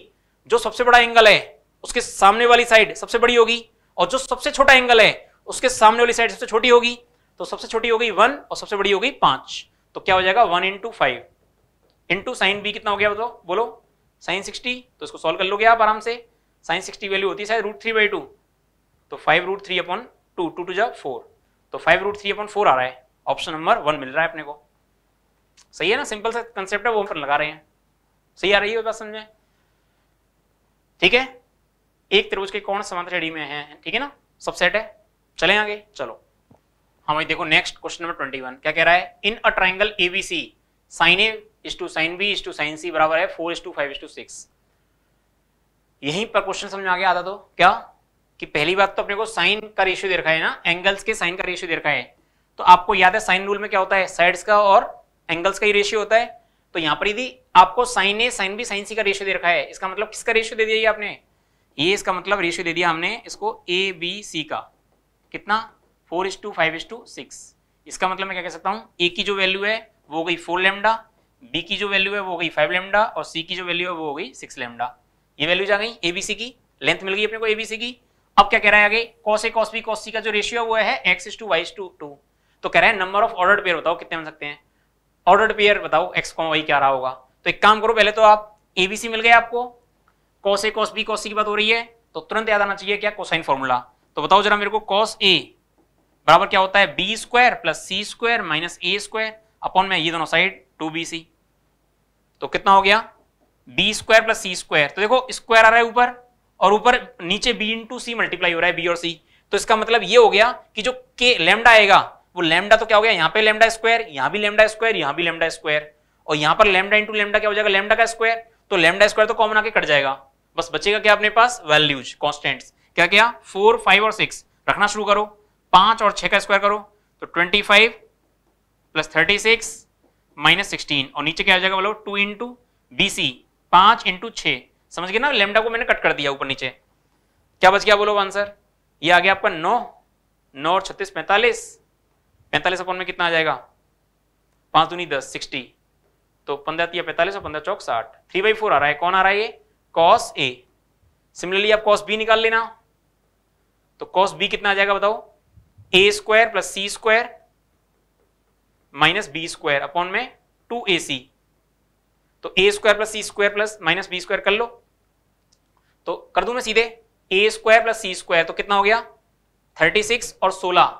जो सबसे बड़ा एंगल है उसके सामने वाली साइड सबसे बड़ी होगी और जो सबसे छोटा एंगल है उसके सामने वाली साइड सबसे छोटी होगी तो सबसे छोटी होगी वन और सबसे बड़ी होगी पांच तो क्या हो जाएगा one into five into sine B कितना हो गया बताओ बोलो साइन सिक्सटी तो इसको सॉल्व कर लोगे आप आराम से साइन सिक्सटी वैल्यू होती है शायद रूट थ्री बाई टू तो five root three upon two two two जा फोर तो five root three upon four आ रहा है ऑप्शन नंबर वन मिल रहा है अपने को सही है ना सिंपल सा कंसेप्ट है वो अपन लगा रहे हैं सही आ रही है बात समझे ठीक है एक त्रिभुज के कौन समांतर श्रेणी में है ठीक है ना सबसेट है चले आगे चलो हाँ भाई देखो next question number twenty one क्या कह रहा है in a triangle ABC sine A is to sine B is to sine C बराबर है four is to five is to six यहीं पर क्वेश्चन समझ में आ गया आता तो क्या कि पहली बात तो अपने को साइन का रेशियो दे रखा है ना एंगल्स के साइन का रेशियो दे रखा है तो आपको याद है साइन रूल में क्या होता है साइड्स का और एंगल्स का ही रेशियो होता है तो यहाँ पर यदि आपको sine A sine B sine C का रेशियो दे रखा है इसका मतलब किसका रेशियो दे दिया ये आपने ये इसका मतलब रेशियो दे दिया हमने इसको ए बी सी का कितना four is to five is to six इसका मतलब मैं क्या कह सकता हूँ ए की जो वैल्यू है वो गई फोर लेमडा बी की जो वैल्यू है वो हो गई फाइव लेमडा और सी की जो वैल्यू है वो हो गई सिक्स लेमडा ये वैल्यूज आ गई एबीसी की लेंथ मिल गई अपने को एबीसी की अब क्या कह रहा है आगे cos A cos B cos C का जो रेशियो है वो है X is to Y to two तो कह रहे हैं नंबर ऑफ ऑर्डर पेयर बताओ कितने बन सकते हैं ऑर्डर पेयर बताओ एक्स कॉम वाई क्या रहा होगा तो एक काम करो पहले तो आप एबीसी मिल गए आपको cos A cos B cos C की बात हो रही है तो तुरंत याद आना चाहिए क्या कोसाइन फॉर्मूला तो बताओ जरा मेरे को कॉस ए बराबर क्या होता है B square plus C square minus A square upon में ये दोनों साइड टू बी सी तो कितना हो गया बी स्क्वायर प्लस सी स्क्वायर तो देखो स्क्वायर आ रहा है ऊपर और ऊपर नीचे बी इंटू सी मल्टीप्लाई हो रहा है बी और सी तो इसका मतलब ये हो गया कि जो के लेमडा आएगा वो लेमडा तो क्या हो गया यहां पे लेमडा स्क्वायर यहां भी लेमडा स्क्वायर यहां भी लेमडा स्क्वायर और यहां पर लेमडा इंटू लेमडा क्या हो जाएगा लेमडा का स्क्वायर तो लेमडा स्क्वायर तो कॉमन आके कट जाएगा बस बचेगा क्या अपने पास वैल्यूज कॉन्स्टेंट्स क्या क्या फोर फाइव और सिक्स रखना शुरू करो पांच और छह का स्क्वायर करो तो twenty five plus thirty six minus sixteen और नीचे क्या हो जाएगा बोलो टू इंटू बी सी पांच इंटू छ समझ गए ना लेमडा को मैंने कट कर दिया ऊपर नीचे क्या बच गया बोलो आंसर ये आ गया आपका नौ नौ और छत्तीस पैंतालीस पैंतालीस अपन में कितना आ जाएगा पांच दूनी दस सिक्सटी तो पंद्रह पैंतालीस और पंद्रह चौक साठ थ्री बाई फोर आ रहा है कौन आ रहा है ये कॉस ए सिमिलरली आप कॉस बी निकाल लेना तो कॉस बी कितना आ जाएगा बताओ A square plus C square minus B square upon में टू ए सी तो A square plus C square plus minus B square कर लो तो कर दू मैं सीधे A square plus C square तो कितना हो गया थर्टी सिक्स और सोलह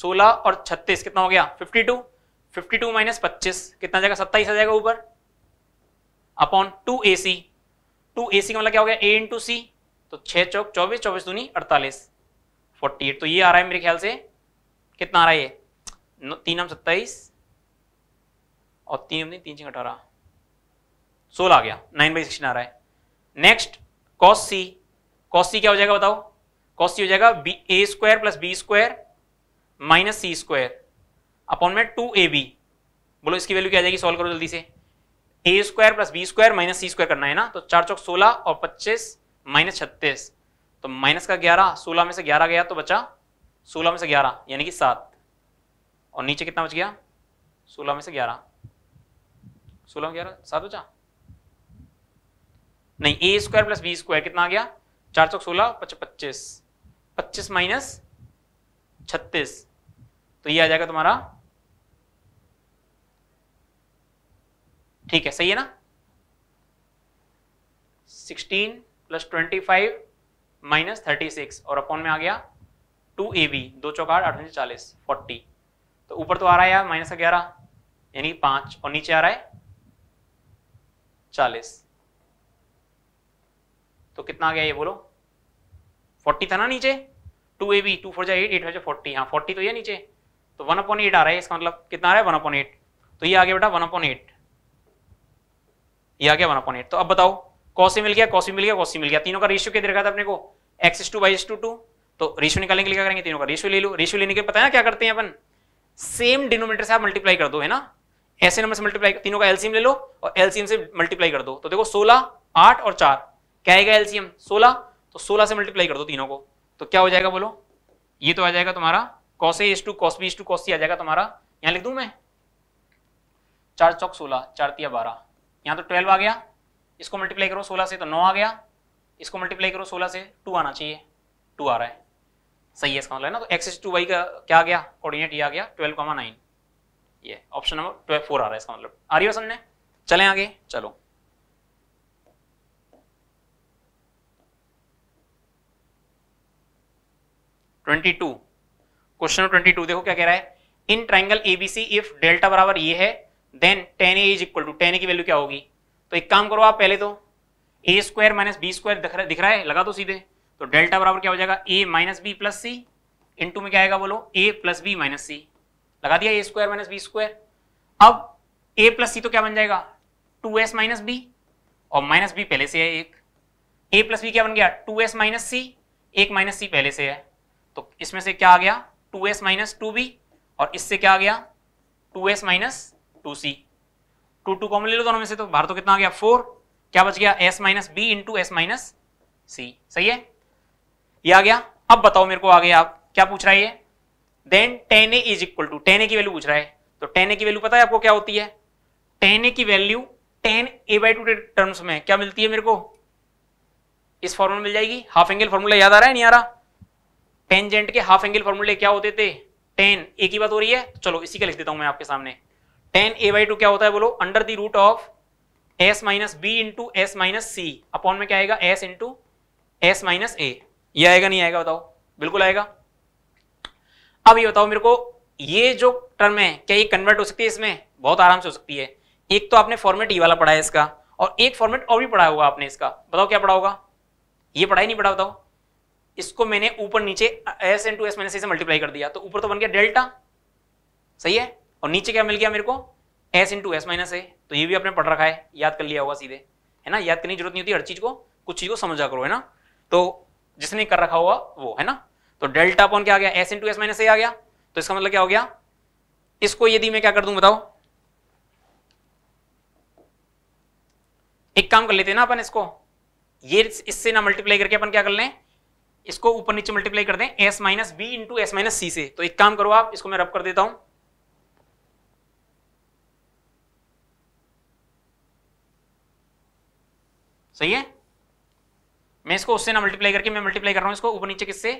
सोलह और छत्तीस कितना हो गया fifty two fifty two minus पच्चीस कितना जाएगा सत्ताईस आ जाएगा ऊपर upon two A C two A C का मतलब क्या हो गया ए इंटू सी तो छह चौक चौबीस चौबीस दूनी अड़तालीस फोर्टी एट तो ये आ रहा है मेरे ख्याल से कितना आ रहा है ये तीन हम सत्ताईस और तीन हमने तीन छः अठारह सोलह आ गया नाइन बाई सिक्सटीन आ रहा है next cos C cos C क्या हो जाएगा बताओ कॉस सी हो जाएगा B A square plus B square minus C square upon में टू ए बी बोलो इसकी वैल्यू क्या आ जाएगी सॉल्व करो जल्दी से A square plus B square minus C square करना है ना तो चार चौक सोलह और पच्चीस माइनस छत्तीस तो माइनस का ग्यारह सोलह में से ग्यारह गया तो बचा सोलह में से ग्यारह यानी कि सात और नीचे कितना बच गया सोलह में से ग्यारह सोलह में ग्यारह सात बचा नहीं A square plus B square कितना आ गया चार सौ सोलह पच्चीस पच्चीस माइनस छत्तीस तो ये आ जाएगा तुम्हारा ठीक है सही है ना sixteen plus twenty five minus thirty six और अपॉन में आ गया टू ए बी दो चौका आठ चालीस फोर्टी तो ऊपर तो आ रहा है माइनस ग्यारह यानी पांच और नीचे आ रहा है चालीस तो कितना आ गया ये बोलो फोर्टी था ना नीचे टू ए बी टू फोर जाए एट हो फोर्टी हाँ फोर्टी तो ये नीचे तो वन अपॉन एट आ रहा है इसका मतलब कितना आ रहा है वन अपॉन एट तो ये आ गया बेटा वन अपॉन एट ये आ गया वन अपॉन एट तो अब बताओ कौसी मिल गया कौसी मिल गया कौसी मिल गया तीनों का रेशियो क्या दे रखा था अपने को X two by two two तो रेशियो निकालने के लिए क्या करेंगे तीनों का रेशियो ले लो रेशियो लेने के पता है क्या करते हैं अपन सेम डिनोमीटर से आप मल्टीप्लाई कर दो है ना ऐसे नंबर से मल्टीप्लाई तीनों का एलसीएम ले लो और एलसीएम से मल्टीप्लाई कर दो तो देखो सोलह आठ और चार क्या आएगा एलसीएम सोलह तो सोलह से मल्टीप्लाई कर दो तीनों को तो क्या हो जाएगा बोलो ये तो आ जाएगा तुम्हारा cos A is to cos B is to cos C आ जाएगा तुम्हारा यहाँ लिख दू मैं चार चौक सोलह चार तिया बारह यहाँ तो ट्वेल्व आ गया इसको मल्टीप्लाई करो सोलह से तो नौ आ गया इसको मल्टीप्लाई करो सोलह से टू आना चाहिए टू आ रहा है सही है इसका मतलब है ना तो एक्स टू वाई का क्या आ गया कोऑर्डिनेट ये आ गया ट्वेल्व कॉमा नाइन ये ऑप्शन नंबर ट्वेल्व फोर आ रहा है इसका मतलब आ रही है सामने चले आगे चलो twenty two question number twenty two देखो क्या कह रहा है in triangle ABC if delta बराबर ये है then tan A is equal to tan A की वैल्यू क्या होगी तो एक काम करो आप पहले तो A square minus B square दिख रहा है लगा दो सीधे तो डेल्टा बराबर क्या हो जाएगा A minus B plus C into में क्या आएगा बोलो A plus B minus C लगा दिया A square minus B square अब ए प्लस सी तो क्या बन जाएगा टू एस माइनस बी और माइनस बी पहले से है एक ए प्लस बी क्या बन गया टू एस माइनस सी एक माइनस सी पहले से है तो इसमें से क्या आ गया two S minus two B और इससे क्या आ गया two S minus two C two two common ले लो दोनों में से तो बाहर तो कितना आ गया फोर क्या बच गया S minus B into S minus C सही है ये आ गया अब बताओ मेरे को आ गया आप क्या पूछ रहा है ये then tan A is equal to tan A की वैल्यू पूछ रहा है तो टेन ए की वैल्यू पता है आपको क्या होती है टेन ए की value tan A by two terms में क्या मिलती है मेरे को इस फॉर्मूला मिल जाएगी हाफ एंगल फॉर्मूला याद आ रहा है नहीं आ रहा टेंजेंट के हाफ एंगल फॉर्मूले क्या होते थे टेन ए की बात हो रही है चलो इसी का लिख देता हूं मैं आपके सामने टेन ए बाई टू क्या होता है बोलो under the root of S minus B into S minus C upon में क्या आएगा S into S minus A ये आएगा नहीं आएगा बताओ बिल्कुल आएगा अब ये बताओ मेरे को ये जो टर्म है क्या ये कन्वर्ट हो सकती है इसमें बहुत आराम से हो सकती है एक तो आपने फॉर्मेट ये e वाला पढ़ा है इसका और एक फॉर्मेट और भी पढ़ा होगा आपने इसका बताओ क्या पढ़ा होगा ये पढ़ा ही नहीं पढ़ा बताओ इसको मैंने ऊपर नीचे एस एन टू एस मैंने से मल्टीप्लाई कर दिया तो ऊपर तो बन गया डेल्टा सही है और नीचे क्या मिल गया मेरे को S into S minus A तो ये भी आपने पढ़ रखा है याद कर लिया होगा सीधे है ना याद करने की जरूरत नहीं होती हर चीज को कुछ चीज को समझा करो है ना तो जिसने कर रखा हुआ वो है ना तो डेल्टा पॉन क्या गया S into S minus A आ गया तो इसका मतलब क्या हो गया इसको यदि मैं क्या कर दूं बताओ एक काम कर लेते हैं ना अपन इसको ये इससे ना मल्टीप्लाई करके अपन क्या कर लें इसको ऊपर नीचे मल्टीप्लाई कर दें S minus B into S minus C से तो एक काम करो आप इसको मैं रब कर देता हूं सही है मैं इसको उससे ना मल्टीप्लाई करके मैं मल्टीप्लाई कर रहा हूँ इसको ऊपर नीचे किससे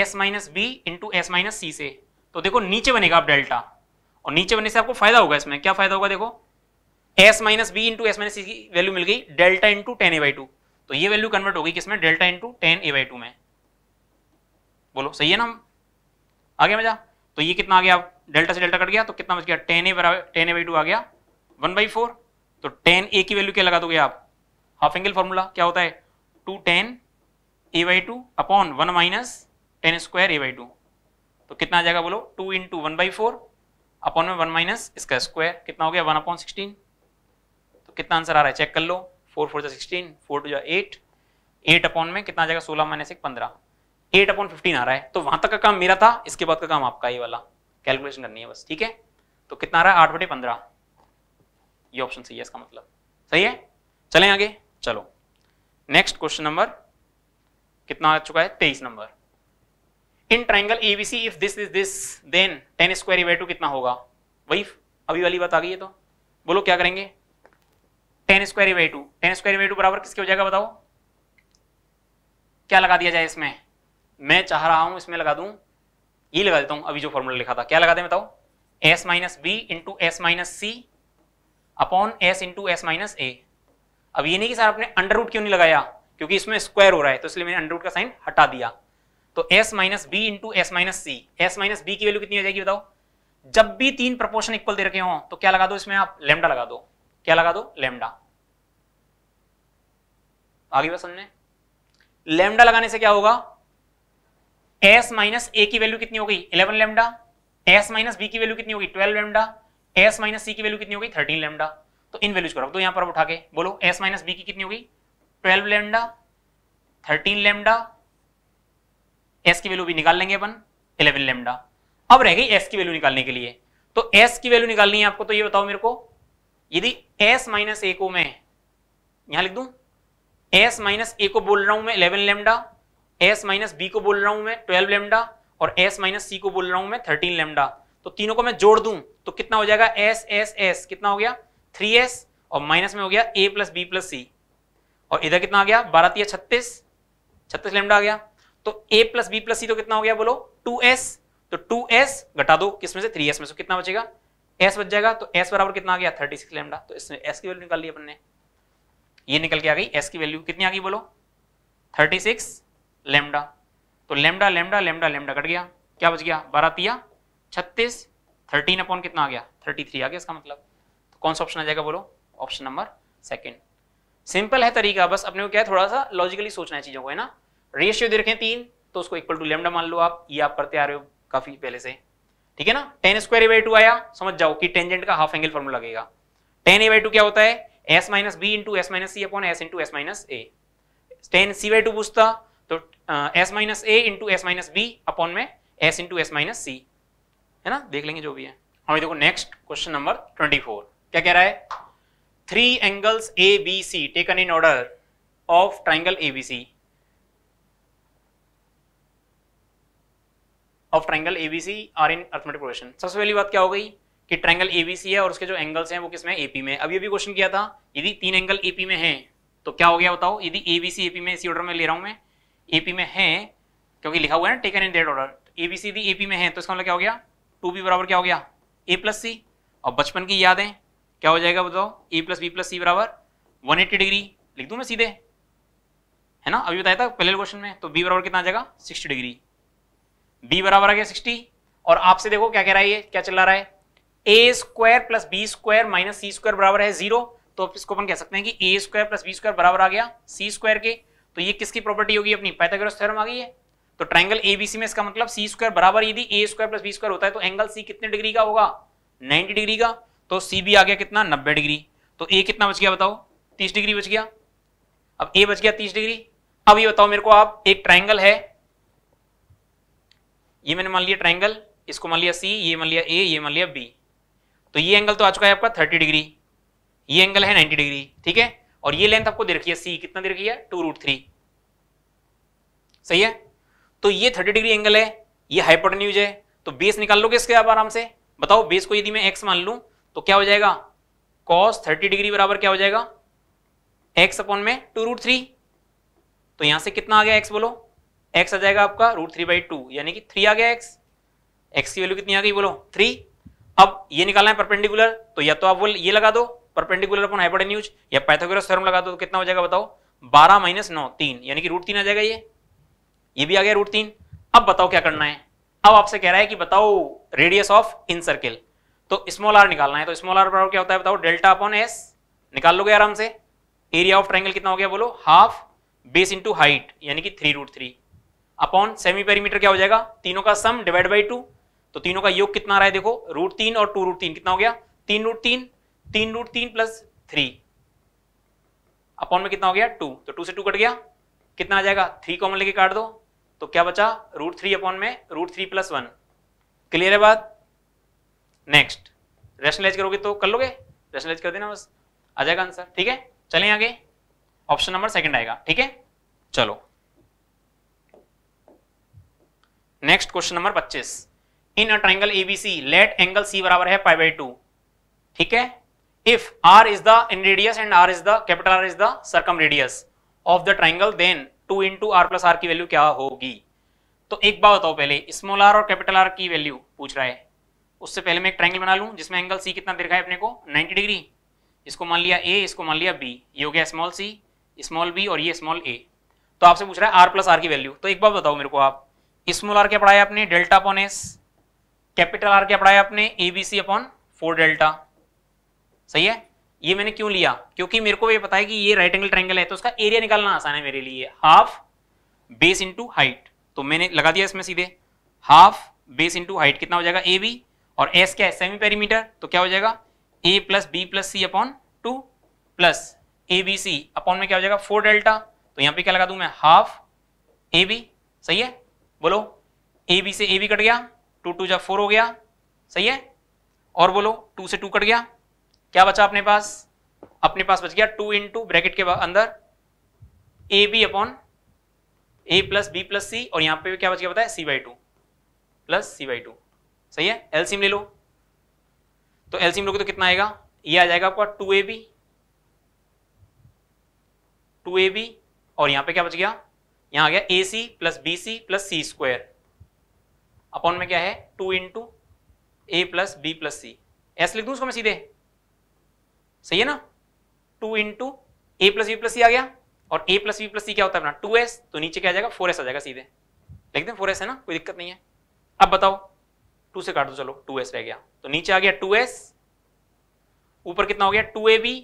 S minus B into S minus C से तो देखो नीचे बनेगा आप डेल्टा और नीचे बनने से आपको फायदा होगा इसमें क्या फायदा होगा देखो S minus B into S minus C की वैल्यू मिल गई delta into tan A by two तो ये वैल्यू कन्वर्ट होगी किसमें delta into tan A by two में बोलो सही है ना आ गया मजा तो ये कितना आ गया आप डेल्टा से डेल्टा कट गया तो कितना बच गया टेन ए बराबर टेन ए बाई टू आ गया वन बाई फोर तो टेन ए की वैल्यू क्या लगा दोगे आप हाफ एंगल फॉर्मूला क्या होता है two tan A by two upon one minus tan square A by two तो कितना आ जाएगा बोलो two in two one by four upon में वन माइनस इसका स्क्वायर कितना हो गया वन अपॉन सिक्सटीन तो कितना आंसर आ रहा है चेक कर लो फोर फोर जो सिक्सटीन फोर टू जो एट एट अपॉन में कितना आ जाएगा सोलह माइनस एक पंद्रह एट अपॉन फिफ्टीन आ रहा है तो वहां तक का काम मेरा था इसके बाद का काम आपका ये वाला कैलकुलेशन करनी है बस ठीक है तो कितना आ रहा है आठ बटे पंद्रह ये ऑप्शन सही है इसका मतलब सही है चलें आगे चलो नेक्स्ट क्वेश्चन नंबर कितना आ चुका है तेईस number in triangle ABC if this is this then tan square इवे टू कितना होगा वही अभी वाली बात आ गई है तो बोलो क्या करेंगे टेन स्क्वायर इवे टू टेन स्क्वायर इवे टू बराबर किसके हो जाएगा बताओ क्या लगा दिया जाए इसमें मैं चाह रहा हूं इसमें लगा दू ये लगा देता हूं अभी जो फॉर्मूला लिखा था क्या लगा दे बताओ S minus B into S minus C upon S into S minus A अब ये नहीं कि सर आपने अंडर रूट क्यों नहीं लगाया क्योंकि इसमें स्क्वायर हो रहा है तो इसलिए मैंने अंडर रूट का साइन हटा दिया तो S minus B into S minus C S minus B की वैल्यू कितनी हो जाएगी बताओ जब भी तीन प्रपोर्शन इक्वल दे रखे हो तो क्या लगा दो इसमें आप लेमडा लगा दो क्या लगा दो लेमडा आगे बस हमने लेमडा लगाने से क्या होगा एस माइनस ए की वैल्यू कितनी होगी eleven lambda S minus B की वैल्यू कितनी होगी twelve lambda S minus C की वैल्यू कितनी होगी थर्टीन लेमडा तो इन वैल्यूज को रख दो तो यहाँ पर उठा के बोलो एस माइनस बी की कितनी होगी twelve lambda thirteen lambda S की वैल्यू भी निकाल लेंगे अपन इलेवन लेमडा अब रह गई एस की वैल्यू निकालने के लिए तो एस की वैल्यू निकालनी है आपको तो ये बताओ मेरे को यदि एस माइनस ए को मैं यहां लिख दू एस माइनस ए को बोल रहा हूं मैं eleven lambda S minus B को बोल रहा हूं मैं ट्वेल्व लेमडा और एस माइनस सी को बोल रहा हूं मैं थर्टीन लेमडा तो तीनों को मैं जोड़ दूं तो कितना हो जाएगा एस एस एस कितना हो गया थ्री एस और माइनस में हो गया ए प्लस बी प्लस सी और इधर कितना आ गया बारह तीस छत्तीस छत्तीस लेमडा आ गया तो ए प्लस बी प्लस सी तो कितना हो गया बोलो टू एस तो टू एस घटा दो किसमें से थ्री एस में से कितना बचेगा एस बच जाएगा तो एस बराबर कितना आ गया थर्टी सिक्स लेमडा तो इसमें एस की वैल्यू निकाल ली अपन ने ये निकल के आ गई एस की वैल्यू कितनी आ गई बोलो थर्टी सिक्स लेमडा तो lambda lambda lambda lambda cut गया क्या बच गया बारह तीस छत्तीस थर्टीन अपॉन कितना आ गया थर्टी थ्री आ गया इसका मतलब कौन सा ऑप्शन आ जाएगा बोलो ऑप्शन नंबर सेकंड सिंपल है तरीका बस अपने को क्या है थोड़ा सा लॉजिकली सोचना है चीजों को है ना रेशियो दे रखे तीन तो उसको इक्वल टू लेमडा मान लो आप ये आप करते आ रहे हो काफी पहले से ठीक है ना tan square A by two आया समझ जाओ कि टेंजेंट का हाफ एंगल फॉर्मूला लगेगा टेन ए बाई टू क्या होता है S minus B into S minus C upon S into S minus A tan C by two पूछता तो S minus A into S minus B upon में S into S minus C है ना देख लेंगे जो भी है हमें हाँ, देखो next question number twenty four क्या कह रहा है three angles A B C taken in order of triangle A B C of triangle ABC are in arithmetic progression सबसे पहली बात क्या हो गई कि ट्राइंगल एबीसी है और उसके जो एंगल्स हैं वो किस में एपी में अब ये क्वेश्चन किया था यदि तीन एंगल एपी में है तो क्या हो गया बताओ यदि एबीसी एपी में इसी ऑर्डर में ले रहा हूं मैं एपी में है क्योंकि लिखा हुआ है ना taken in that order ABC यदि एपी में है तो इसका मतलब क्या हो गया टू बी बराबर क्या हो गया ए प्लस सी और बचपन की याद है क्या हो जाएगा बताओ A plus B plus C बराबर वन एट्टी डिग्री लिख दू मैं सीधे है ना अभी बताया था पहले क्वेश्चन में तो बी बराबर कितना आ जाएगा सिक्सटी डिग्री बी बराबर आ गया सिक्सटी और आपसे देखो क्या कह रहा है ये क्या चला रहा है A square plus B square minus C square बराबर है जीरो तो आप इसको अपन कह सकते हैं कि A square plus B square बराबर आ गया सी स्क्वायर के तो ये किसकी प्रॉपर्टी होगी अपनी पैथागोरस थ्योरम आ गई है तो ट्रायंगल एबीसी में इसका मतलब सी स्क्वायर बराबर यदि A square plus B square होता है तो एंगल सी कितने डिग्री का होगा नाइनटी डिग्री का तो सी बी आ गया कितना नब्बे डिग्री तो ए कितना बच गया बताओ तीस डिग्री बच गया अब ए बच गया तीस डिग्री अब ये बताओ मेरे को आप एक ट्राइंगल है ये मैंने मान लिया ट्राइंगल इसको मान लिया सी ये मान लिया ए ये मान लिया बी तो ये एंगल तो आ चुका है आपका थर्टी डिग्री ये एंगल है नाइन्टी डिग्री ठीक है और ये लेंथ आपको दे रखी है सी कितना दे रखी है टू रूट थ्री सही है तो ये थर्टी डिग्री एंगल है ये हाइपोटेन्यूज है तो बेस निकाल लोगे इसके आप आराम से बताओ बेस को यदि मैं एक्स मान लूँ तो क्या हो जाएगा कॉस थर्टी डिग्री बराबर क्या हो जाएगा एक्स अपॉन में टू रूट थ्री तो यहां से कितना आ गया एक्स बोलो एक्स आ जाएगा आपका रूट थ्री बाई टू यानी कि थ्री आ गया एक्स एक्स की वैल्यू कितनी आ गई बोलो थ्री अब ये निकालना है परपेंडिकुलर तो या तो आप बोल ये लगा दो परपेंडिकुलर अपॉन न्यूज या पाइथागोरस थ्योरम लगा दो तो कितना हो जाएगा बताओ बारह माइनस नौ तीन यानी कि रूट तीन आ जाएगा ये ये भी आ गया रूट तीन अब बताओ क्या करना है अब आपसे कह रहा है कि बताओ रेडियस ऑफ इन सर्किल तो स्मॉल आर निकालना है तो स्मॉल आर बराबर क्या होता है बताओ डेल्टा अपॉन एस निकाल लोगे आराम से एरिया ऑफ ट्रायंगल कितना हो गया बोलो हाफ बेस इंटू हाइट यानी कि three root three upon semi perimeter क्या हो जाएगा तीनों का सम डिवाइड बाई टू तो तीनों का योग कितना रहा है देखो रूट तीन और टू रूट तीन कितना हो गया तीन रूट तीन तीन रूट तीन प्लस थ्री अपॉन में कितना हो गया टू तो टू से टू कट गया कितना आ जाएगा थ्री कॉमन लेके काट दो तो क्या बचा रूट थ्री अपॉन में root three plus one clear है बात नेक्स्ट रेशनलाइज करोगे तो कर लोगे रेशनलाइज कर देना बस आ जाएगा आंसर ठीक है चलें आगे ऑप्शन नंबर सेकंड आएगा ठीक है चलो next question number 25 in a triangle ABC let angle C बराबर है पाई बाई टू ठीक है if R is the in radius and R is the capital R is the circum radius of the triangle then two into R plus R की value क्या होगी तो एक बात बताओ पहले स्मॉल आर और कैपिटल आर की वैल्यू पूछ रहा है उससे पहले मैं एक ट्राइंगल बना लूँ जिसमें एंगल सी कितना देखा है अपने को नाइन्टी डिग्री इसको मान लिया ए इसको मान लिया बी ये हो गया स्मॉल सी स्मॉल बी और ये स्मॉल ए तो आपसे पूछ रहा है आर प्लस आर की वैल्यू तो एक बार बताओ मेरे को आप स्मॉल आर क्या पढ़ाया आपने delta upon S capital R क्या पढ़ाया आपने A B C upon four delta सही है ये मैंने क्यों लिया क्योंकि मेरे को ये पता है कि ये राइट एंगल ट्राइंगल है तो उसका एरिया निकालना आसान है मेरे लिए हाफ बेस इंटू हाइट तो मैंने लगा दिया इसमें सीधे हाफ बेस इंटू हाइट कितना हो जाएगा ए बी और एस क्या है सेमी पेरीमीटर तो क्या हो जाएगा A plus B plus C upon two plus A B C upon में क्या हो जाएगा फोर डेल्टा तो यहाँ पे क्या लगा दू मैं हाफ ए बी सही है बोलो ए बी से ए बी कट गया टू टू जा फोर हो गया सही है और बोलो टू से टू कट गया क्या बचा अपने पास अपने पास बच गया टू इन टू ब्रैकेट के अंदर A B upon A plus B plus C और यहाँ पे क्या बच गया बताया C by two plus C by two सही है एलसीएम ले लो तो एलसीएम लोगे तो कितना आएगा ये आ जाएगा आपका टू ए बी टू ए बी और यहां पे क्या बच गया यहां आ गया A C plus B C plus C square upon में क्या है two into A plus B plus C S लिख दू उसको मैं सीधे सही है ना two into A plus B plus C आ गया और A plus B plus C क्या होता है अपना टू एस तो नीचे क्या आ जाएगा फोर एस आ जाएगा सीधे लिख दे फोर एस है ना कोई दिक्कत नहीं है अब बताओ टू से काट दो चलो टू एस रह गया तो नीचे आ गया टू एस ऊपर कितना हो गया two A B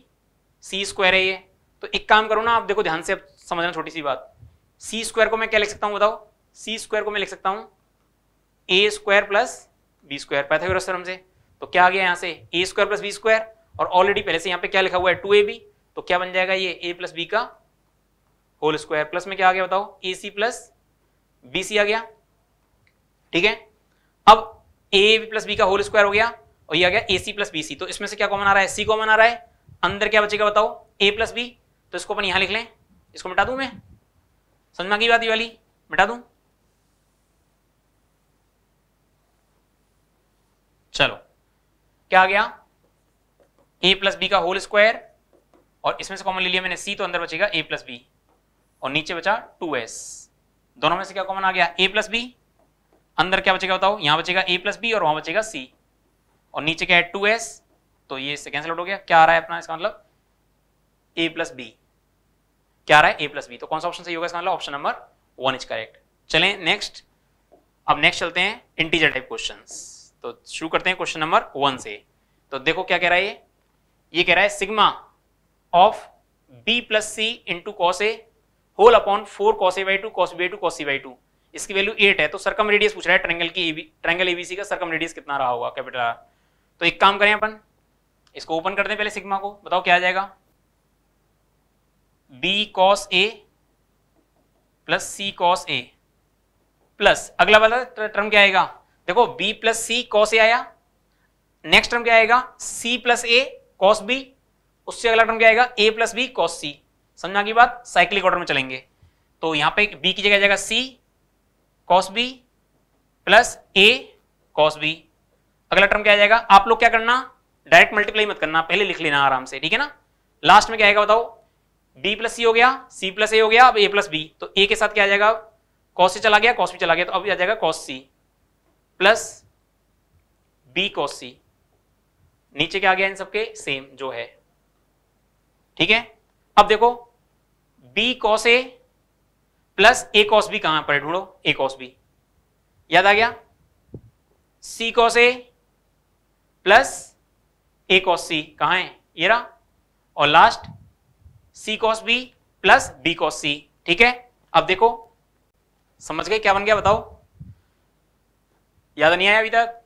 C square है ये तो एक काम करो ना आप देखो ध्यान से समझना छोटी सी बात सी स्क्वायर को मैं क्या लिख सकता हूं बताओ सी स्क्वायर को मैं लिख सकता हूं A square plus B square Pythagoras theorem से तो क्या आ गया यहाँ से A square plus B square और ऑलरेडी पहले से यहाँ पे क्या लिखा हुआ है टू ए बी तो क्या बन जाएगा ये ए प्लस बी का होल स्क्वायर प्लस में क्या आ गया बताओ ए सी प्लस बी सी आ गया ठीक है अब ए बी प्लस बी का होल स्क्वायर हो गया और ये आ गया ए सी प्लस बी सी तो इसमें से क्या कॉमन आ रहा है सी कॉमन आ रहा है अंदर क्या बचेगा बताओ ए प्लस बी तो इसको अपन यहां लिख लें इसको मिटा दूं मैं समझ में की बात ये वाली मिटा दूं चलो क्या आ गया ए प्लस बी का होल स्क्वायर और इसमें से कॉमन ले लिया मैंने सी तो अंदर बचेगा ए प्लस बी और नीचे बचा टू एस दोनों में से क्या कॉमन आ गया ए प्लस बी अंदर क्या बचेगा बताओ यहां बचेगा ए प्लस बी और वहां बचेगा सी और नीचे क्या है टू एस तो ये इससे कैंसिल आउट हो गया क्या आ रहा है अपना इसका मतलब ए प्लस बी क्या आ रहा है ए प्लस बी तो कौन सा ऑप्शन सही होगा इसका मतलब option number one is correct चले नेक्स्ट अब नेक्स्ट चलते हैं इंटीजर टाइप क्वेश्चन तो शुरू करते हैं क्वेश्चन नंबर वन से तो देखो क्या कह रहा है ये ये कह रहा है sigma of B plus C into cos A whole upon four cos A by two cos B two cos C by two इसकी वैल्यू एट है तो सरकम रेडियस पूछ रहा है ट्रेंगल की ट्रेंगल एबीसी का सरकम रेडियस कितना रहा होगा कैपिटल आर तो एक काम करें अपन इसको ओपन कर दें पहले सिग्मा को बताओ क्या आ जाएगा बी कॉस ए प्लस सी कॉस ए प्लस अगला वाला टर्म क्या आएगा देखो B plus C cos A आया नेक्स्ट टर्म क्या आएगा सी प्लस ए कॉस बी उससे अगला टर्म क्या आएगा A plus B cos C समझा की बात साइक्लिक ऑर्डर में चलेंगे तो यहां पे बी की जगह जाएगा सी कॉस बी प्लस ए कॉस बी अगला टर्म क्या आ जाएगा आप लोग क्या करना डायरेक्ट मल्टीप्लाई मत करना पहले लिख लेना आराम से ठीक है ना लास्ट में क्या आएगा बताओ बी प्लस सी हो गया सी प्लस ए हो गया अब ए प्लस बी तो ए के साथ क्या आ जाएगा कॉस सी चला गया कॉस बी चला गया तो अब आ जाएगा cos C plus B cos C नीचे क्या आ गया इन सबके सेम जो है ठीक है अब देखो बी कॉस ए प्लस ए कॉस बी कहां पर ढूंढो ए कॉस बी याद आ गया सी कॉस ए प्लस ए कॉस सी कहां है ये रहा और last c cos B plus B cos c ठीक है अब देखो समझ गए क्या बन गया बताओ याद नहीं आया अभी तक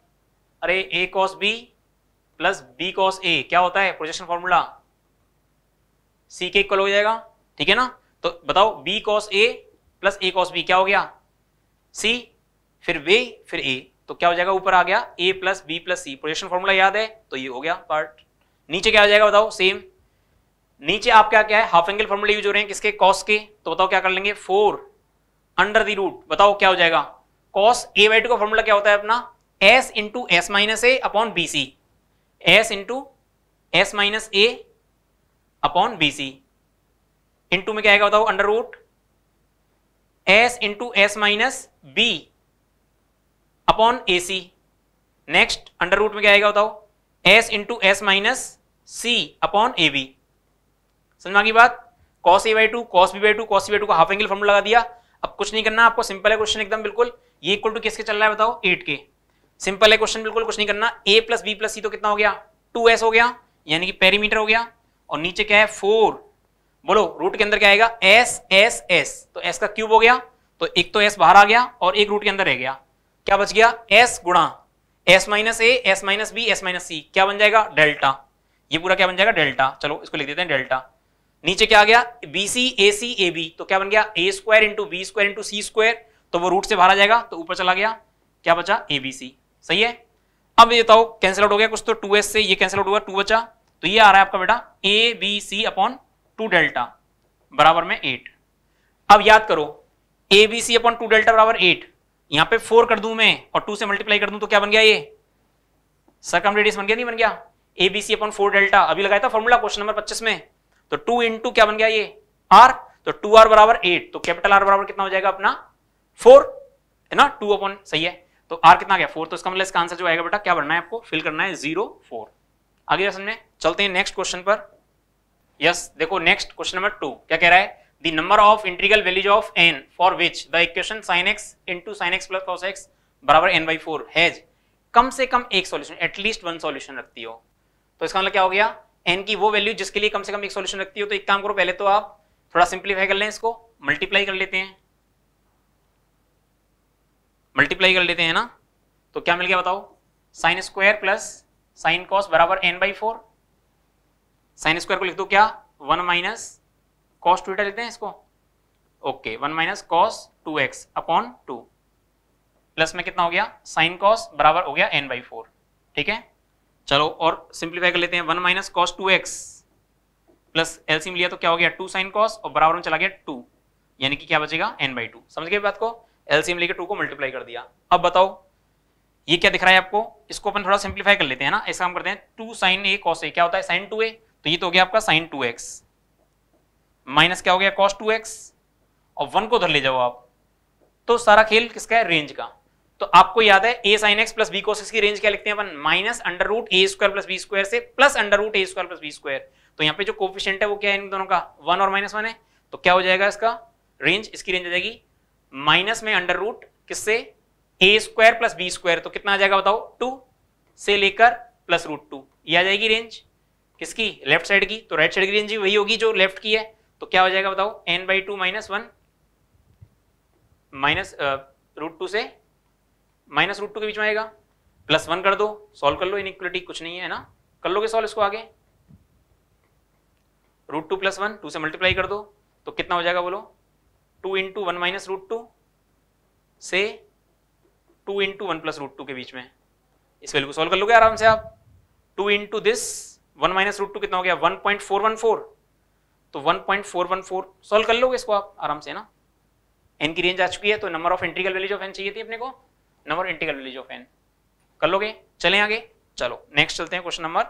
अरे a cos B plus B cos a क्या होता है प्रोजेक्शन फॉर्मूला सी के इक्वल हो जाएगा ठीक है ना तो बताओ बी कॉस ए प्लस ए कॉस बी क्या हो गया सी फिर वे फिर ए तो क्या हो जाएगा ऊपर आ गया ए plus B plus c projection formula याद है तो ये हो गया पार्ट नीचे क्या हो जाएगा बताओ सेम नीचे आप क्या क्या है हाफ एंगल फॉर्मूला यूज हो रहे हैं किसके कॉस के तो बताओ क्या कर लेंगे फोर अंडर द रूट बताओ क्या हो जाएगा कॉस ए बाई टू का फॉर्मूला क्या होता है अपना s into S minus a upon b c s into S minus a upon b c into में क्या आएगा बताओ under root s into S minus B upon a c next under root में क्या आएगा बताओ s into S minus C upon a b समझ की बात cos A by two cos b by two cos by two का half angle formula लगा दिया अब कुछ नहीं करना आपको सिंपल है क्वेश्चन एकदम बिल्कुल ये इक्वल टू किसके चल रहा है बताओ एट के सिंपल है क्वेश्चन बिल्कुल कुछ नहीं करना ए प्लस बी प्लस सी तो कितना हो गया टू एस हो गया यानी कि पेरीमीटर हो गया और नीचे क्या है फोर बोलो रूट के अंदर क्या आएगा एस एस एस तो एस का क्यूब हो गया तो एक तो एस बाहर आ गया और एक रूट के अंदर रह गया क्या बच गया एस गुणा s minus a s minus b s minus c क्या बन जाएगा डेल्टा ये पूरा क्या बन जाएगा डेल्टा चलो इसको लिख देते हैं डेल्टा नीचे क्या आ गया B C A C A B तो क्या बन गया a square into b square into c square तो वो रूट से बाहर आ जाएगा तो ऊपर चला गया क्या बचा ए बी सी सही है अब ये बताओ कैंसिल आउट हो गया कुछ तो टू एस से ये कैंसिल आउट हुआ टू बचा तो ये आ रहा है आपका बेटा a B C upon two delta बराबर में एट अब याद करो a B C upon two delta बराबर एट यहां पे फोर कर दूं मैं और टू से मल्टीप्लाई कर दूं तो क्या बन गया ये सकम रेडियस बन गया नहीं बन गया A B C upon four delta अभी लगाया था फॉर्मूला क्वेश्चन नंबर पच्चीस में तो टू इंटू क्या बन गया ये आर तो टू आर बराबर एट तो कैपिटल आर बराबर कितना हो जाएगा अपना फोर है ना टू अपॉन सही है तो आर कितना गया फोर तो इसका मतलब इसका आंसर जो आएगा बेटा क्या बनना है आपको फिल करना है जीरो फोर आगे समझ में चलते हैं नेक्स्ट क्वेश्चन पर यस देखो नेक्स्ट क्वेश्चन नंबर टू क्या कह रहा है the number of integral values of n for which the equation sine x in to sine x plus x बराबर एन बाई फोर हैज कम से कम एक सॉल्यूशन एटलीस्ट वन सॉल्यूशन रखती हो तो इसका मतलब क्या हो गया एन की वो वैल्यू जिसके लिए कम से कम एक सॉल्यूशन रखती हो तो एक काम करो पहले तो आप थोड़ा सिंप्लीफाई कर लें इसको मल्टीप्लाई कर लेते हैं मल्टीप्लाई कर लेते हैं ना तो क्या मिल गया बताओ sine square plus sine cos बराबर n by four sine square को लिख दो क्या वन माइनस कॉस टू लिखते हैं इसको okay one minus cos two x upon two plus में कितना हो गया साइन कॉस बराबर हो गया एन बाई फोर ठीक है चलो और सिंप्लीफाई कर लेते हैं one minus cos two x plus LCM लिया तो क्या हो गया टू साइन कॉस और बराबर में चला गया टू यानी कि क्या बचेगा एन बाई टू समझ गए बात को एलसीएम लेके टू को मल्टीप्लाई कर दिया अब बताओ ये क्या दिख रहा है आपको इसको अपन थोड़ा सिंप्लीफाई कर लेते हैं ना ऐसा हम करते हैं two sine A cos a क्या होता है साइन टू ए तो ये तो हो गया आपका साइन टू एक्स माइनस क्या हो गया कॉस टू एक्स और वन को उधर ले जाओ आप तो सारा खेल किसका है रेंज का तो आपको याद है a sine x plus b cos की रेंज क्या लिखते हैं अपन minus under root a square plus B square से plus under root a square plus B square तो यहाँ पे जो कोफिशियंट है वो क्या है इन दोनों का वन और माइनस वन है तो क्या हो जाएगा इसका रेंज इसकी रेंज आ जाएगी माइनस में अंडर रूट किससे a square plus B square तो कितना आ जाएगा बताओ टू से लेकर प्लस रूट टू ये आ जाएगी रेंज किसकी लेफ्ट साइड की तो राइट साइड की रेंज वही होगी जो लेफ्ट की है तो क्या हो जाएगा बताओ n by two minus one minus root two से माइनस रूट टू के बीच में आएगा प्लस वन कर दो सॉल्व कर लो इनिक्वलिटी कुछ नहीं है ना कर लोगे सॉल्व इसको आगे root two plus one two से मल्टीप्लाई कर दो तो कितना हो जाएगा बोलो two into one minus root two से two into one plus root two के बीच में इस वैल्यू को सॉल्व कर लोगे आराम से आप two into this one minus root two कितना हो गया one point four one four तो one point four one four solve कर लोगे इसको आप आराम से ना एन की रेंज आ चुकी है तो number of integral values of n चाहिए थी अपने को number integral values of n कर लोगे चले आगे चलो नेक्स्ट चलते हैं क्वेश्चन नंबर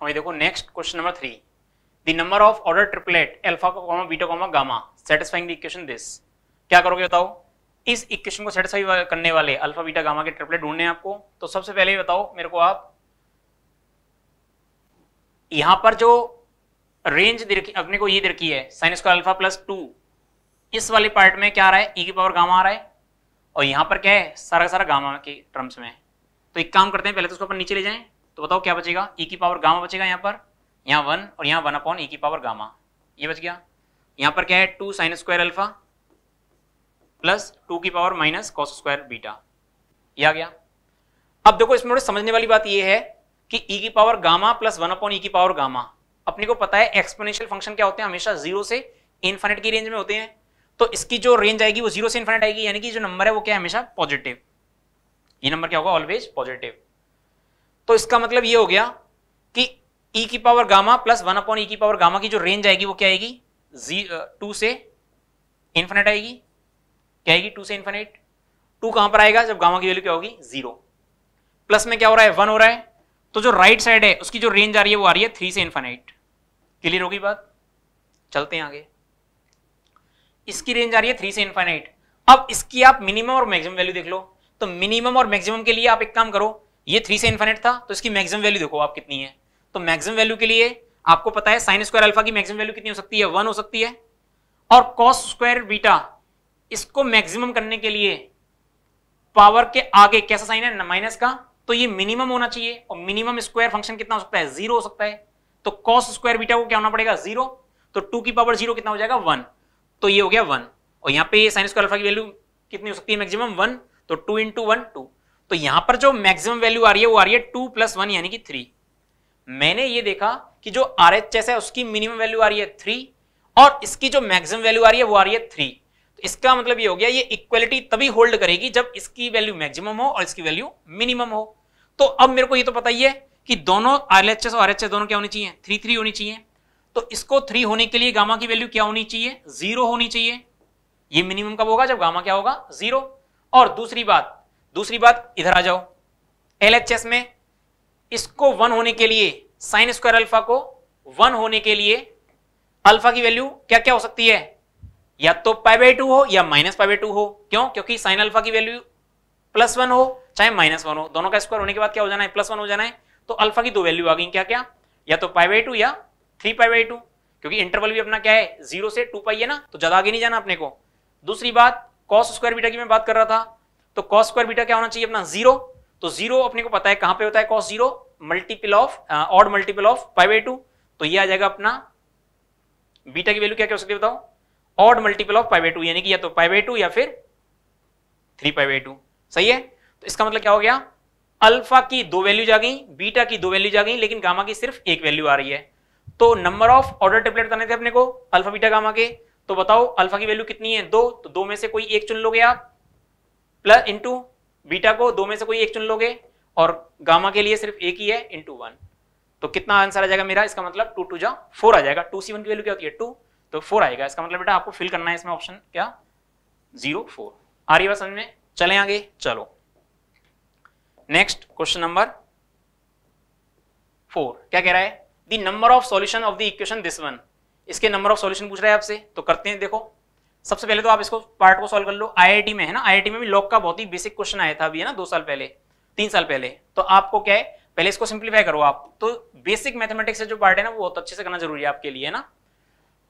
हमें देखो next question number three the number of order triplet alpha का comma beta comma gamma satisfying the equation this क्या करोगे बताओ इस इक्वेशन को सेटिस्फाई करने वाले अल्फा बीटा गामा के ट्रिपलेट ढूंढने हैं आपको तो सबसे पहले बताओ मेरे को आप यहां पर जो रेंज अपने को ये दे रखी है sine square alpha plus two इस वाले पार्ट में क्या आ रहा है ई e की पावर गामा आ रहा है और यहां पर क्या है सारा सारा गामा के टर्म्स में तो एक काम करते हैं पहले तो उसको अपन नीचे ले जाएं तो बताओ क्या बचेगा ई e की पावर गामा बचेगा यहाँ पर यहाँ वन और यहाँ वन अपॉन ई की पावर गामा ये बच गया यहाँ पर क्या है two sine square alpha plus two की power minus cos square beta यह आ गया अब देखो इसमें समझने वाली बात यह है कि e की power gamma plus one upon e की पावर गामा अपने को पता है एक्सपोनेंशियल फंक्शन क्या होते हैं हमेशा जीरो से इन्फाइनेट की रेंज में होते हैं तो इसकी जो रेंज आएगी वो जीरो से इन्फाइनेट आएगी यानी कि जो नंबर है वो क्या है हमेशा पॉजिटिव ये नंबर क्या होगा ऑलवेज पॉजिटिव तो इसका मतलब ये हो गया कि ई e की power gamma plus one upon e की पावर गामा की जो रेंज आएगी वो क्या आएगी जी टू से इन्फिनिट आएगी क्या आएगी टू से इन्फिनिट टू कहां पर आएगा जब गामा की वैल्यू क्या होगी जीरो प्लस में क्या हो रहा है वन हो रहा है तो जो राइट साइड है उसकी जो रेंज आ रही है वो आ रही है थ्री से इनफाइनाइट क्लियर होगी बात चलते हैं आगे इसकी रेंज आ रही है थ्री से इनफाइनाइट अब इसकी आप मिनिमम और मैक्सिमम वैल्यू देख लो तो मिनिमम और मैक्सिमम के लिए आप एक काम करो ये थ्री से इनफाइनाइट था तो इसकी मैक्सिमम वैल्यू देखो आप कितनी है तो मैक्सिमम वैल्यू के लिए आपको पता है साइन स्क्वायर अल्फा की मैक्सिमम वैल्यू कितनी हो सकती है वन हो सकती है और कॉस स्क्वायर बीटा इसको मैक्सिमम करने के लिए पावर के आगे कैसा साइन है माइनस का तो ये मिनिमम होना चाहिए और मिनिमम स्क्वायर फंक्शन कितना हो सकता है जीरो हो सकता है तो कॉस स्क्वायर बीटा को क्या होना पड़ेगा जीरो तो टू की पावर जीरो कितना हो जाएगा वन तो ये हो गया वन और यहाँ पे साइन स्क्वायर अल्फा की वैल्यू कितनी हो सकती है मैक्सिमम वन तो टू इंटू वन टू तो यहां पर जो मैक्सिमम वैल्यू आ रही है वो आ रही है टू प्लस वन यानी कि थ्री मैंने ये देखा कि जो आर एच एस है उसकी मिनिमम वैल्यू आ रही है थ्री और इसकी जो मैक्सिमम वैल्यू आ रही है वो आ रही है थ्री तो इसका मतलब ये हो गया ये इक्वलिटी तभी होल्ड करेगी जब इसकी वैल्यू मैक्सिमम हो और इसकी वैल्यू मिनिमम हो तो अब मेरे को ये तो पता ही है कि दोनों आर एच एस और आर एच एस दोनों क्या होनी चाहिए थ्री थ्री होनी चाहिए तो इसको थ्री होने के लिए गामा की वैल्यू क्या होनी चाहिए जीरो होनी चाहिए ये मिनिमम कब होगा जब गामा क्या होगा जीरो और दूसरी बात दूसरी बात इधर आ जाओ एल में इसको वन होने के लिए साइन स्क्वायर अल्फा को वन होने के लिए अल्फा की वैल्यू क्या क्या हो सकती है या तो पाई बाई टू हो या माइनस पाई बाई टू हो क्यों क्योंकि साइन अल्फा की वैल्यू प्लस वन हो चाहे माइनस वन हो दोनों का स्क्वायर होने के बाद क्या हो जाना है प्लस वन हो जाना है तो अल्फा की दो वैल्यू आ गई क्या क्या या तो पाई बाई टू या थ्री पाई बाई टू क्योंकि इंटरवल भी अपना क्या है जीरो से टू पाई है ना तो ज्यादा आगे नहीं जाना अपने को दूसरी बात कॉस स्क्वायर बीटा की मैं बात कर रहा था तो कॉस स्क्वायर बीटा क्या होना चाहिए अपना जीरो तो जीरो अपने को पता है कहां पे होता है cos zero multiple of odd multiple of pi by two तो ये आ जाएगा अपना बीटा की वैल्यू क्या क्या हो सकती है बताओ odd multiple of pi by two यानी कि या तो पाई बाई टू या फिर थ्री पाई बाई टू सही है तो इसका मतलब क्या हो गया अल्फा की दो वैल्यू जा गई बीटा की दो वैल्यू जा गई लेकिन गामा की सिर्फ एक वैल्यू आ रही है तो नंबर ऑफ ऑर्डर टेबलेट बताने थे अपने को अल्फा बीटा गामा के तो बताओ अल्फा की वैल्यू कितनी है दो तो दो में से कोई एक चुन लोगे आप प्लस इंटू बीटा को दो में से कोई एक चुन लोगे और गामा के लिए सिर्फ एक ही है इंटू वन तो कितना आंसर आ जाएगा मेरा इसका मतलब टू टू जा फोर आ जाएगा टू सी वन की वैल्यू क्या होती है टू तो फोर आएगा इसका मतलब बेटा आपको फिल करना है इसमें ऑप्शन क्या जीरो फोर आ रही बात समझ में चले आगे चलो नेक्स्ट क्वेश्चन नंबर फोर क्या कह रहा है the number of solution of the equation this one इसके नंबर ऑफ सॉल्यूशन पूछ रहा है आपसे तो करते हैं देखो सबसे पहले तो आप इसको पार्ट को सॉल्व कर लो आईआईटी में है ना आईआईटी में भी लॉक का बहुत ही बेसिक क्वेश्चन आया था अभी है ना दो साल पहले तीन साल पहले तो आपको क्या है पहले इसको सिंप्लीफाई करो आप तो बेसिक मैथमेटिक्स से जो पार्ट है ना वो बहुत अच्छे से करना जरूरी है आपके लिए ना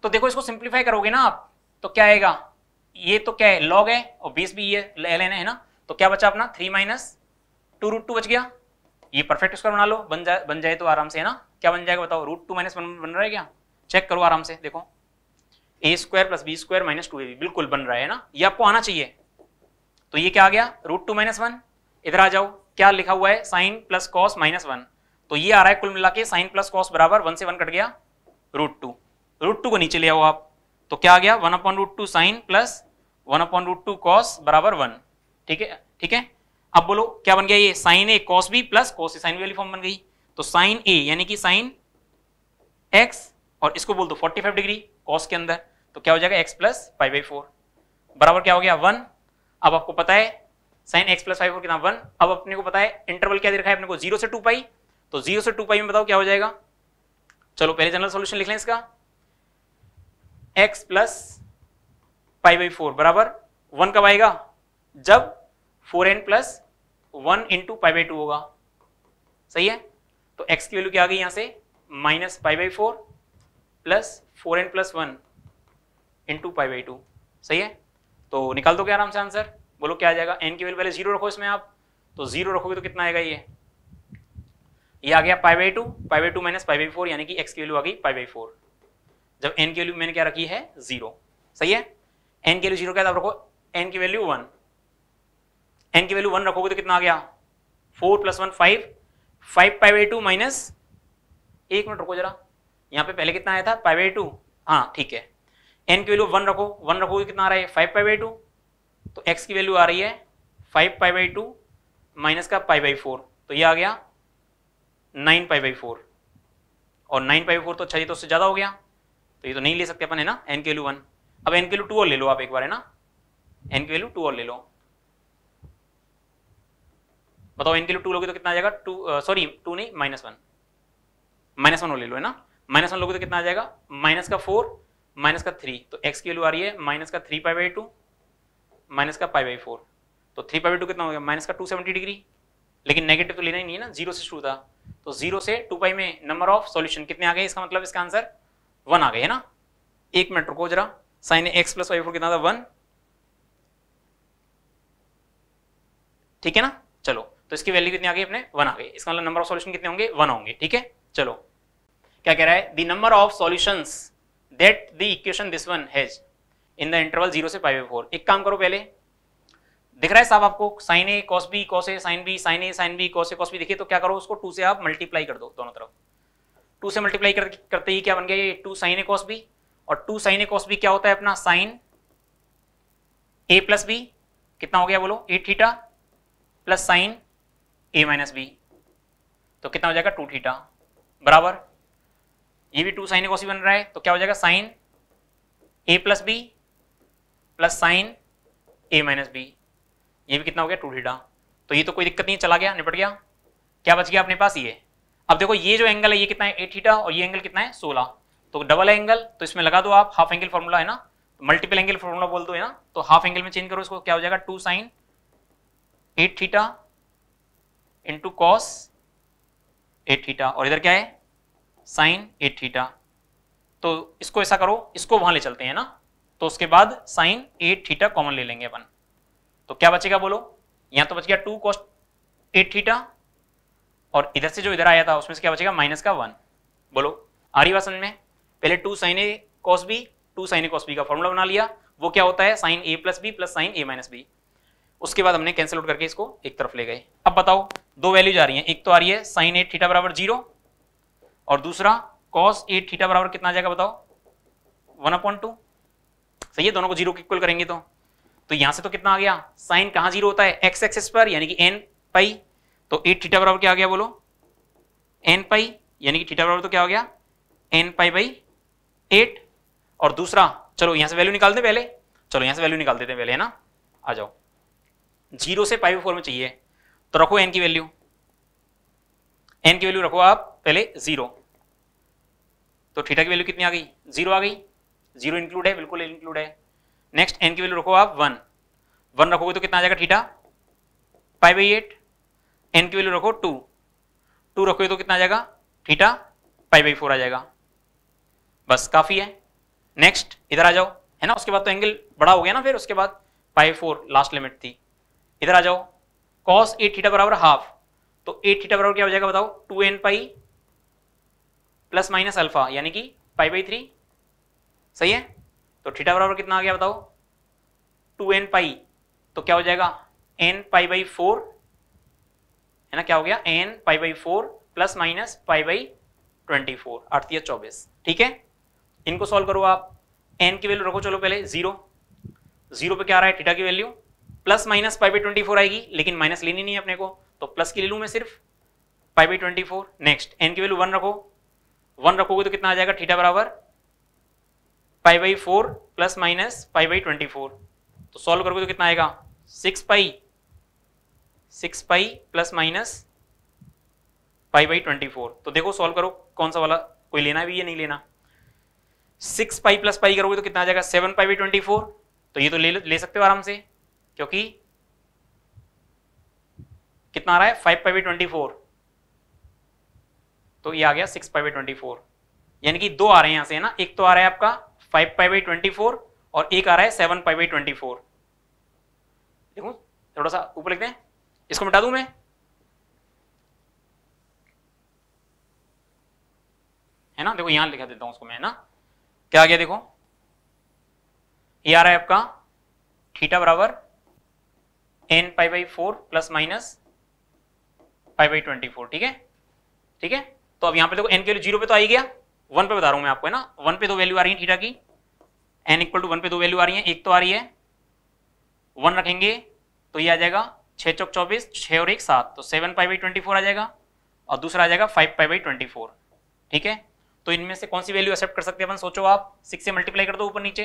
तो देखो इसको सिंप्लीफाई करोगे ना आप तो क्या आएगा ये तो क्या है लॉग है और बीस भी ये ले लेना है ना तो क्या बचा अपना three minus two root two बच गया ये परफेक्ट स्क्वायर बना लो बन जाए बन जाए तो आराम से है ना क्या बन जाएगा बताओ रूट टू माइनस वन बन रहा है क्या चेक करो आराम से देखो a square plus B square minus two A b बिल्कुल बन रहा है ना ये आपको आना चाहिए तो ये क्या आ गया रूट टू माइनस वन इधर आ जाओ क्या लिखा हुआ है sine plus cos minus one तो ये आ रहा है कुल मिला के साइन प्लस कॉस बराबर वन से वन कट गया रूट टू रूट टू को नीचे ले आओ आप तो क्या आ गया one upon root two sine plus one upon root two cos बराबर वन ठीक है ठीक है अब बोलो क्या बन गया ये साइन ए कॉस बी प्लस कॉस ए साइन वाली फॉर्म बन गई तो साइन ए यानी कि साइन एक्स और इसको बोल दो फोर्टी फाइव डिग्री कॉस के अंदर तो क्या हो जाएगा x plus five by four बराबर क्या हो गया वन अब आपको पता है sine x plus five four कितना वन अब अपने को पता है इंटरवल क्या दे रखा है अपने को जीरो से टू पाई तो जीरो से टू पाई में बताओ क्या हो जाएगा चलो पहले जनरल सोल्यूशन लिख लें इसका x plus pi by four बराबर वन कब आएगा जब four n plus one into pi by two होगा सही है तो x की वैल्यू क्या आ गई यहाँ से minus pi by four plus four n plus one into pi by two सही है तो निकाल दो क्या आराम से आंसर बोलो क्या आ जाएगा n की वैल्यू पहले जीरो रखो इसमें आप तो जीरो रखोगे तो कितना आएगा ये ये आ गया pi by two pi by two minus pi by four यानी कि x की वैल्यू आ गई पाई बाई फोर जब n की वैल्यू मैंने क्या रखी है जीरो सही है एन की वैल्यू जीरो क्या रखो एन की वैल्यू वन एन की वैल्यू वन रखोगे तो कितना आ गया four plus one five five pi by two minus एक मिनट रखो जरा यहाँ पे पहले कितना आया था पाई बाई टू हाँ ठीक है एन की वैल्यू वन रखो वन रखोगे तो कितना आ रहा है फाइव पाई बाई टू तो एक्स की वैल्यू आ रही है five pi by two minus का पाई बाई फोर तो ये आ गया नाइन पाई बाई फोर और नाइन पाई बाई फोर तो अच्छा ये तो उससे ज़्यादा हो गया तो ये तो नहीं ले सकते अपन है ना एन की वैल्यू वन अब एन के वैल्यू टू और ले लो आप एक बार है ना एन के वैल्यू टू और ले लो बताओ एन के वैल्यू टू लोगे तो कितना आ जाएगा टू सॉरी टू नहीं माइनस वन माइनस वन और ले लो है ना माइनस वन लोगे तो कितना आ जाएगा माइनस का फोर माइनस का थ्री तो एक्स की वैल्यू आ रही है माइनस का three pi by two minus का पाई बाई फोर तो थ्री पाई बाई टू कितना हो गया माइनस का टू सेवेंटी डिग्री लेकिन नेगेटिव तो लेना ही नहीं है ना जीरो से शुरू था तो जीरो से टू पाई में नंबर ऑफ सॉल्यूशन कितने आ गए इसका मतलब इसका आंसर वन आ गए है ना एक मिनट रुको जरा sine x plus Y four कितना था वन ठीक है ना चलो तो इसकी वैल्यू कितनी आ गई अपने वन आ गई इसका मतलब नंबर ऑफ सॉल्यूशन कितने होंगे वन होंगे ठीक है चलो क्या कह रहा है the number of solution that the equation this one has in the interval zero से फाइव फोर एक काम करो पहले दिख रहा है साहब आपको sine A cos B cos A sine B sine A sine B cos A cos B देखिए तो क्या करो उसको टू से आप मल्टीप्लाई कर दो दोनों तरफ टू से मल्टीप्लाई कर, करते ही क्या बन गया ये टू साइन ए कॉस बी और टू साइन ए कॉस बी क्या होता है अपना साइन ए प्लस बी कितना हो गया बोलो A theta plus sine A minus B तो कितना हो जाएगा टू थीटा बराबर ये भी टू साइन ए कॉस बी बन रहा है तो क्या हो जाएगा साइन ए प्लस बी प्लस साइन ए माइनस बी ये भी कितना हो गया टू थीटा तो ये तो कोई दिक्कत नहीं चला गया निपट गया क्या बच गया अपने पास ये अब देखो ये जो एंगल है ये कितना है एट थीटा और ये एंगल कितना है सोलह तो डबल एंगल तो इसमें लगा दो आप हाफ एंगल फॉर्मूला है ना मल्टीपल एंगल फॉर्मूला बोल दो है ना तो हाफ एंगल में चेंज करो इसको क्या हो जाएगा two sine eight theta into cos eight theta और इधर क्या है साइन एट थीटा तो इसको ऐसा करो इसको वहां ले चलते हैं ना तो उसके बाद साइन एट थीटा कॉमन ले लेंगे अपन तो क्या बचेगा बोलो यहां तो बच गया टू कॉस एट थीटा और इधर से जो इधर आया था उसमें से क्या बचेगा माइनस का वन बोलो आ रही बात समझ में पहले टू साइन ए कॉस बी टू साइन ए कॉस बी का फॉर्मूला बना लिया वो क्या होता है साइन ए प्लस बी प्लस साइन ए माइनस बी उसके बाद हमने कैंसिल आउट करके इसको एक तरफ ले गए अब बताओ दो वैल्यूज आ रही हैं एक तो आ रही है साइन ए थीटा बराबर जीरो और दूसरा कॉस ए थीटा बराबर कितना जाएगा बताओ वन अपॉइंट टू सही है दोनों को जीरो इक्वल करेंगे तो तो यहां से तो कितना आ गया साइन कहां जीरो होता है एक्स एक्सेस पर यानी कि एन पाई तो ए थीटा बराबर क्या आ गया बोलो एन पाई यानी कि थीटा बराबर तो क्या हो गया एन पाई बाई एट और दूसरा चलो यहां से वैल्यू निकाल दें पहले चलो यहां से वैल्यू निकाल देते हैं पहले है ना आ जाओ जीरो से पाई फोर में चाहिए तो रखो एन की वैल्यू एन की वैल्यू रखो आप पहले जीरो तो थीटा की वैल्यू कितनी आ गई जीरो आ गई जीरो इंक्लूड है बिल्कुल इंक्लूड है नेक्स्ट एन की वैल्यू रखो आप वन वन रखोगे तो कितना आ जाएगा theta pi by eight N की वैल्यू रखो टू टू रखोगे तो कितना आ जाएगा थीटा पाई बाई फोर आ जाएगा बस काफ़ी है नेक्स्ट इधर आ जाओ है ना उसके बाद तो एंगल बड़ा हो गया ना फिर उसके बाद पाई फोर लास्ट लिमिट थी इधर आ जाओ कॉस एट थीटा बराबर हाफ तो एट थीटा बराबर क्या हो जाएगा बताओ two N pi plus minus alpha यानी कि पाई बाई थ्री सही है तो थीटा बराबर कितना आ गया बताओ टू एन पाई तो क्या हो जाएगा एन पाई बाई फोर है ना क्या हो गया N pi by four plus minus pi by twenty four अड़तीस चौबीस ठीक है इनको सॉल्व करो आप एन की वैल्यू रखो चलो पहले जीरो जीरो पे क्या आ रहा है टीटा की value plus minus pi by twenty four आएगी लेकिन माइनस लेनी नहीं है अपने को तो प्लस की ले लूँ मैं सिर्फ pi by twenty four next N की वैल्यू वन रखो वन रखोगे तो कितना आ जाएगा थीटा बराबर pi by four plus minus pi by twenty four तो सॉल्व करोगे तो कितना आएगा six pi six pi plus minus pi by twenty four तो देखो सॉल्व करो कौन सा वाला कोई लेना भी है नहीं लेना सिक्स पाई प्लस पाई करोगे तो कितना आ जाएगा seven pi by twenty four तो ये तो ले ले सकते हो आराम से क्योंकि कितना आ रहा है five pi by twenty four तो ये आ गया six pi by twenty four यानी कि दो आ रहे हैं यहां से है ना एक तो आ रहा है आपका five pi by twenty four और एक आ रहा है seven pi by twenty four देखो थोड़ा सा ऊपर लिखते हैं इसको मिटा दू मैं है ना देखो यहां लिखा देता हूं उसको मैं ना क्या आ गया देखो ये आ रहा है आपका थीटा बराबर N pi by four plus minus pi by twenty four ठीक है ठीक है तो अब यहां पे देखो एन के लिए जीरो पे तो आई गया वन पे बता रहा हूं मैं आपको है ना वन पे दो वैल्यू आ रही है थीटा की एन इक्वल टू वन पे दो वैल्यू आ रही है एक तो आ रही है वन रखेंगे तो ये आ जाएगा छः चौक चौबीस छः और एक सात तो seven pi by twenty four आ जाएगा और दूसरा आ जाएगा five pi by twenty four ठीक है तो इनमें से कौन सी वैल्यू एक्सेप्ट कर सकते हैं अपन सोचो आप सिक्स से मल्टीप्लाई कर दो ऊपर नीचे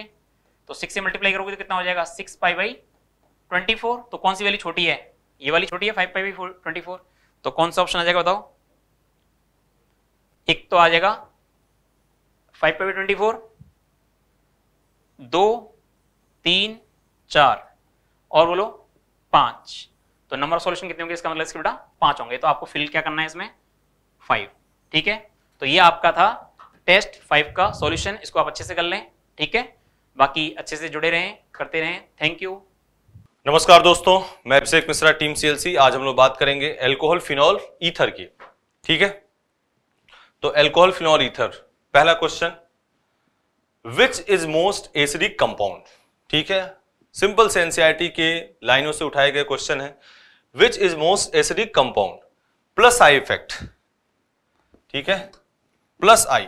तो सिक्स से मल्टीप्लाई करोगे तो कितना हो जाएगा six pi by twenty four तो कौन सी वैल्यू छोटी है ये वाली छोटी है five pi by twenty four तो कौन सा ऑप्शन आ जाएगा बताओ एक तो आ जाएगा five pi by twenty four दो तीन चार और बोलो पांच तो नंबर ऑफ सोल्यूशन कितने होंगे इसका मतलब इसके बेटा पांच होंगे तो आपको फिल क्या करना है इसमें फाइव ठीक है तो ये आपका था टेस्ट फाइव का सॉल्यूशन इसको आप अच्छे से कर लें ठीक है बाकी अच्छे से जुड़े रहें करते रहें थैंक यू नमस्कार दोस्तों मैं अभिषेक मिश्रा टीम सीएलसी आज हम लोग बात करेंगे एल्कोहल फिनॉल ईथर की ठीक है तो एल्कोहल फिनॉल ईथर पहला question which is most acidic compound ठीक है सिंपल से एनसीआरटी के लाइनों से उठाए गए क्वेश्चन है which is most acidic compound plus I effect ठीक है प्लस आई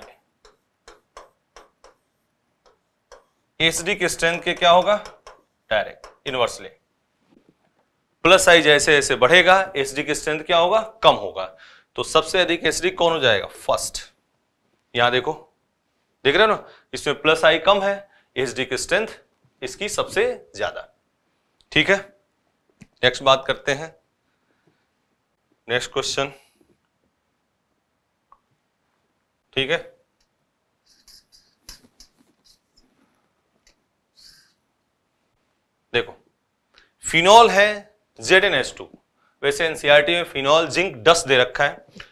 एसडी के स्ट्रेंथ के क्या होगा डायरेक्ट इनवर्सली प्लस साइज ऐसे ऐसे बढ़ेगा एसडी की स्ट्रेंथ क्या होगा कम होगा तो सबसे अधिक एसडी कौन हो जाएगा फर्स्ट यहां देखो देख रहे हो ना इसमें प्लस आई कम है एसडी की स्ट्रेंथ इसकी सबसे ज्यादा ठीक है नेक्स्ट बात करते हैं नेक्स्ट क्वेश्चन ठीक है देखो फिनॉल है जेड एन एस टू वैसे एनसीआरटी e में फिनॉल जिंक डस्ट दे रखा है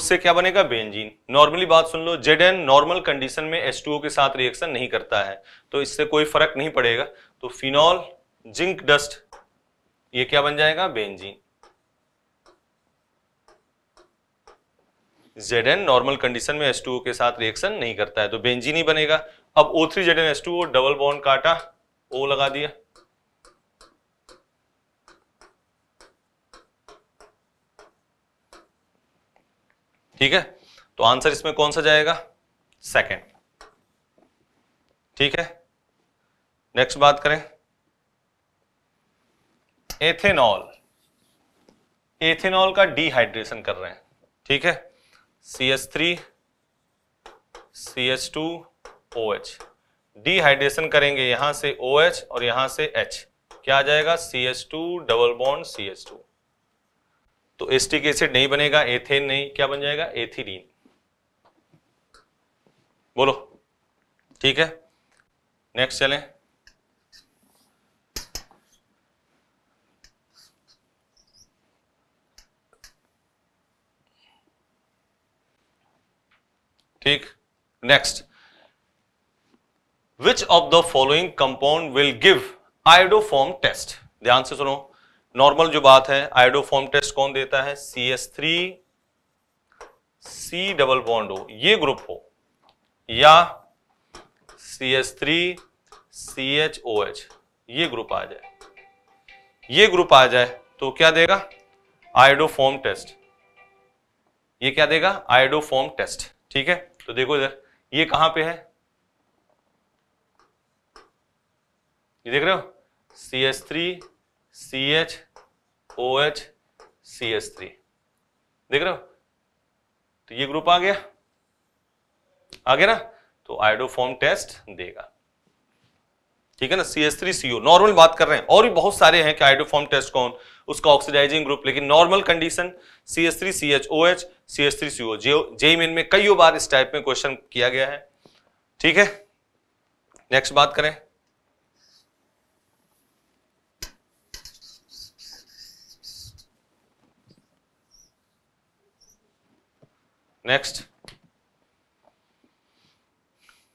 उससे क्या बनेगा बेंजीन नॉर्मली बात सुन लो जेड एन नॉर्मल कंडीशन में एस टू के साथ रिएक्शन नहीं करता है तो इससे कोई फर्क नहीं पड़ेगा तो फिनॉल जिंक डस्ट ये क्या बन जाएगा benzene Z N normal condition में एस टू के साथ रिएक्शन नहीं करता है तो बेंजीन ही बनेगा अब O three Z N S two double bond काटा ओ लगा दिया ठीक है तो आंसर इसमें कौन सा जाएगा सेकंड ठीक है नेक्स्ट बात करें एथेनॉल एथेनॉल का डिहाइड्रेशन कर रहे हैं ठीक है C S three C S two O H dehydration करेंगे यहां से ओ OH एच और यहां से एच क्या आ जाएगा C S two double bond C S two तो एस्टिक एसिड नहीं बनेगा एथेन नहीं क्या बन जाएगा एथिलीन बोलो ठीक है नेक्स्ट चलें ठीक next which of the following compound will give iodoform test ध्यान से सुनो नॉर्मल जो बात है आइडोफॉर्म टेस्ट कौन देता है C S three C double bond हो ये ग्रुप हो या C S three C H O H ये ग्रुप आ जाए ये ग्रुप आ जाए तो क्या देगा आइडोफॉर्म टेस्ट ये क्या देगा आइडोफॉर्म टेस्ट ठीक है तो देखो इधर ये कहां पे है ये देख रहे हो C S three C H O H C H three देख रहे हो तो ये ग्रुप आ गया आ गया ना तो आइडोफॉर्म टेस्ट देगा ठीक है ना C S three CO normal बात कर रहे हैं और भी बहुत सारे हैं कि आइडोफॉर्म टेस्ट कौन उसका ऑक्सीडाइजिंग ग्रुप लेकिन normal condition C S three C H O H C S three CO JEE Main में कई बार इस टाइप में क्वेश्चन किया गया है ठीक है नेक्स्ट बात करें नेक्स्ट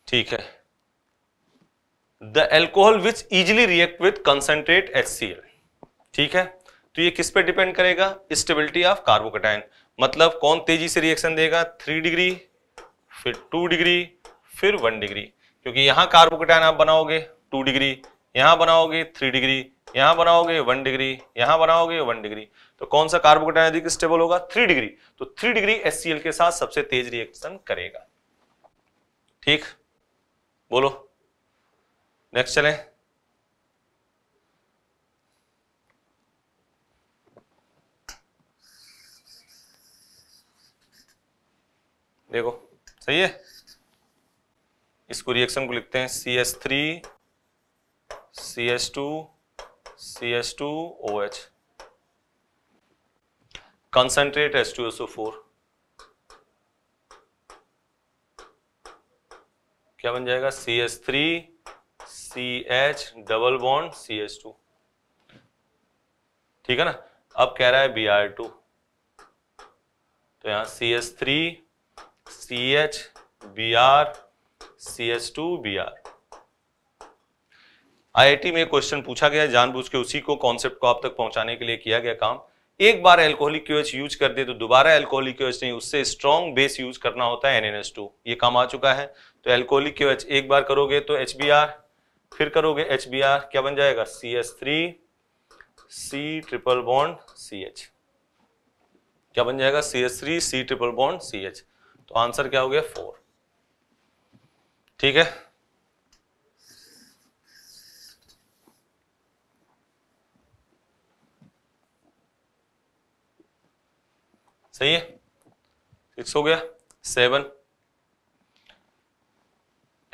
ठीक है the alcohol which easily react with concentrate H ठीक है तो ये किस पे डिपेंड करेगा स्टेबिलिटी ऑफ कार्बोकटाइन मतलब कौन तेजी से रिएक्शन देगा थ्री डिग्री फिर टू डिग्री फिर वन डिग्री क्योंकि यहां कार्बोकटाइन आप बनाओगे टू डिग्री यहां बनाओगे थ्री डिग्री यहां बनाओगे वन डिग्री यहां बनाओगे वन डिग्री तो कौन सा कार्बोकोटाइन अधिक स्टेबल होगा थ्री डिग्री तो थ्री डिग्री एस के साथ सबसे तेज रिएक्शन करेगा ठीक बोलो नेक्स्ट चले देखो सही है इसको रिएक्शन को लिखते हैं C S three C S two C S two O H concentrate H2SO4 क्या बन जाएगा C S three C H double bond C S two ठीक है ना अब कह रहा है बी आर टू तो यहां C S three C H B R C S two B R T में क्वेश्चन पूछा गया जानबूझ के उसी को कॉन्सेप्ट को आप तक पहुंचाने के लिए किया गया काम एक बार एल्कोहलिक क्यूएच यूज कर दे तो दोबारा एल्कोहलिक क्यूएच नहीं उससे स्ट्रॉन्ग बेस यूज करना होता है एनएनएस टू ये काम आ चुका है तो एल्कोहलिक क्यूएच एक बार करोगे तो एच फिर करोगे एच क्या बन जाएगा C S three C triple bond C H क्या बन जाएगा C S three C triple bond C H तो आंसर क्या हो गया फोर ठीक है सही है सिक्स हो गया seven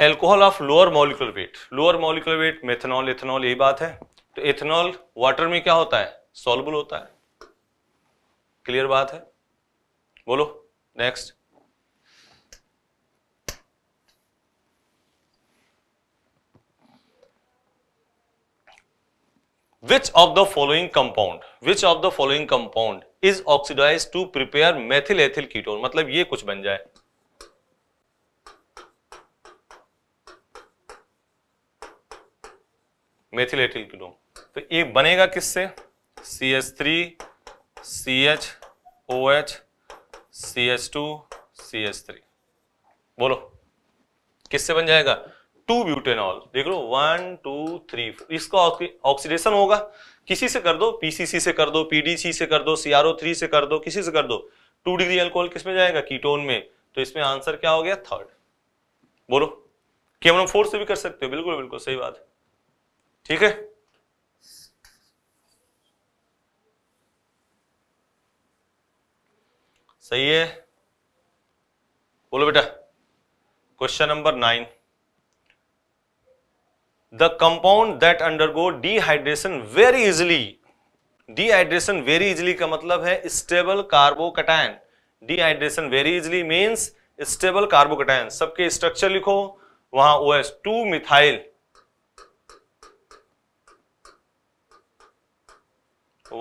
alcohol of lower molecular weight lower molecular weight methanol ethanol यही बात है तो इथेनॉल वाटर में क्या होता है सॉल्बल होता है क्लियर बात है बोलो next which of the following compound which of the following compound is oxidize to prepare methyl ethyl ketone मतलब ये कुछ बन जाए मेथिल एथिल कीटोन तो ये बनेगा किससे C H three C H O H C H two C H three बोलो किससे बन जाएगा टू ब्यूटेनॉल देख लो वन टू थ्री इसका ऑक्सीडेशन होगा किसी से कर दो पीसीसी से कर दो पीडीसी से कर दो सीआरओ थ्री से कर दो किसी से कर दो टू डिग्री अल्कोहल किसमें जाएगा कीटोन में तो इसमें आंसर क्या हो गया थर्ड बोलो केवल हम फोर से भी कर सकते हो बिल्कुल बिल्कुल सही बात है ठीक है सही है बोलो बेटा question number nine the compound that undergo dehydration very easily dehydration very easily का मतलब है stable carbocation dehydration very easily means stable carbocation सबके structure लिखो वहां OH two methyl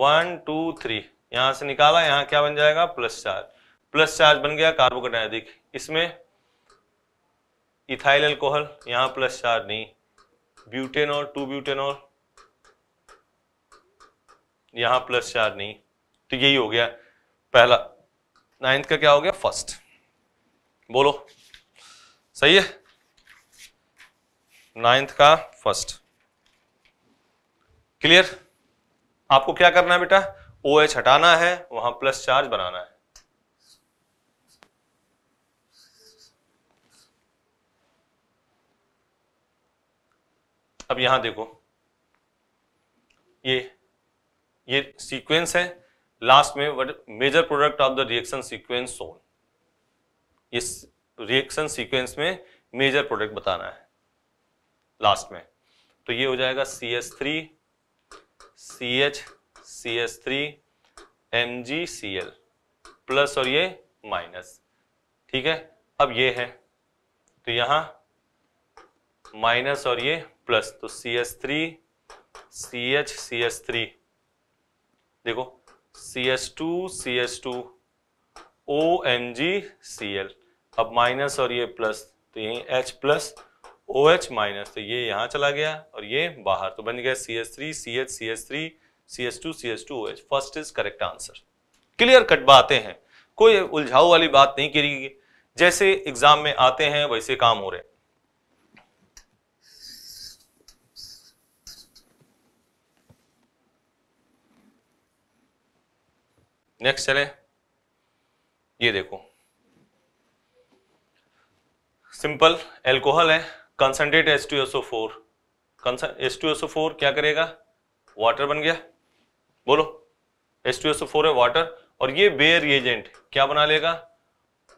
one two three यहां से निकाला यहां क्या बन जाएगा प्लस चार्ज प्लस चार्ज बन गया कार्बोकटाइन देख इसमें इथाइल अल्कोहल यहां प्लस चार्ज नहीं ब्यूटेन और टू ब्यूटेन और यहां प्लस चार नहीं तो यही हो गया पहला नाइन्थ का क्या हो गया फर्स्ट बोलो सही है नाइन्थ का फर्स्ट क्लियर आपको क्या करना है बेटा ओ OH एच हटाना है वहां प्लस चार्ज बनाना है अब यहां देखो ये ये सीक्वेंस है लास्ट में what major product of the reaction sequence shown इस रिएक्शन सीक्वेंस में मेजर प्रोडक्ट बताना है लास्ट में तो ये हो जाएगा C S three C H C S three M G C L plus और ये माइनस ठीक है अब ये है तो यहां माइनस और ये प्लस तो C S three C H C S three देखो C S two C S two O N G C L अब माइनस और ये प्लस तो यही H plus O H minus तो ये यहां चला गया और ये बाहर तो बन गया C S three C H C S three C S two C S two O H first is correct answer clear cut बातें हैं कोई उलझाऊ वाली बात नहीं करेगी जैसे एग्जाम में आते हैं वैसे काम हो रहे हैं नेक्स्ट चले ये देखो सिंपल एल्कोहल है concentrate S two SO four S two SO four क्या करेगा वाटर बन गया बोलो एस टू एसओ फोर है वाटर और ये बेयर एजेंट क्या बना लेगा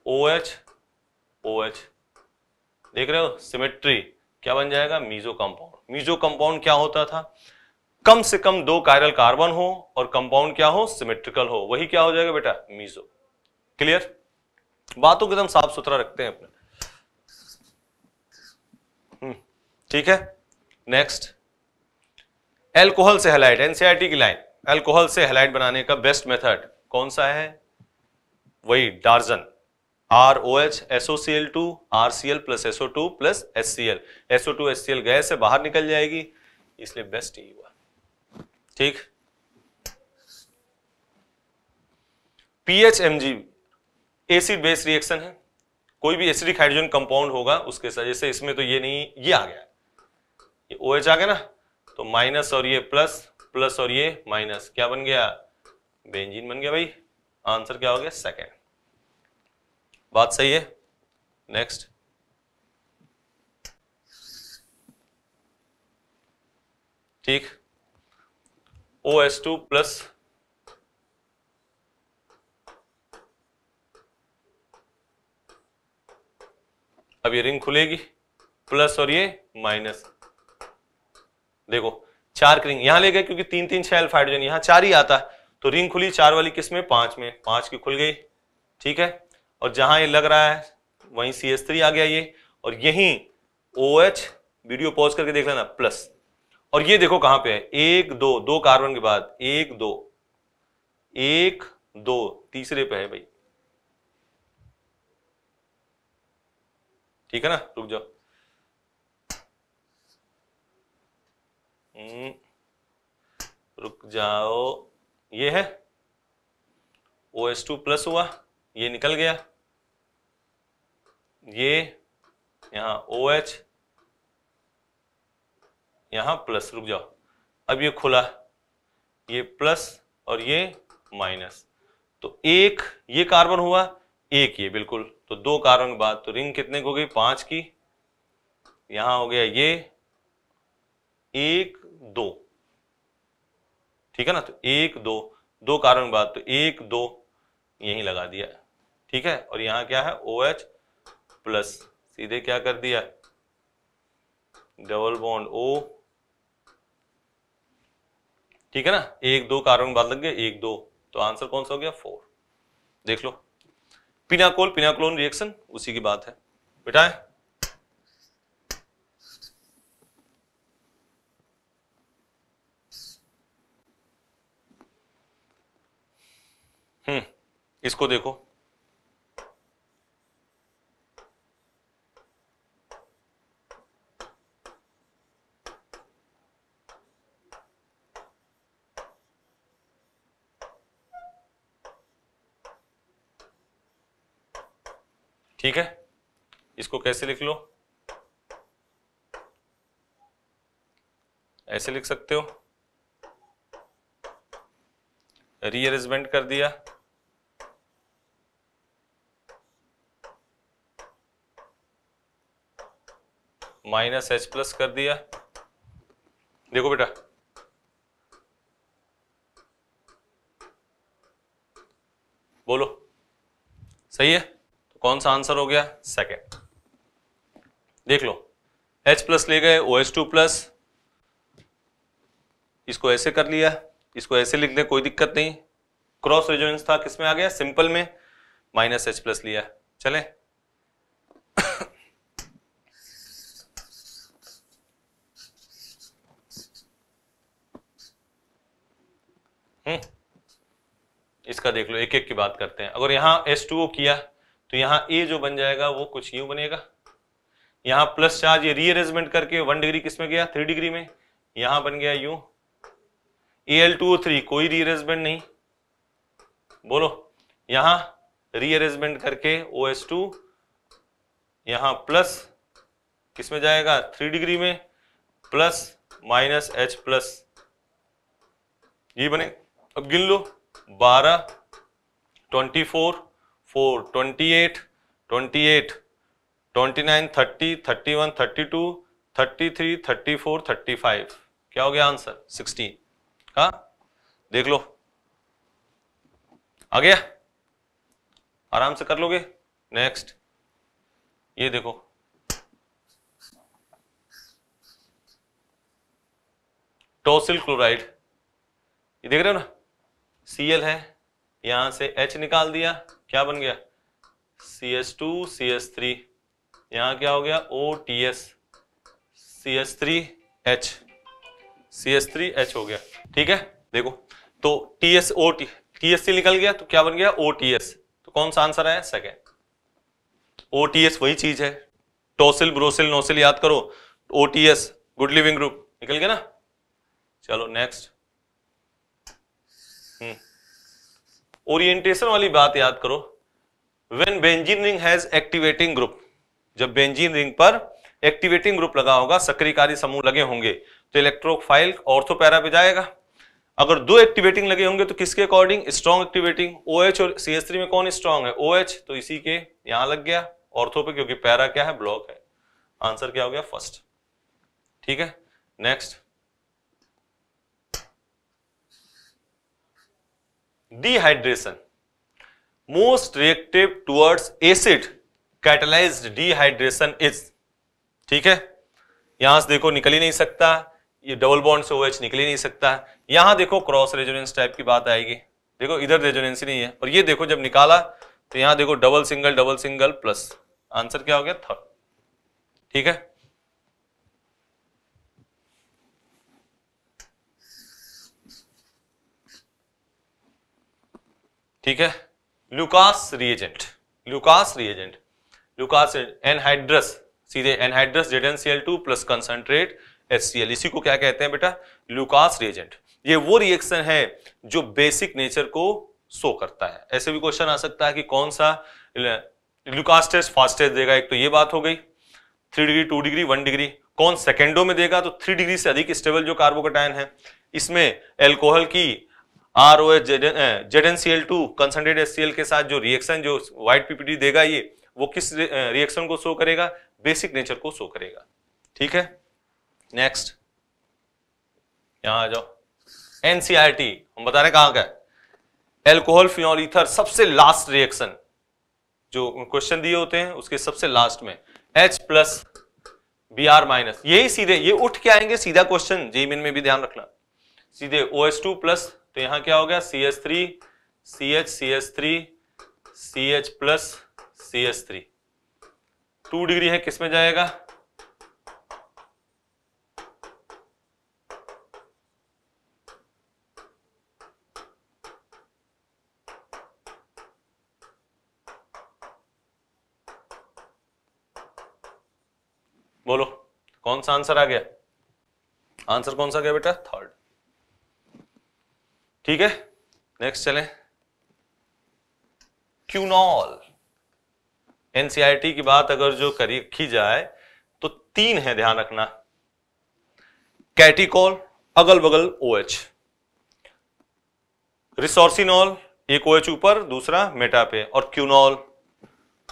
ओ एच ओ एच देख रहे हो सिमेट्री क्या बन जाएगा मीजो कंपाउंड मीजो कंपाउंड क्या होता था कम से कम दो कायरल कार्बन हो और कंपाउंड क्या हो सिमेट्रिकल हो वही क्या हो जाएगा बेटा मीजो क्लियर बातों को एकदम साफ सुथरा रखते हैं अपने हम्म, ठीक है नेक्स्ट एल्कोहल से हेलाइट एनसीआरटी की लाइन एल्कोहल से हेलाइट बनाने का बेस्ट मेथड कौन सा है वही Darzens R O H SO C L two R C L plus SO two plus S C L SO two S C L gas से बाहर निकल जाएगी इसलिए बेस्ट यही ठीक पीएचएमजी एसिड बेस रिएक्शन है कोई भी एसिडिक हाइड्रोजन कंपाउंड होगा उसके साथ जैसे इसमें तो ये नहीं ये आ गया ये ओ OH आ गया ना तो माइनस और ये प्लस प्लस और ये माइनस क्या बन गया बेंजीन बन गया भाई आंसर क्या हो गया सेकेंड बात सही है नेक्स्ट ठीक ओ एस टू प्लस अब ये रिंग खुलेगी प्लस और ये माइनस देखो चार रिंग यहां ले गए क्योंकि तीन तीन छह हाइड्रोजन यहां चार ही आता है तो रिंग खुली चार वाली किस में पांच में पांच की खुल गई ठीक है और जहां ये लग रहा है वहीं सी एस थ्री आ गया ये और यहीं O OH, H video pause करके देख लेना प्लस और ये देखो कहां पे है एक दो दो कार्बन के बाद एक दो एक दो तीसरे पे है भाई ठीक है ना रुक जाओ हम्म। रुक जाओ ये है ओ एस टू प्लस हुआ ये निकल गया ये यहां ओ OH, एच यहां प्लस रुक जाओ अब ये खुला ये प्लस और ये माइनस तो एक ये कार्बन हुआ एक ये बिल्कुल तो दो कार्बन के बाद तो रिंग कितने की हो गई पांच की यहां हो गया ये एक दो ठीक है ना तो एक दो दो कार्बन के बाद तो एक दो यही लगा दिया ठीक है और यहां क्या है ओ OH प्लस सीधे क्या कर दिया डबल बॉन्ड ओ ठीक है ना एक दो कार्बन बाद लग गए एक दो तो आंसर कौन सा हो गया फोर देख लो पिनाकोल पिनाकोलोन रिएक्शन उसी की बात है बेटा हम्म, इसको देखो ठीक है इसको कैसे लिख लो ऐसे लिख सकते हो रीअरेंजमेंट कर दिया माइनस एच प्लस कर दिया देखो बेटा बोलो सही है तो कौन सा आंसर हो गया सेकेंड देख लो H प्लस ले गए ओ एस टू प्लस इसको ऐसे कर लिया इसको ऐसे लिख दे कोई दिक्कत नहीं क्रॉस रेजोनेंस था किसमें आ गया सिंपल में माइनस एच प्लस लिया चले हम्म। इसका देख लो एक एक की बात करते हैं अगर यहां एस टू किया तो यहां ए जो बन जाएगा वो कुछ यू बनेगा यहाँ प्लस चार्ज ये रीअरेंजमेंट करके वन डिग्री किस में गया थ्री डिग्री में यहां बन गया U A L two three कोई रीअरेंजमेंट नहीं बोलो यहां रीअरेंजमेंट करके ओ एस टू यहां प्लस किस में जाएगा थ्री डिग्री में प्लस माइनस एच प्लस ये बने अब गिन लो बारह twenty four four twenty eight twenty eight twenty nine thirty thirty one thirty two thirty three thirty four thirty five क्या हो गया आंसर सिक्सटीन हाँ देख लो आ गया आराम से कर लोगे नेक्स्ट ये देखो टोसिल क्लोराइड ये देख रहे हो ना सीएल है यहां से एच निकाल दिया क्या बन गया C S two C S three यहाँ क्या हो गया O T S C S three H C S three H हो गया ठीक है देखो तो T S O T T S C निकल गया तो क्या बन गया ओ टी एस तो कौन सा आंसर है सेकेंड ओ टी एस वही चीज है टोसिल ब्रोसिल नोसिल याद करो O T S good leaving group निकल गया ना चलो नेक्स्ट ओरिएंटेशन वाली बात याद करो when benzene ring has activating group जब बेंजीन रिंग पर एक्टिवेटिंग ग्रुप लगा होगा सक्रियकारी समूह लगे होंगे तो इलेक्ट्रोफाइल ऑर्थोपैरा पे जाएगा अगर दो एक्टिवेटिंग लगे होंगे तो किसके according strong activating O OH और सी एस थ्री में कौन स्ट्रॉन्ग है ओ OH, तो इसी के यहां लग गया ऑर्थो पे क्योंकि पैरा क्या है ब्लॉक है आंसर क्या हो गया फर्स्ट ठीक है next dehydration most reactive towards acid catalyzed dehydration is ठीक है यहां से देखो निकल ही नहीं सकता ये डबल बॉन्ड से ओएच निकल ही नहीं सकता यहां देखो क्रॉस रेजोनेंस टाइप की बात आएगी देखो इधर रेजोनेंस ही नहीं है और ये देखो जब निकाला तो यहां देखो double single double single plus answer क्या हो गया थर्ड ठीक है ठीक है Lucas reagent Lucas reagent Lucas anhydrous सीधे anhydrous Z plus concentrate S इसी को क्या कहते हैं बेटा लुकास रिएजेंट ये वो रिएक्शन है जो बेसिक नेचर को शो करता है ऐसे भी क्वेश्चन आ सकता है कि कौन सा लुकास टेस्ट फास्टेस्ट देगा एक तो ये बात हो गई three degree two degree one degree कौन सेकेंडो में देगा तो थ्री डिग्री से अधिक स्टेबल जो कार्बोकटायन है इसमें एल्कोहल की R O S Z two concentrate S के साथ जो रिएक्शन जो व्हाइट पीपीटी देगा ये वो किस रिएक्शन eh, को शो करेगा बेसिक नेचर को शो करेगा ठीक है नेक्स्ट यहां आ जाओ एनसीआरटी हम बता रहे कहां का एल्कोहल फिनॉल इथर सबसे लास्ट रिएक्शन जो क्वेश्चन दिए होते हैं उसके सबसे लास्ट में H plus B R minus यही सीधे ये उठ के आएंगे सीधा क्वेश्चन जेमिन में भी ध्यान रखना सीधे ओ एस टू प्लस तो यहां क्या हो गया C H three C H C H three C H plus C H three two degree है किसमें जाएगा बोलो कौन सा आंसर आ गया आंसर कौन सा गया बेटा थर्ड ठीक है नेक्स्ट चले क्यूनॉल एनसीईआरटी की बात अगर जो करी की जाए तो तीन है ध्यान रखना कैटिकॉल अगल बगल ओ एच रिसोर्सिनॉल एक ओ एच ऊपर दूसरा मेटा पे और क्यूनॉल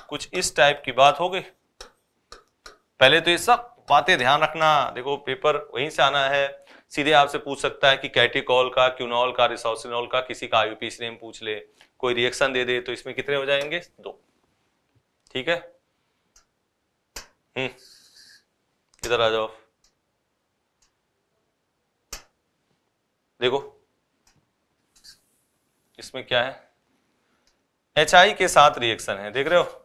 कुछ इस टाइप की बात हो गई पहले तो ये सब बातें ध्यान रखना देखो पेपर वहीं से आना है सीधे आपसे पूछ सकता है कि कैटिकॉल का क्यूनॉल का रिसोसिनॉल का किसी का आयुपीस नेम पूछ ले कोई रिएक्शन दे दे तो इसमें कितने हो जाएंगे दो ठीक है हम्म। इधर आ जाओ देखो इसमें क्या है एच आई के साथ रिएक्शन है देख रहे हो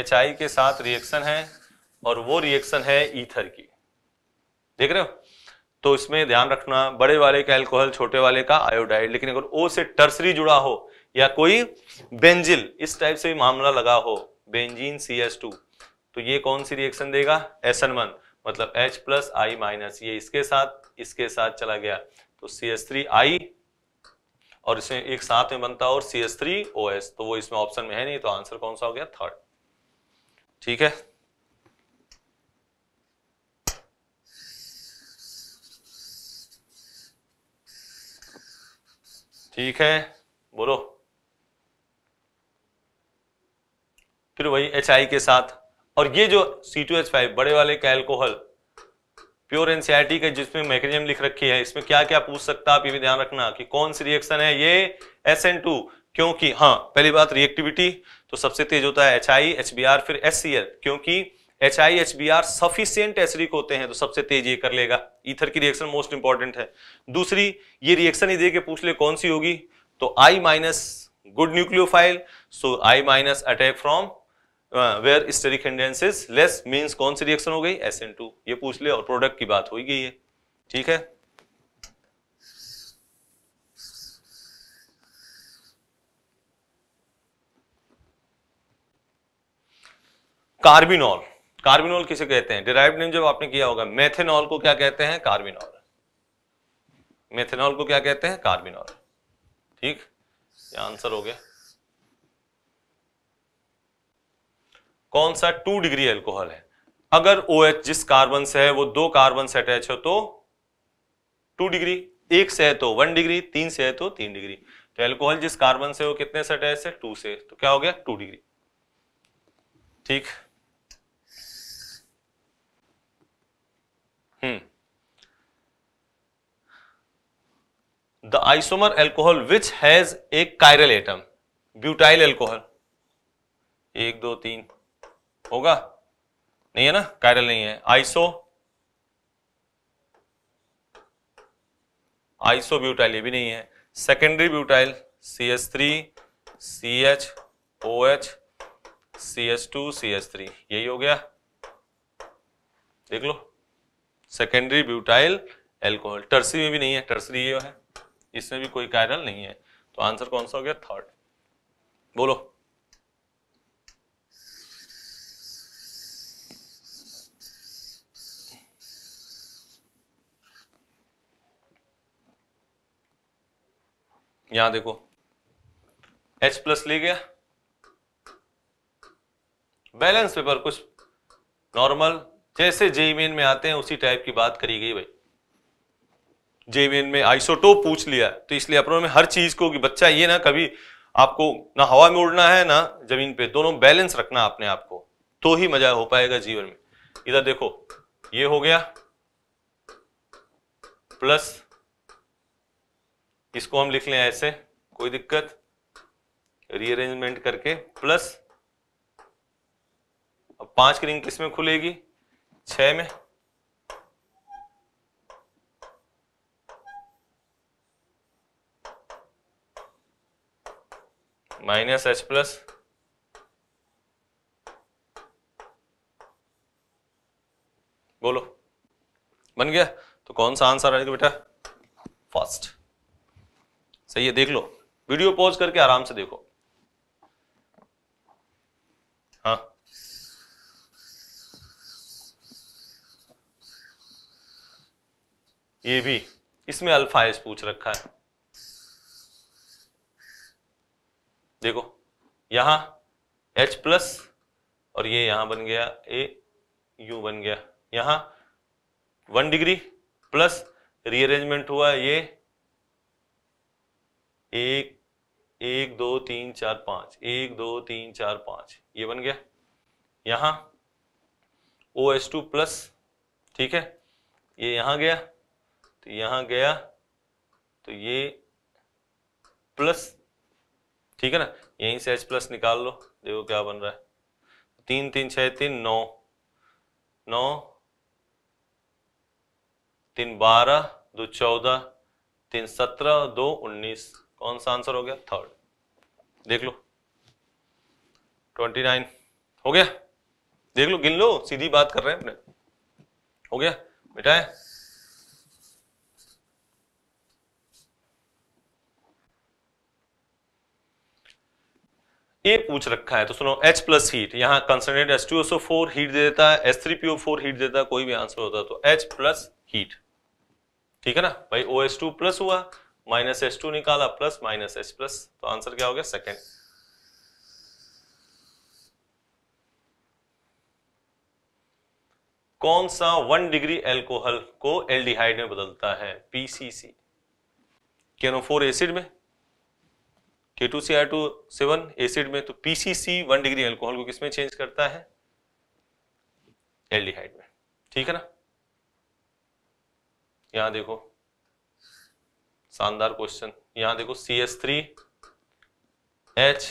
एच आई के साथ रिएक्शन है और वो रिएक्शन है ईथर की देख रहे हो तो इसमें ध्यान रखना बड़े वाले का एल्कोहल छोटे वाले का आयोडाइड लेकिन अगर ओ से टर्सरी जुड़ा हो या कोई बेंजिल इस टाइप से मामला लगा हो बेंजीन सी एस टू तो ये कौन सी रिएक्शन देगा एसन वन मतलब H प्लस आई माइनस ये इसके साथ इसके साथ चला गया तो सी एस थ्री आई और इसमें एक साथ में बनता और C S three O S तो वो इसमें ऑप्शन में है नहीं तो आंसर कौन सा हो गया थर्ड ठीक है ठीक है बोलो फिर वही एच आई के साथ और ये जो सी टू एच फाइव बड़े वाले का एल्कोहल प्योर एनसीआईटी के जिसमें मैकेजियम लिख रखी है इसमें क्या क्या पूछ सकता है आप ये भी ध्यान रखना कि कौन सी रिएक्शन है ये एस एन टू क्योंकि हाँ पहली बात रिएक्टिविटी तो सबसे तेज होता है H I H B R फिर एस सी एल क्योंकि H I H B R sufficient acidic होते हैं तो सबसे तेज ये कर लेगा ईथर की रिएक्शन मोस्ट इंपॉर्टेंट है दूसरी ये रिएक्शन ही देखे पूछ ले कौन सी होगी तो I minus good nucleophile so I minus attack from where steric hindrance less means कौन सी रिएक्शन हो गई एस एन टू ये पूछ ले और प्रोडक्ट की बात हो गई है ठीक है कार्बिनॉल कार्बिनोल किसे कहते हैं डिराइव नेम जब आपने किया होगा मेथेनॉल को क्या कहते हैं कार्बिनॉल मेथेनॉल को क्या कहते हैं कार्बिनॉल ठीक आंसर हो गया कौन सा टू डिग्री एल्कोहल है अगर ओ OH जिस कार्बन से है वो दो कार्बन से अटैच हो तो टू डिग्री एक से है तो वन डिग्री तीन से है तो तीन डिग्री तो एल्कोहल जिस कार्बन से वो कितने से अटैच है टू से तो क्या हो गया टू डिग्री ठीक the isomer alcohol which has a chiral atom butyl alcohol एक दो तीन होगा नहीं है ना कायरल नहीं है आइसो आइसो ब्यूटाइल ये भी नहीं है secondary butyl C S three C H O H C S two C S three यही हो गया देख लो सेकेंडरी ब्यूटाइल एल्कोहल टर्सी में भी नहीं है टर्सरी ये है इसमें भी कोई कायरल नहीं है तो आंसर कौन सा हो गया थर्ड बोलो यहां देखो H प्लस ले गया बैलेंस पेपर कुछ नॉर्मल जैसे जेई में आते हैं उसी टाइप की बात करी गई भाई जेई में आइसोटोप पूछ लिया तो इसलिए अपनों में हर चीज को कि बच्चा ये ना कभी आपको ना हवा में उड़ना है ना जमीन पे दोनों बैलेंस रखना अपने आप को तो ही मजा हो पाएगा जीवन में इधर देखो ये हो गया प्लस इसको हम लिख लें ऐसे कोई दिक्कत रीअरेंजमेंट करके प्लस अब पांच की रिंग किसमें खुलेगी छ में माइनस एच प्लस बोलो बन गया तो कौन सा आंसर आएगा बेटा फर्स्ट सही है देख लो वीडियो पॉज करके आराम से देखो हाँ ये भी इसमें अल्फा एस पूछ रखा है देखो यहां H प्लस और ये यहां बन गया ए यू बन गया यहां वन डिग्री प्लस रीअरेंजमेंट हुआ ये एक एक दो तीन चार पांच एक दो तीन चार पांच ये बन गया यहां ओ एस टू प्लस ठीक है ये यहां गया तो यहां गया तो ये प्लस ठीक है ना यहीं से एच प्लस निकाल लो देखो क्या बन रहा है तीन तीन छह तीन नौ नौ तीन बारह दो चौदह तीन सत्रह दो उन्नीस कौन सा आंसर हो गया थर्ड देख लो ट्वेंटी नाइन हो गया देख लो गिन लो सीधी बात कर रहे हैं अपने हो गया बेटा है ये पूछ रखा है तो सुनो एच प्लस हीट यहाँ concentrate S two four heat दे देता है S three P O four heat देता है कोई भी आंसर होता है तो एच प्लस हीट ठीक है ना भाई ओ एस टू प्लस हुआ माइनस एस टू निकाला प्लस माइनस एच प्लस तो आंसर क्या हो गया सेकेंड कौन सा वन डिग्री एल्कोहल को एल्डिहाइड में बदलता है पीसीसी केनो फोर एसिड में K two C R two seven acid में तो पीसीसी वन डिग्री एल्कोहल को किसमें चेंज करता है एल्डिहाइड में ठीक है ना यहां देखो शानदार क्वेश्चन यहां देखो C S three H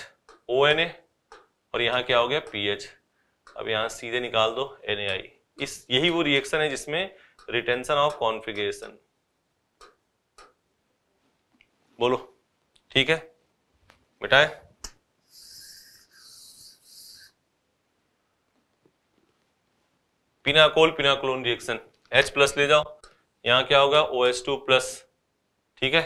O N A और यहां क्या हो गया पी एच अब यहां सीधे निकाल दो एन ए आई इस यही वो रिएक्शन है जिसमें रिटेंशन ऑफ कॉन्फिगरेशन बोलो ठीक है मिटाएं pinacol pinacolone reaction H plus ले जाओ यहां क्या होगा ओ एच टू प्लस ठीक है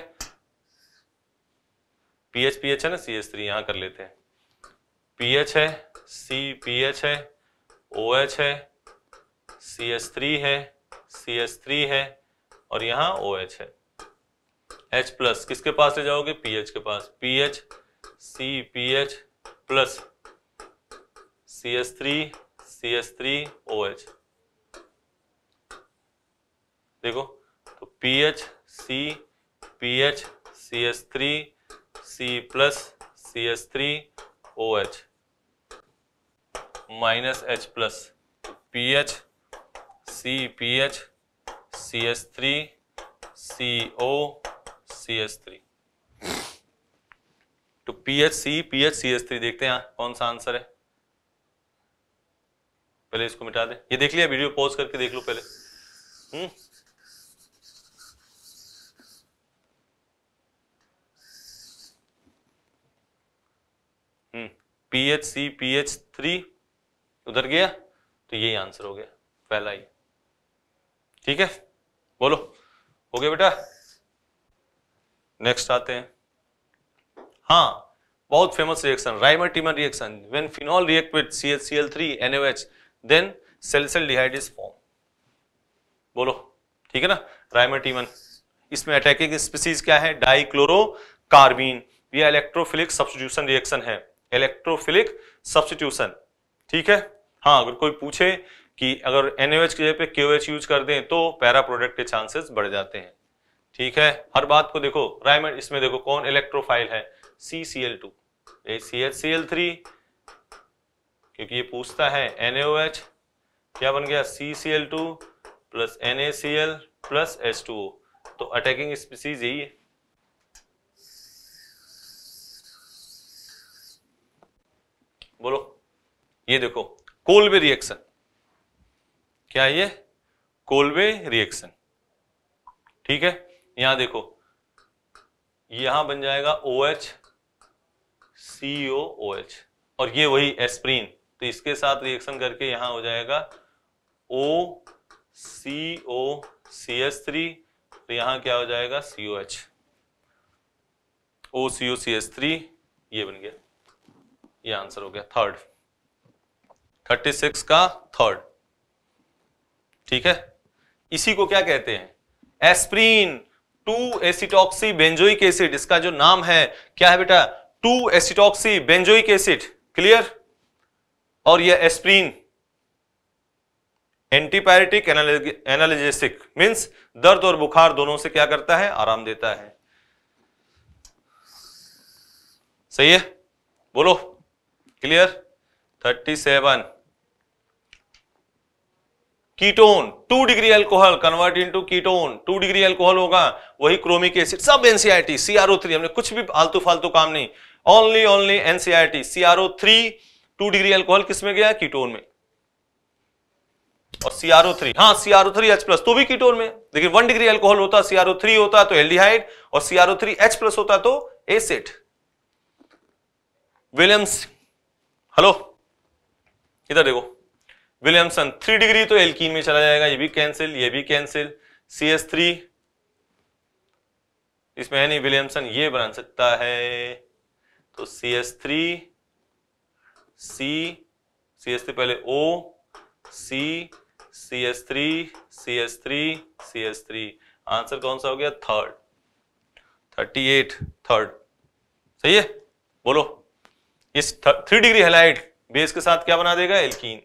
पीएच पीएच है ना सी एच थ्री यहां कर लेते हैं पीएच है सी पीएच है ओ एच है सी एच थ्री है सी एच थ्री है और यहां ओ एच है एच प्लस किसके पास ले जाओगे पीएच के पास PH C P H plus C S three C S three O H देखो तो P H C P H C S three C plus C S three O H minus H plus P H C P H C S three C O C S three तो P H C P H C H three देखते हैं कौन सा answer है पहले इसको मिटा दे ये देख लिया वीडियो पॉज करके देख लो पहले hmm hmm P H C P H three उधर गया तो यही आंसर हो गया पहला ही ठीक है बोलो हो गया बेटा नेक्स्ट आते हैं हाँ बहुत famous reaction Reimer Tiemann reaction when phenol react with CHCl3 H then salicylaldehyde is form बोलो ठीक है ना राइमर राइमेटिमन इसमें अटैकिंग स्पीसीज क्या है कार्बीन यह इलेक्ट्रोफिलिक सब्सिट्यूशन रिएक्शन है इलेक्ट्रोफिलिक सब्सिट्यूशन ठीक है हाँ अगर कोई पूछे कि अगर NaOH की जगह पे KOH यूज कर दें तो पैरा प्रोडक्ट के चांसेस बढ़ जाते हैं ठीक है हर बात को देखो राइमर इसमें देखो कौन इलेक्ट्रोफाइल है two C H C L three क्योंकि ये पूछता है NaOH क्या बन गया C C L two plus N A C L plus two O तो अटैकिंग स्पीसीज यही है बोलो ये देखो कोलवे रिएक्शन क्या ये कोलवे रिएक्शन ठीक है यहां देखो यहां बन जाएगा O H O H e और ये वही एस्प्रीन तो इसके साथ रिएक्शन करके यहां हो जाएगा ओ C O C S three और यहां क्या हो जाएगा C O H O C O C S three ये बन गया ये आंसर हो गया थर्ड थर्टी सिक्स का थर्ड ठीक है इसी को क्या कहते हैं aspirin two acetoxy benzoic acid इसका जो नाम है क्या है बेटा two acetoxy benzoic acid clear और यह एस्प्रीन एंटीपायरेटिक एनालिजेसिक मीन्स दर्द और बुखार दोनों से क्या करता है आराम देता है सही है बोलो clear thirty seven ketone two degree alcohol convert into ketone two degree alcohol होगा वही क्रोमिक एसिड सब एनसीआरटी सीआरओ थ्री हमने कुछ भी फालतू फालतू काम नहीं only only NCERT CRO three two degree alcohol किसमें गया कीटोन में और सीआरओ थ्री हाँ सीआरओ थ्री एच प्लस तो भी कीटोन में लेकिन वन डिग्री एल्कोहल होता सीआरओ थ्री होता तो एल्डिहाइड और सीआरओ थ्री एच प्लस होता तो एसिड विलियम्स हेलो इधर देखो विलियमसन थ्री डिग्री तो एल्कीन में चला जाएगा ये भी कैंसिल ये भी कैंसिल सी एस थ्री इसमें है नहीं विलियमसन ये बना सकता है तो C S three C C S three पहले O C C S three C S three C S three answer कौन सा हो गया थर्ड थर्टी एट थर्ड सही है बोलो इस थ्री डिग्री हेलाइट बेस के साथ क्या बना देगा एल्कीन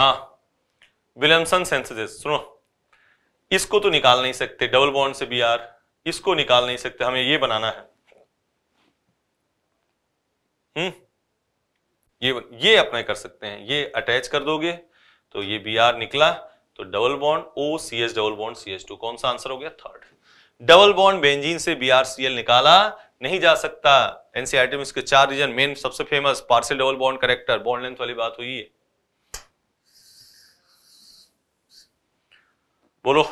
हाँ विलियमसन सेंसेस सुनो इसको तो निकाल नहीं सकते डबल बॉन्ड से बी आर इसको निकाल नहीं सकते हमें ये बनाना है हम्म ये ये अपने कर सकते हैं ये अटैच कर दोगे तो ये बी आर निकला तो double bond O C S double bond C S two कौन सा आंसर हो गया थर्ड डबल बॉन्ड बेंजीन से बी आर सी एल निकाला नहीं जा सकता एनसीआर में इसके चार रीजन मेन सबसे famous partial double bond character bond length वाली बात हुई है बोलो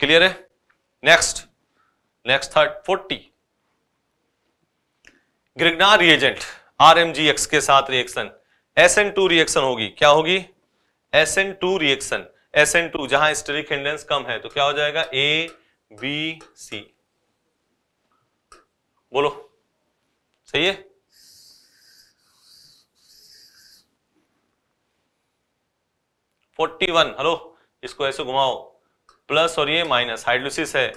क्लियर है next next third forty Grignard reagent RMGX के साथ रिएक्शन टू रिएक्शन होगी क्या होगी टू रिएक्शन टू जहां स्टेरिक इंडेंस कम है तो क्या हो जाएगा ए बी सी बोलो सही है फोर्टी वन हेलो इसको ऐसे घुमाओ प्लस और ये माइनस हाइड्रोसिस है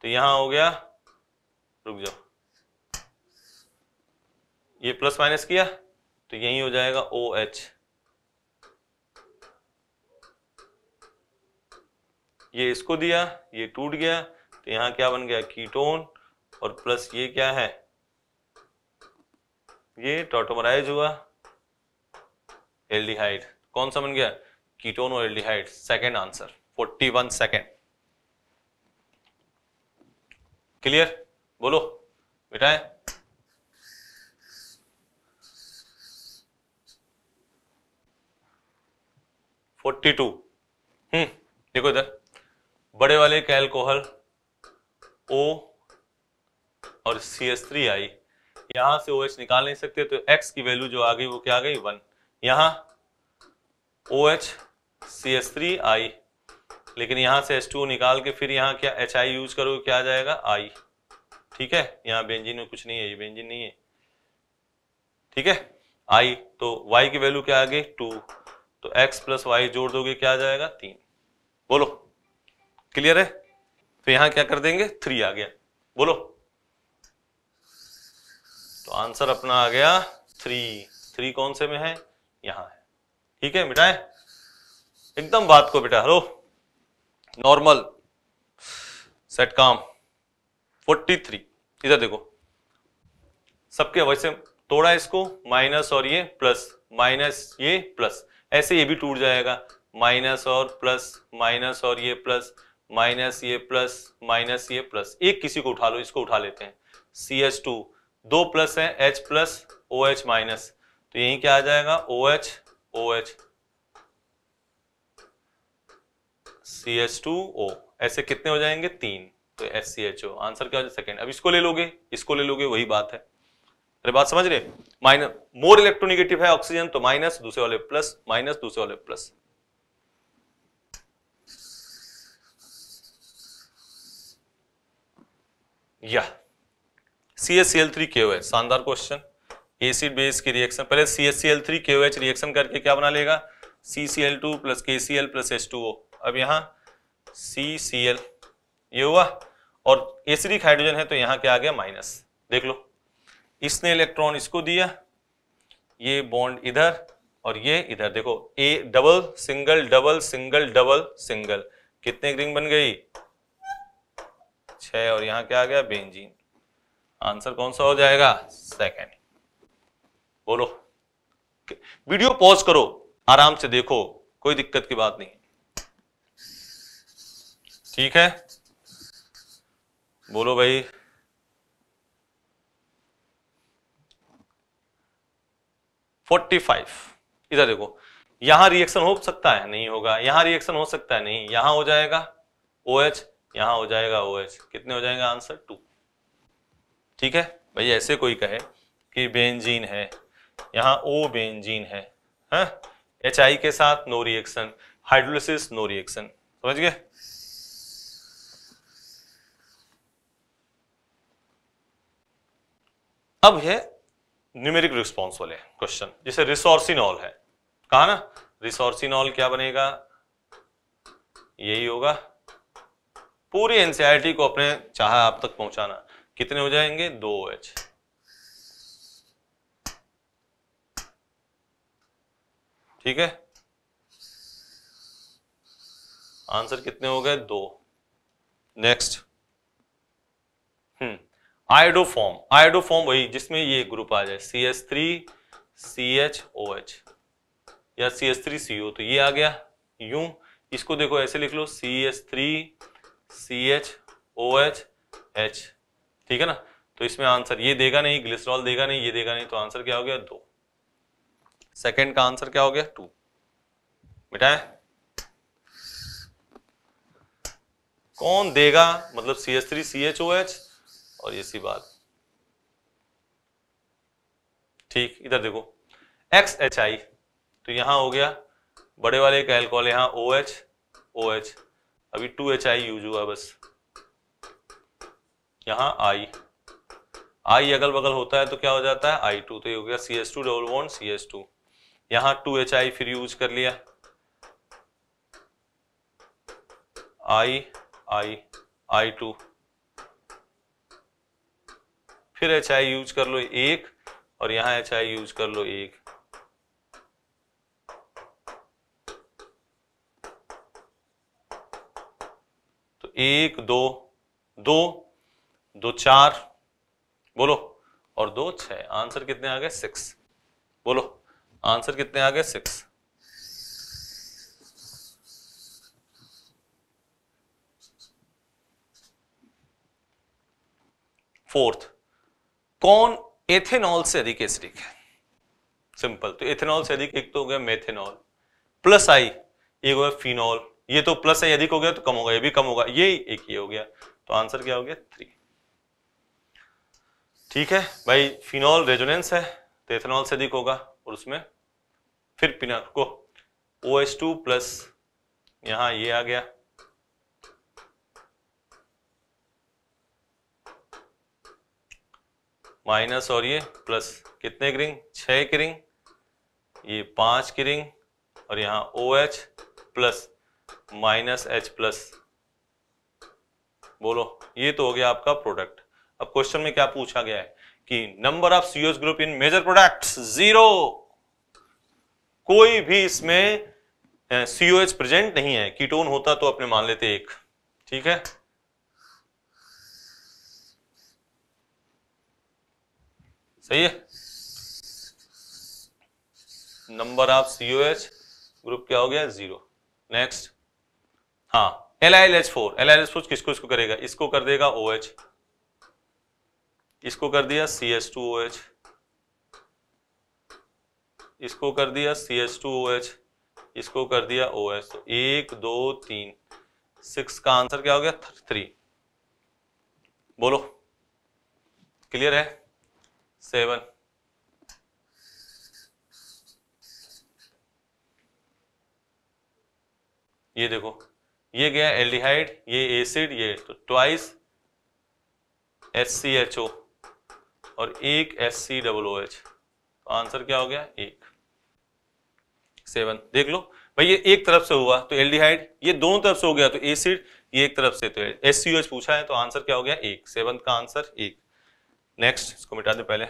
तो यहां हो गया रुक जाओ ये प्लस माइनस किया तो यही हो जाएगा ओ एच ये इसको दिया ये टूट गया तो यहां क्या बन गया कीटोन और प्लस ये क्या है ये टोटोमराइज हुआ एल्डिहाइड कौन सा बन गया कीटोन और aldehyde second answer one second clear बोलो बेटा फोर्टी टू हम्म देखो इधर बड़े वाले के एल्कोहल ओ और सी एस थ्री आई यहां से ओ OH एच निकाल नहीं सकते तो एक्स की वैल्यू जो आ गई वो क्या आ गई वन यहां O H C S three I लेकिन यहां से टू निकाल के फिर यहाँ क्या एच आई यूज करोगे क्या आ जाएगा आई ठीक है यहाँ बेंजिन में कुछ नहीं है ये बेंजिन नहीं है ठीक है आई तो y की वैल्यू क्या आ गई टू तो x प्लस वाई जोड़ दोगे क्या आ जाएगा तीन बोलो क्लियर है तो यहां क्या कर देंगे थ्री आ गया बोलो तो आंसर अपना आ गया थ्री थ्री कौन से में है यहां है ठीक है मिटाए एकदम बात को बेटा हेलो नॉर्मल सेट काम 43 इधर देखो सबके वैसे तोड़ा इसको माइनस और ये प्लस माइनस ये प्लस ऐसे ये भी टूट जाएगा माइनस और प्लस माइनस और ये प्लस माइनस ये प्लस माइनस ये प्लस एक किसी को उठा लो इसको उठा लेते हैं सी एच टू दो प्लस है H plus O H minus तो यही क्या आ जाएगा O H O H C H two O ऐसे कितने हो जाएंगे तीन तो S C H O answer क्या हो जाए सेकेंड अब इसको ले लोगे इसको ले लोगे वही बात है अरे बात समझ रहे माइनस मोर इलेक्ट्रोनिगेटिव है ऑक्सीजन तो माइनस दूसरे वाले प्लस माइनस दूसरे वाले प्लस या C S C L three के शानदार क्वेश्चन एसिड बेस की रिएक्शन पहले C S C L three के रिएक्शन करके क्या बना लेगा C C L two plus के C L plus S two O अब यहां सी सी एल ये हुआ और एसरिक हाइड्रोजन है तो यहां क्या आ गया माइनस देख लो इसने इलेक्ट्रॉन इसको दिया ये बॉन्ड इधर और ये इधर देखो A double single double single double single कितने रिंग बन गई छह और यहां क्या आ गया बेंजीन आंसर कौन सा हो जाएगा सेकंड बोलो वीडियो पॉज करो आराम से देखो कोई दिक्कत की बात नहीं ठीक है बोलो भाई फोर्टी फाइव इधर देखो यहां रिएक्शन हो सकता है नहीं होगा यहां रिएक्शन हो सकता है नहीं यहां हो जाएगा ओ एच यहां हो जाएगा ओ एच कितने हो जाएगा आंसर टू ठीक है भाई ऐसे कोई कहे कि बेंजीन है यहां ओ बेंजीन है एच हाँ? आई के साथ no reaction hydrolysis no reaction समझ गए अब है न्यूमेरिक रिस्पॉन्स वाले क्वेश्चन जैसे रिसोर्सिनॉल है कहा ना रिसोर्सिनॉल क्या बनेगा यही होगा पूरी एनसीआरटी को अपने चाह आप तक पहुंचाना कितने हो जाएंगे दो एच ठीक है आंसर कितने हो गए दो नेक्स्ट आयोडोफॉर्म आयोडोफॉर्म वही जिसमें ये ग्रुप आ जाए C S three C H O H या सी एस थ्री सी ओ तो ये आ गया यू इसको देखो ऐसे लिख लो C S three C H O H H ठीक है ना तो इसमें आंसर ये देगा नहीं ग्लिसरॉल देगा नहीं ये देगा नहीं तो आंसर क्या हो गया दो सेकेंड का आंसर क्या हो गया टू बेटा कौन देगा मतलब C S three C H O H और ये सी बात ठीक इधर देखो एक्स एच आई तो यहां हो गया बड़े वाले का एल्कोहल यहां ओ एच ओ एच अभी टू एच आई यूज हुआ बस यहां आई आई अगल बगल होता है तो क्या हो जाता है आई टू तो ये हो गया C S two double one C S two यहां टू एच आई फिर यूज कर लिया आई आई आई टू फिर एच आई यूज कर लो एक और यहां एच आई यूज कर लो एक तो एक दो दो दो चार बोलो और दो छह आंसर कितने आ गए सिक्स बोलो आंसर कितने आ गए सिक्स फोर्थ कौन एथेनॉल से अधिक एसिडिक है सिंपल तो एथेनॉल से अधिक एक तो हो गया मेथेनॉल प्लस आई एक हो गया फिनॉल ये तो प्लस आई अधिक हो गया तो कम होगा ये भी कम होगा ये एक ये हो गया तो आंसर क्या हो गया थ्री ठीक है भाई फिनॉल रेजोनेंस है तो एथेनॉल से अधिक होगा और उसमें फिर पिना को ओ एस टू प्लस यहां ये आ गया माइनस और ये प्लस कितने की रिंग छः की रिंग ये पांच की रिंग और यहाँ O H plus minus H plus बोलो ये तो हो गया आपका प्रोडक्ट अब क्वेश्चन में क्या पूछा गया है कि number of CO group in major products zero कोई भी इसमें सीओ प्रेजेंट नहीं है कीटोन होता तो अपने मान लेते एक ठीक है सही है number of CO H group क्या हो गया जीरो नेक्स्ट हाँ L I L H four L I L H four किसको इसको करेगा इसको कर देगा ओ एच इसको कर दिया C H two O H इसको कर दिया C H two O H इसको कर दिया ओ एच तो एक दो तीन सिक्स का आंसर क्या हो गया थ्री बोलो क्लियर है सेवन ये देखो ये गया एल्डिहाइड ये एसिड ये तो twice H C H O और एक S C double O H तो आंसर क्या हो गया एक सेवन देख लो भाई ये एक तरफ से हुआ तो एल्डिहाइड ये दोनों तरफ से हो गया तो एसिड ये एक तरफ से तो एस सी एच पूछा है तो आंसर क्या हो गया एक सेवन का आंसर एक नेक्स्ट इसको मिटा दे पहले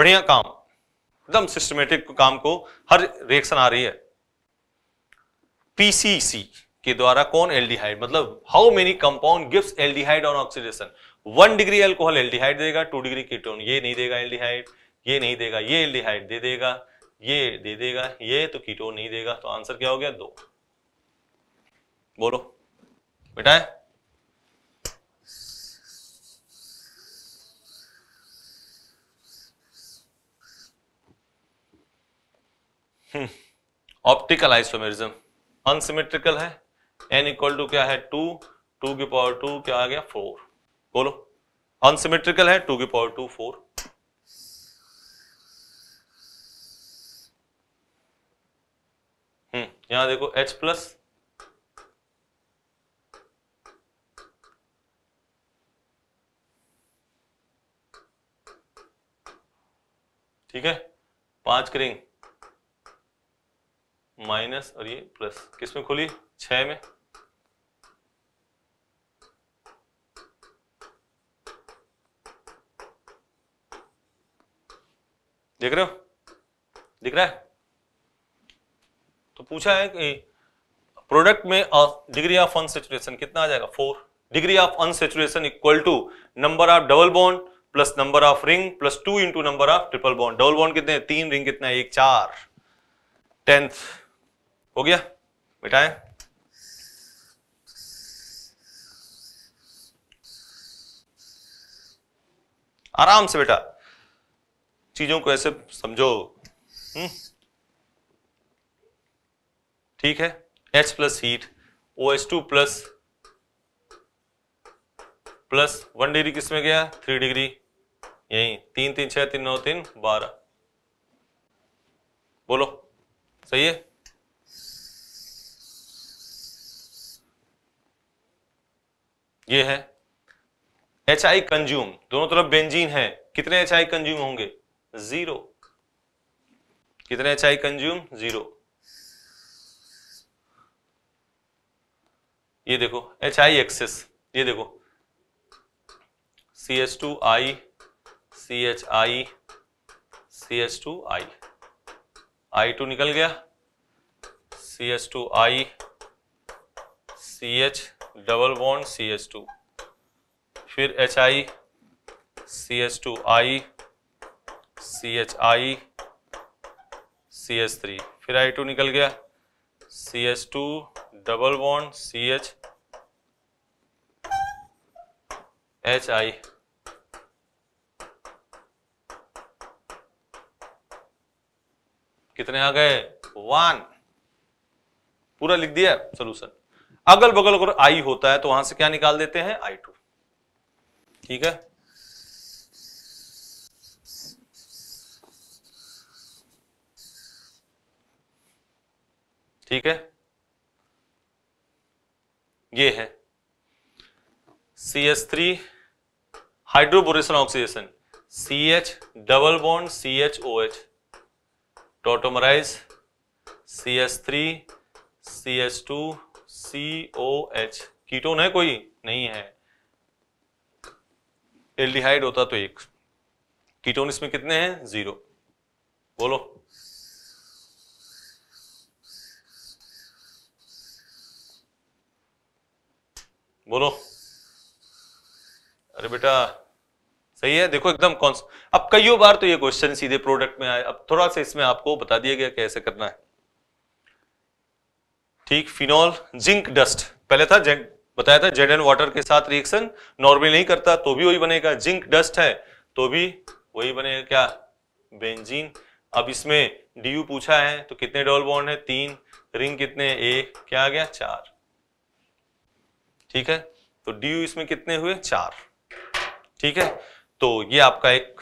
बढ़िया काम एकदम सिस्टमेटिक काम को हर रिएक्शन आ रही है पीसीसी के द्वारा कौन एल्डिहाइड मतलब how many compound gives aldehyde on oxidation one degree alcohol aldehyde देगा टू डिग्री कीटोन ये नहीं देगा एल्डिहाइड ये नहीं देगा ये एल्डिहाइड दे देगा ये दे देगा ये तो कीटोन नहीं देगा तो आंसर क्या हो गया दो बोलो बेटा है ऑप्टिकल आइसोमेरिज्म अनसिमेट्रिकल है एन इक्वल टू क्या है टू टू की पावर टू क्या आ गया फोर बोलो अनसिमेट्रिकल है टू की पावर टू फोर हम्म यहां देखो एच प्लस ठीक है पांच करेंगे माइनस और ये प्लस किस में खोली में देख रहे हो दिख रहा है तो पूछा है कि प्रोडक्ट में डिग्री ऑफ अनसेचुरेशन कितना आ जाएगा four degree of unsaturation equal to number of double bond plus number of ring plus two into number of triple bond double bond कितने तीन रिंग कितना एक चार टेंथ हो गया बेटा आराम से बेटा चीजों को ऐसे समझो हम्म। ठीक है H plus heat O S two plus plus one degree किस में गया थ्री डिग्री यही तीन तीन छह तीन नौ तीन बारह बोलो सही है ये है एच आई कंज्यूम दोनों तरफ बेंजीन है कितने एच आई कंज्यूम होंगे जीरो कितने एच आई कंज्यूम जीरो ये देखो एच आई एक्सेस ये देखो C H two I C H I C H two I I two निकल गया C H two I C H double bond C S two फिर H I C S two I C H I C S three फिर I two निकल गया C S two double bond C H H I कितने आ गए one पूरा लिख दिया सोल्यूशन अगल बगल अगर आई होता है तो वहां से क्या निकाल देते हैं आई टू ठीक है ठीक है ये है C H three hydroboration oxidation C H double bond C H O H tautomerise C S three C S two C O H ketone है कोई नहीं है एल्डिहाइड होता तो एक कीटोन इसमें कितने हैं जीरो बोलो बोलो अरे बेटा सही है देखो एकदम कौन अब कईयों बार तो ये क्वेश्चन सीधे प्रोडक्ट में आए अब थोड़ा सा इसमें आपको बता दिया गया कैसे करना है ठीक फिनॉल जिंक डस्ट पहले था जेड बताया था जेड एंड वाटर के साथ रिएक्शन नॉर्मली नहीं करता तो भी वही बनेगा जिंक डस्ट है तो भी वही बनेगा क्या बेंजीन अब इसमें डी पूछा है तो कितने डबल बॉन्ड है तीन रिंग कितने एक क्या आ गया चार ठीक है तो डी इसमें कितने हुए चार ठीक है तो ये आपका एक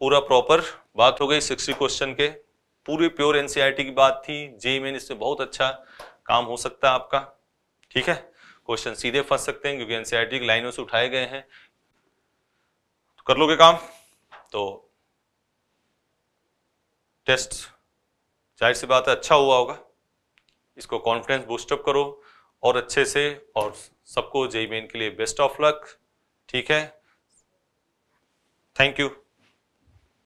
पूरा प्रॉपर बात हो गई सिक्सटी क्वेश्चन के पूरे प्योर एनसीईआरटी की बात थी जे मेन इसमें बहुत अच्छा काम हो सकता है आपका ठीक है क्वेश्चन सीधे फंस सकते हैं क्योंकि एनसीईआरटी की लाइनों से उठाए गए हैं तो कर लोगे काम तो टेस्ट जाहिर सी बात है अच्छा हुआ होगा इसको कॉन्फिडेंस बूस्टअप करो और अच्छे से और सबको जेई मेन के लिए बेस्ट ऑफ लक ठीक है थैंक यू